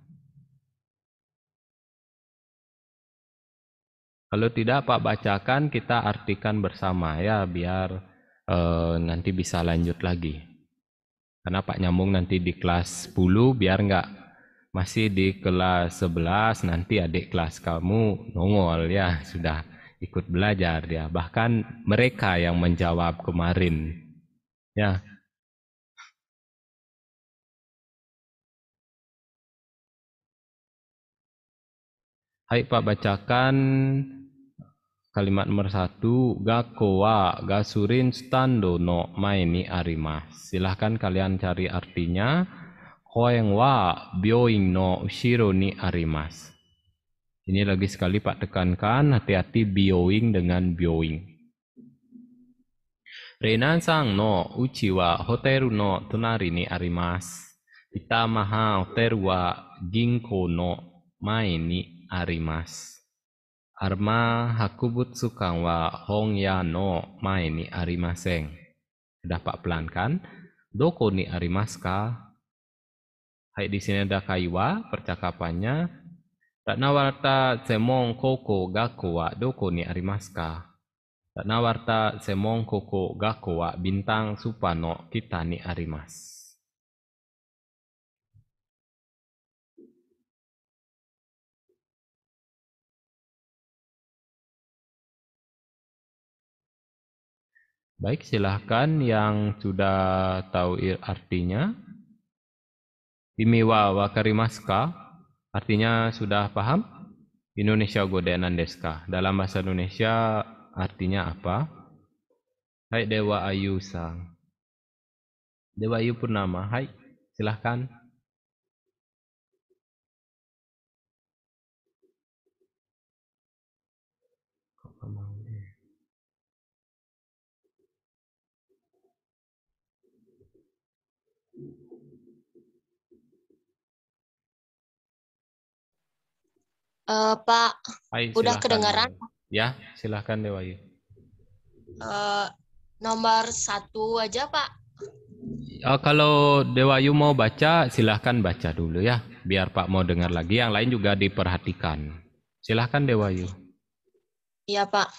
kalau tidak Pak bacakan kita artikan bersama ya biar eh, nanti bisa lanjut lagi karena Pak nyambung nanti di kelas 10 biar nggak masih di kelas 11 nanti adik kelas kamu nongol ya sudah ikut belajar ya bahkan mereka yang menjawab kemarin ya Hai Pak bacakan kalimat nomor satu gakowa gasurin stando no maini arima silahkan kalian cari artinya koeng wa bioing no shiro ni arimas ini lagi sekali Pak tekankan hati-hati bioing dengan bioing Renan sang no wa hotel no tunari ni arimas Itamaha hotel wa ginko no maini Arimas, arma wa ya Arimaseng. Dapat pelankan, doko ni arimasu ka? Hai, di sini ada kaiwa, percakapannya. nawarta semong koko gako wa doko ni arimasu ka? nawarta semong koko gako wa bintang supano kita ni Arimas. Baik, silahkan yang sudah tahu artinya. Imiwa wa karimaska, artinya sudah paham? Indonesia godenan deska. Dalam bahasa Indonesia artinya apa? Hai Dewa Ayu Sang. Dewa Ayu Purnama, hai, silahkan. Uh, Pak, Hai, udah kedengaran? Ya, silahkan Yu. Uh, eh, nomor satu aja Pak. Uh, kalau Yu mau baca, silahkan baca dulu ya. Biar Pak mau dengar lagi. Yang lain juga diperhatikan. Silahkan Dewa Yu. Iya Pak.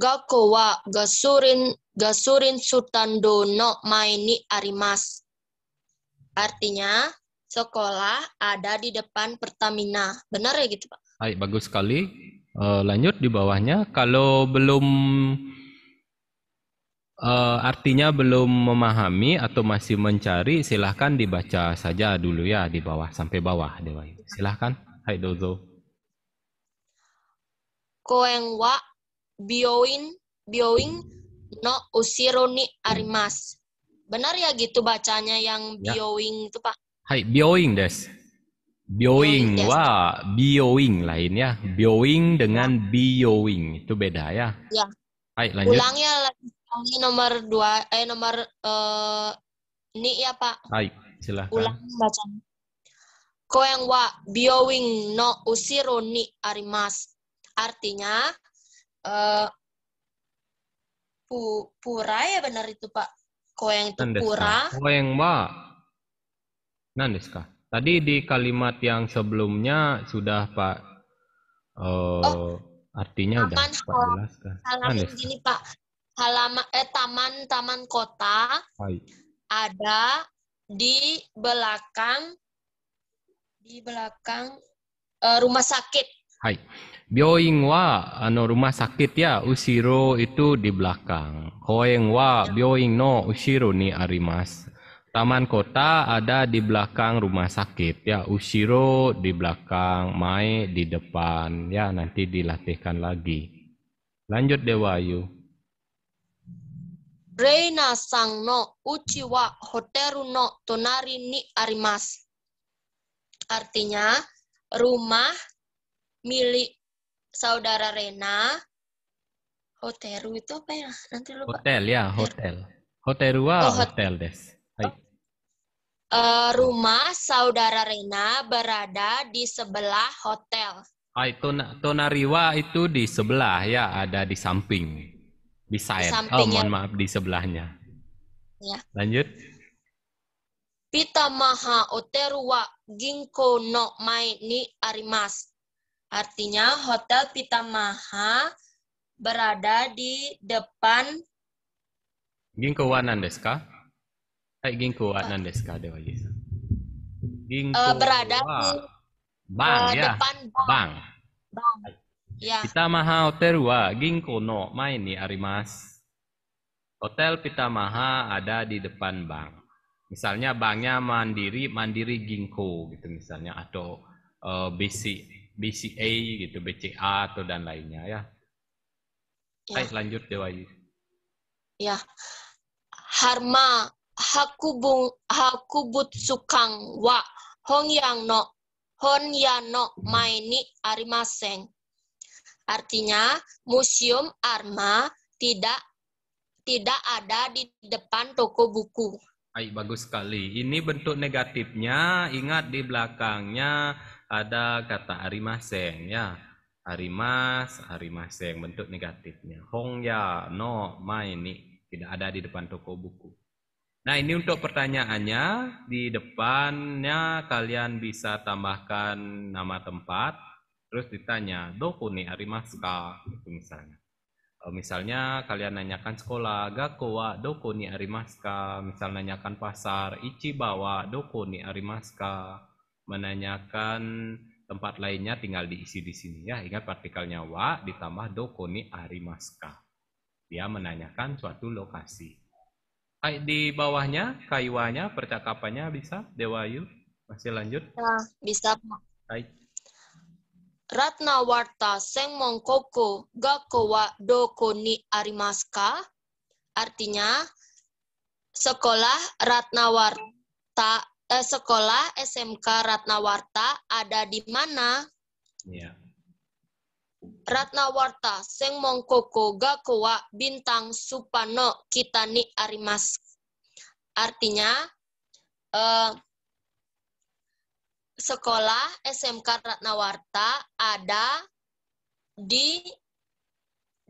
Gakowa gasurin gasurin sutando no maini arimas. Artinya, sekolah ada di depan Pertamina. Benar ya gitu, Pak? Baik, bagus sekali. Uh, lanjut di bawahnya, kalau belum uh, artinya belum memahami atau masih mencari, silahkan dibaca saja dulu ya di bawah sampai bawah, Dewa. Silahkan, Hai Dozo. Koengwa bioin bioing no usironi arimas. Benar ya gitu bacanya yang ya. bioing ya. itu Pak? はい、病院です。病院は、bioing lain ya. Bioing dengan ya. bioing itu beda ya. Ya. Hai, lanjut. Ulangnya lagi nomor dua, eh nomor eh, ini ya Pak. Hai, silahkan. Ulang baca. Koeng wa bioing no usiro ni arimas. Artinya, eh, pu, pura ya benar itu Pak. Koeng itu pura. Koeng wa Nah, 何ですか Tadi di kalimat yang sebelumnya sudah Pak uh, oh, artinya taman udah Pak jelaskan. Halaman gini Pak. Halaman eh taman taman kota Hai. ada di belakang di belakang uh, rumah sakit. Hai. Bioing wa ano rumah sakit ya usiro itu di belakang. Koeng wa ya. bioing no usiro ni arimas. Taman kota ada di belakang rumah sakit ya Ushiro di belakang, Mai di depan ya nanti dilatihkan lagi. Lanjut Dewa Reina sang no uchiwa hotel no tonari ni arimas. Artinya rumah milik saudara Rena. Hotel itu apa ya? Nanti lupa. Hotel ya, hotel. Hotel oh, wa oh, hotel des. Uh, rumah saudara Rena berada di sebelah hotel. Itu tona, Tonariwa itu di sebelah ya, ada di samping. Di side. Di oh, mohon ya. maaf di sebelahnya. Ya. Lanjut. Pitamaha Maha ginko no mai ni arimas. Artinya hotel Pitamaha berada di depan Ginko wa desu はい、銀行は何ですか、ではいいです。銀行は、uh, eh, eh, berada di, bank, berada eh, ya. depan bank. bank. bank. Ya. Pitamaha Hotel wa ginko no mai ni arimas. Hotel Pitamaha ada di depan bank. Misalnya banknya Mandiri, Mandiri Ginko gitu misalnya atau uh, BC, BCA gitu, BCA atau dan lainnya ya. ya. lanjut Dewa. Ya. Harma hakubung Sukang wa hongyang no honyan no maini arimaseng. Artinya, museum Arma tidak tidak ada di depan toko buku. Ay, bagus sekali. Ini bentuk negatifnya. Ingat di belakangnya ada kata arimaseng ya. Arimas, arimaseng bentuk negatifnya. Hong ya, no, maini tidak ada di depan toko buku. Nah, ini untuk pertanyaannya. Di depannya kalian bisa tambahkan nama tempat, terus ditanya, Doku ni arimaska, itu misalnya. Misalnya kalian nanyakan sekolah, wa Doku ni arimasuka, Misal nanyakan pasar, Ichibawa, Doku ni arimasuka, Menanyakan tempat lainnya tinggal diisi di sini ya. Ingat partikelnya wa ditambah Doku ni arimaska. Dia menanyakan suatu lokasi di bawahnya kaiwanya percakapannya bisa Dewayu masih lanjut ya, bisa Hai. Ratna warta seng mongkoko gakko wa doko ni arimaska artinya sekolah Ratna warta eh, sekolah SMK Ratna warta ada di mana ya Ratnawarta Seng Mongkoko Gakowa Bintang Supano Kitani Arimas. Artinya, eh, sekolah SMK Ratnawarta ada di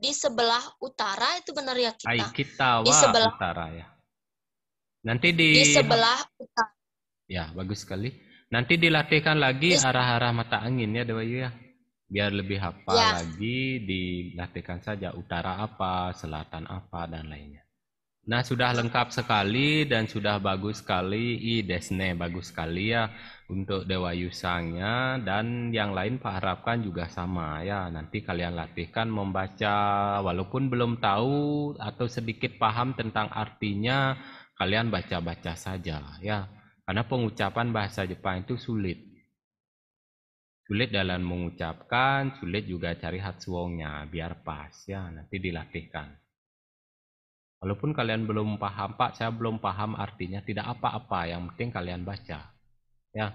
di sebelah utara itu benar ya kita? Aikitawa di sebelah utara ya. Nanti di di sebelah utara. Ya, bagus sekali. Nanti dilatihkan lagi arah-arah mata angin ya, Dewa ya biar lebih hafal ya. lagi dilatihkan saja utara apa, selatan apa dan lainnya. Nah, sudah lengkap sekali dan sudah bagus sekali i desne bagus sekali ya untuk Dewa Yusangnya dan yang lain Pak harapkan juga sama ya. Nanti kalian latihkan membaca walaupun belum tahu atau sedikit paham tentang artinya, kalian baca-baca saja ya. Karena pengucapan bahasa Jepang itu sulit sulit dalam mengucapkan, sulit juga cari hatsuongnya, biar pas ya, nanti dilatihkan. Walaupun kalian belum paham, Pak, saya belum paham artinya, tidak apa-apa, yang penting kalian baca. Ya.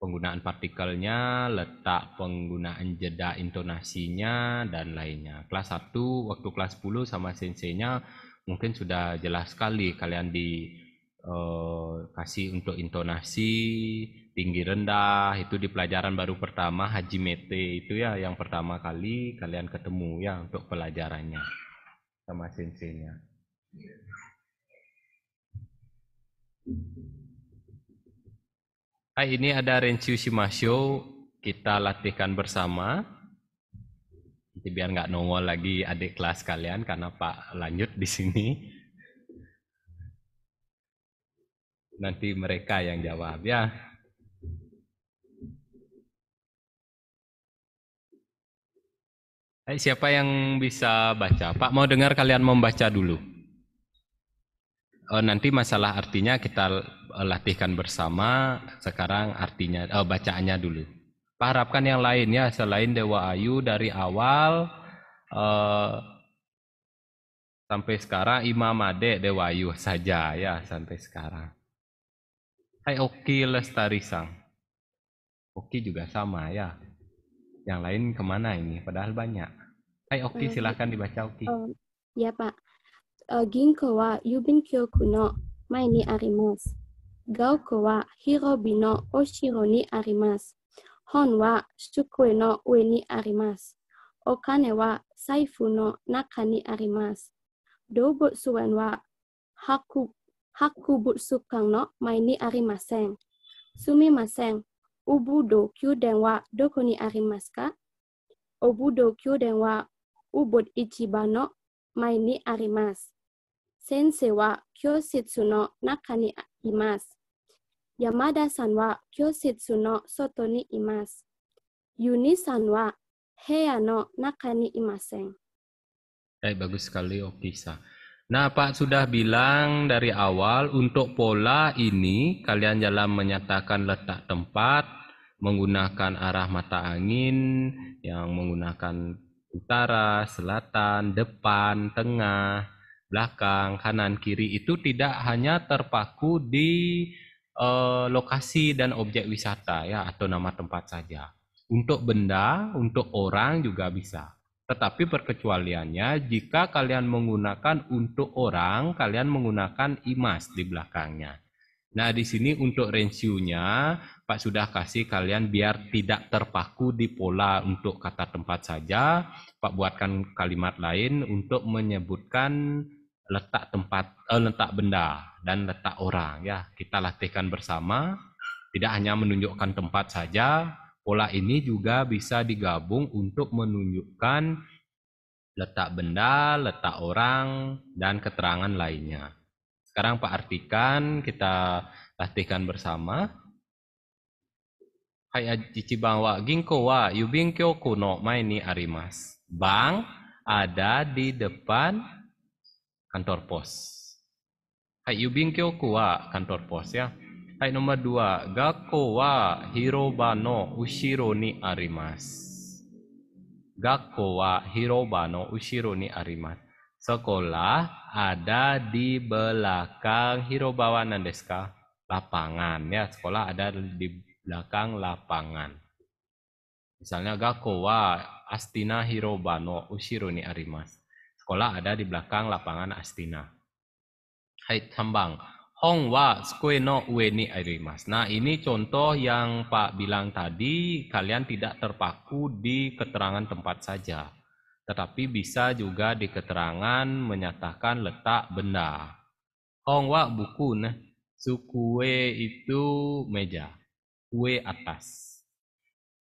Penggunaan partikelnya, letak penggunaan jeda intonasinya, dan lainnya. Kelas 1, waktu kelas 10 sama sensenya, mungkin sudah jelas sekali kalian di uh, kasih untuk intonasi tinggi rendah itu di pelajaran baru pertama Haji Mete itu ya yang pertama kali kalian ketemu ya untuk pelajarannya sama senseinya. Hai, ini ada Renciu Shimasho kita latihkan bersama. Nanti biar nggak nongol lagi adik kelas kalian karena Pak lanjut di sini. nanti mereka yang jawab ya. Hai, siapa yang bisa baca? Pak mau dengar kalian membaca dulu. Oh, nanti masalah artinya kita latihkan bersama. Sekarang artinya oh, bacaannya dulu. Pak harapkan yang lain ya selain Dewa Ayu dari awal eh, sampai sekarang Imam Ade Dewa Ayu saja ya sampai sekarang. Hai Oki Lestari Sang. Oki juga sama ya. Yang lain kemana ini? Padahal banyak. Hai Oki, eh, silahkan dibaca Oki. Uh, ya Pak. Uh, eh, ginko wa yubin kyoku no mai ni arimasu. Gauko wa hirobi no oshiro ni arimasu. Hon wa shukue no ue ni arimasu. Okane wa saifu no naka ni arimasu. wa haku Haku butsu kangno maini Sumi Sumimaseng, Ubu do kyu den wa doko ni ari maska? Ubu do kyu den wa ichiba no maini mas. Sensei wa sitsu no nakani imas. Yamada-san wa sitsu no soto ni imas. Yuni-san wa heya no nakani imaseng. Eh, bagus sekali, Opisa. Nah, Pak sudah bilang dari awal untuk pola ini kalian jalan menyatakan letak tempat menggunakan arah mata angin yang menggunakan utara, selatan, depan, tengah, belakang, kanan, kiri itu tidak hanya terpaku di eh, lokasi dan objek wisata ya atau nama tempat saja. Untuk benda, untuk orang juga bisa. Tetapi perkecualiannya jika kalian menggunakan untuk orang, kalian menggunakan imas di belakangnya. Nah, di sini untuk rensiunya Pak sudah kasih kalian biar tidak terpaku di pola untuk kata tempat saja. Pak buatkan kalimat lain untuk menyebutkan letak tempat eh, letak benda dan letak orang ya. Kita latihkan bersama, tidak hanya menunjukkan tempat saja, Pola ini juga bisa digabung untuk menunjukkan letak benda, letak orang, dan keterangan lainnya. Sekarang Pak artikan, kita latihkan bersama. Hai Cici bang wa ginko wa no kuno maini arimas. Bang ada di depan kantor pos. Hai yubinkyo kuwa kantor pos ya. Hai nomor dua. Gako wa hiroba no ushiro ni arimasu. Gako wa hiroba no ushiro ni arimasu. Sekolah ada di belakang hiroba wa nandeska. Lapangan ya, sekolah ada di belakang lapangan. Misalnya Gakowa wa astina hiroba no ushiro ni arimasu. Sekolah ada di belakang lapangan astina. Hai, tambang. Hong wa skue no ueni airimas. Nah, ini contoh yang Pak bilang tadi, kalian tidak terpaku di keterangan tempat saja. Tetapi bisa juga di keterangan menyatakan letak benda. Hong wa buku ne, Sukue itu meja. ue atas.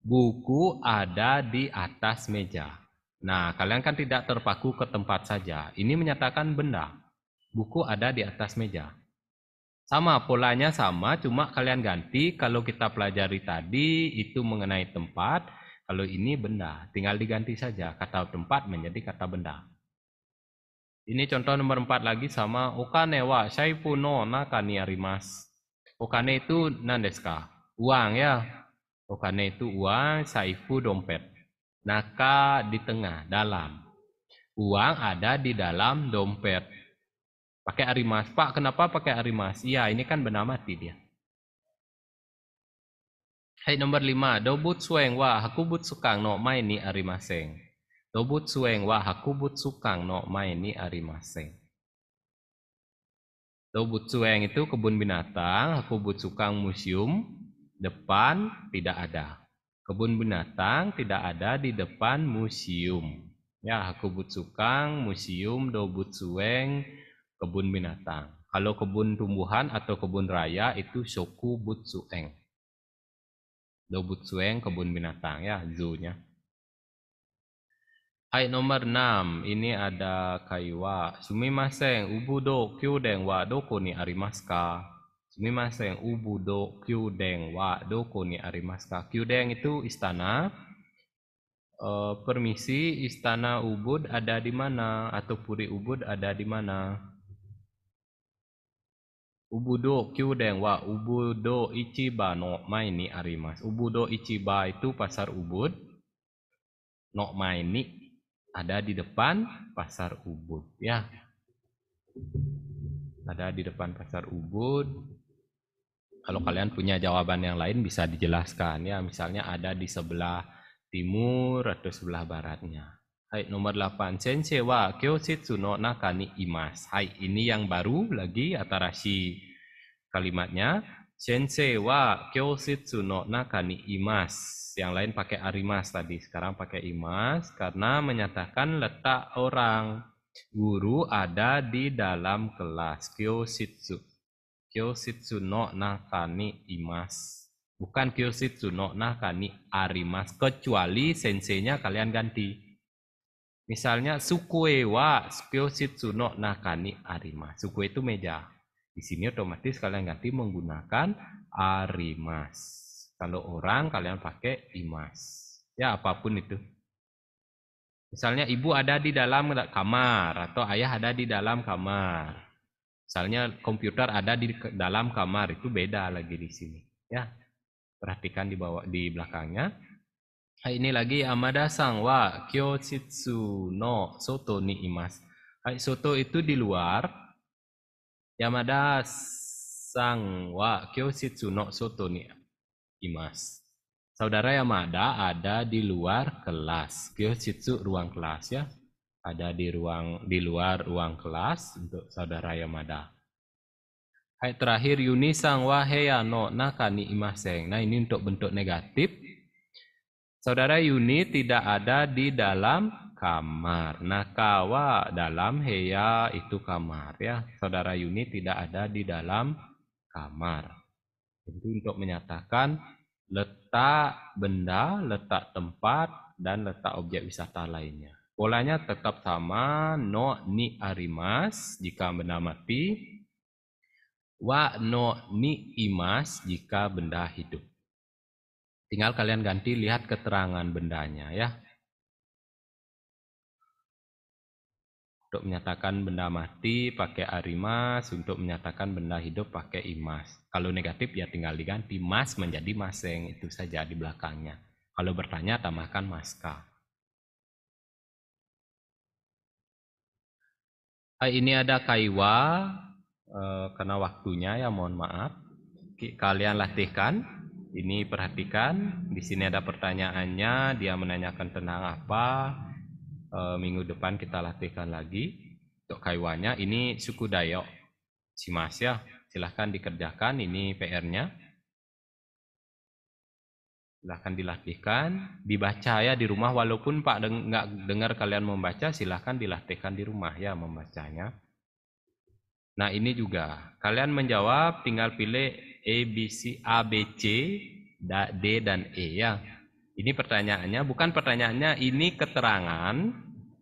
Buku ada di atas meja. Nah, kalian kan tidak terpaku ke tempat saja. Ini menyatakan benda. Buku ada di atas meja. Sama, polanya sama, cuma kalian ganti. Kalau kita pelajari tadi itu mengenai tempat, kalau ini benda. Tinggal diganti saja, kata tempat menjadi kata benda. Ini contoh nomor empat lagi sama okane wa shaipu no nakani arimas. Okane itu nandeska, uang ya. Okane itu uang, saifu dompet. Naka di tengah, dalam. Uang ada di dalam dompet. Pakai Arimas. Pak, kenapa pakai Arimas? Iya, ini kan benar mati dia. Hai nomor lima. Dobut sueng aku hakubut sukang no mai ni arimaseng. Dobut sueng aku hakubut sukang no mai ni arimaseng. Dobut sueng itu kebun binatang, aku hakubut sukang museum, depan tidak ada. Kebun binatang tidak ada di depan museum. Ya, aku hakubut sukang, museum, dobut sueng, kebun binatang. Kalau kebun tumbuhan atau kebun raya itu shoku butsueng. Do butsueng kebun binatang ya, zoo-nya. Ayat nomor 6, ini ada kaiwa. Sumimasen, kyu deng wa doko ni arimasu ka? Sumimasen, kyu deng wa doko ni arimasu ka? deng itu istana. Uh, permisi, istana Ubud ada di mana? Atau puri Ubud ada di mana? wa ni arimas. ichiba itu pasar Ubud. Nokma ini ada di depan pasar Ubud ya. Ada di depan pasar Ubud. Kalau kalian punya jawaban yang lain bisa dijelaskan ya. Misalnya ada di sebelah timur atau sebelah baratnya. Hai nomor 8. Sensei wa kyosetsu no naka ni imas. Hai, ini yang baru lagi atarashi kalimatnya. Sensei wa kyosetsu no naka ni imas. Yang lain pakai arimas tadi, sekarang pakai imas karena menyatakan letak orang guru ada di dalam kelas Kyo Kyosetsu no naka ni imas. Bukan kyosetsu no naka ni arimas kecuali senseinya kalian ganti. Misalnya sukue wa sukyositsu no nakani arima. Sukue itu meja. Di sini otomatis kalian ganti menggunakan arimas. Kalau orang kalian pakai imas. Ya apapun itu. Misalnya ibu ada di dalam kamar atau ayah ada di dalam kamar. Misalnya komputer ada di dalam kamar itu beda lagi di sini. Ya perhatikan di bawah di belakangnya ini lagi Amada sang wa kyoshitsu no soto ni imas. Hai, soto itu di luar. Yamada sang wa kyoshitsu no soto ni imas. Saudara Yamada ada di luar kelas. Kyo Kyoshitsu ruang kelas ya. Ada di ruang di luar ruang kelas untuk saudara Yamada. Hai, terakhir Yuni sang wa heya no naka ni imaseng. Nah, ini untuk bentuk negatif. Saudara Yuni tidak ada di dalam kamar. Nah, kawa dalam heya itu kamar ya. Saudara Yuni tidak ada di dalam kamar. Itu untuk menyatakan letak benda, letak tempat, dan letak objek wisata lainnya. Polanya tetap sama, no ni arimas jika benda mati, wa no ni imas jika benda hidup. Tinggal kalian ganti lihat keterangan bendanya ya. Untuk menyatakan benda mati pakai arimas, untuk menyatakan benda hidup pakai imas. Kalau negatif ya tinggal diganti mas menjadi maseng itu saja di belakangnya. Kalau bertanya tambahkan maska. Ini ada kaiwa eh, karena waktunya ya mohon maaf. Kalian latihkan ini perhatikan, di sini ada pertanyaannya, dia menanyakan tentang apa. E, minggu depan kita latihkan lagi untuk kaiwanya. Ini suku Dayok. Si Mas ya, silahkan dikerjakan. Ini PR-nya. Silahkan dilatihkan, dibaca ya di rumah. Walaupun Pak deng dengar kalian membaca, silahkan dilatihkan di rumah ya membacanya. Nah ini juga, kalian menjawab tinggal pilih A, B, C, A, B, C, D dan E ya. Ini pertanyaannya, bukan pertanyaannya ini keterangan.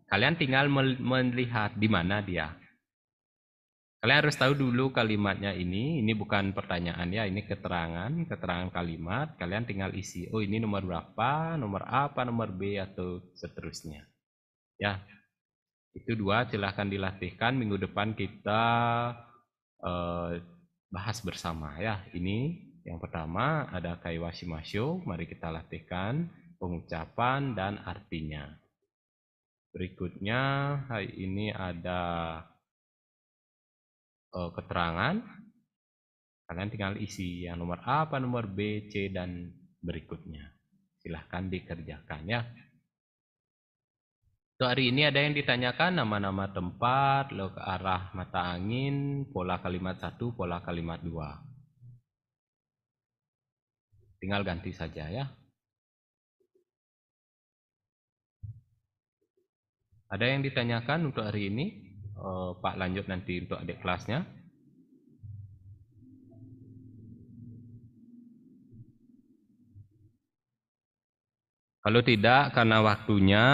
Kalian tinggal melihat di mana dia. Kalian harus tahu dulu kalimatnya ini. Ini bukan pertanyaan ya, ini keterangan, keterangan kalimat. Kalian tinggal isi, oh ini nomor berapa, nomor apa, nomor B atau seterusnya. Ya. Itu dua silahkan dilatihkan minggu depan kita uh, bahas bersama ya. Ini yang pertama ada kaiwashi masyo, mari kita latihkan pengucapan dan artinya. Berikutnya hari ini ada uh, keterangan. Kalian tinggal isi yang nomor A apa nomor B, C dan berikutnya. Silahkan dikerjakan ya. Untuk hari ini ada yang ditanyakan nama-nama tempat, lo arah mata angin, pola kalimat satu, pola kalimat dua. Tinggal ganti saja ya. Ada yang ditanyakan untuk hari ini? Oh, Pak lanjut nanti untuk adik kelasnya. Kalau tidak, karena waktunya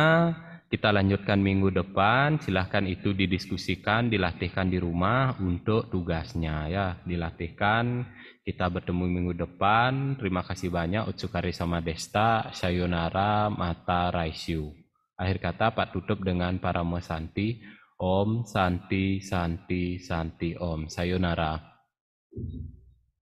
kita lanjutkan minggu depan, silahkan itu didiskusikan, dilatihkan di rumah untuk tugasnya ya. Dilatihkan, kita bertemu minggu depan. Terima kasih banyak Utsukari sama Desta, Sayonara, Mata, Raisyu. Akhir kata Pak tutup dengan para Santi. Om Santi Santi Santi Om Sayonara.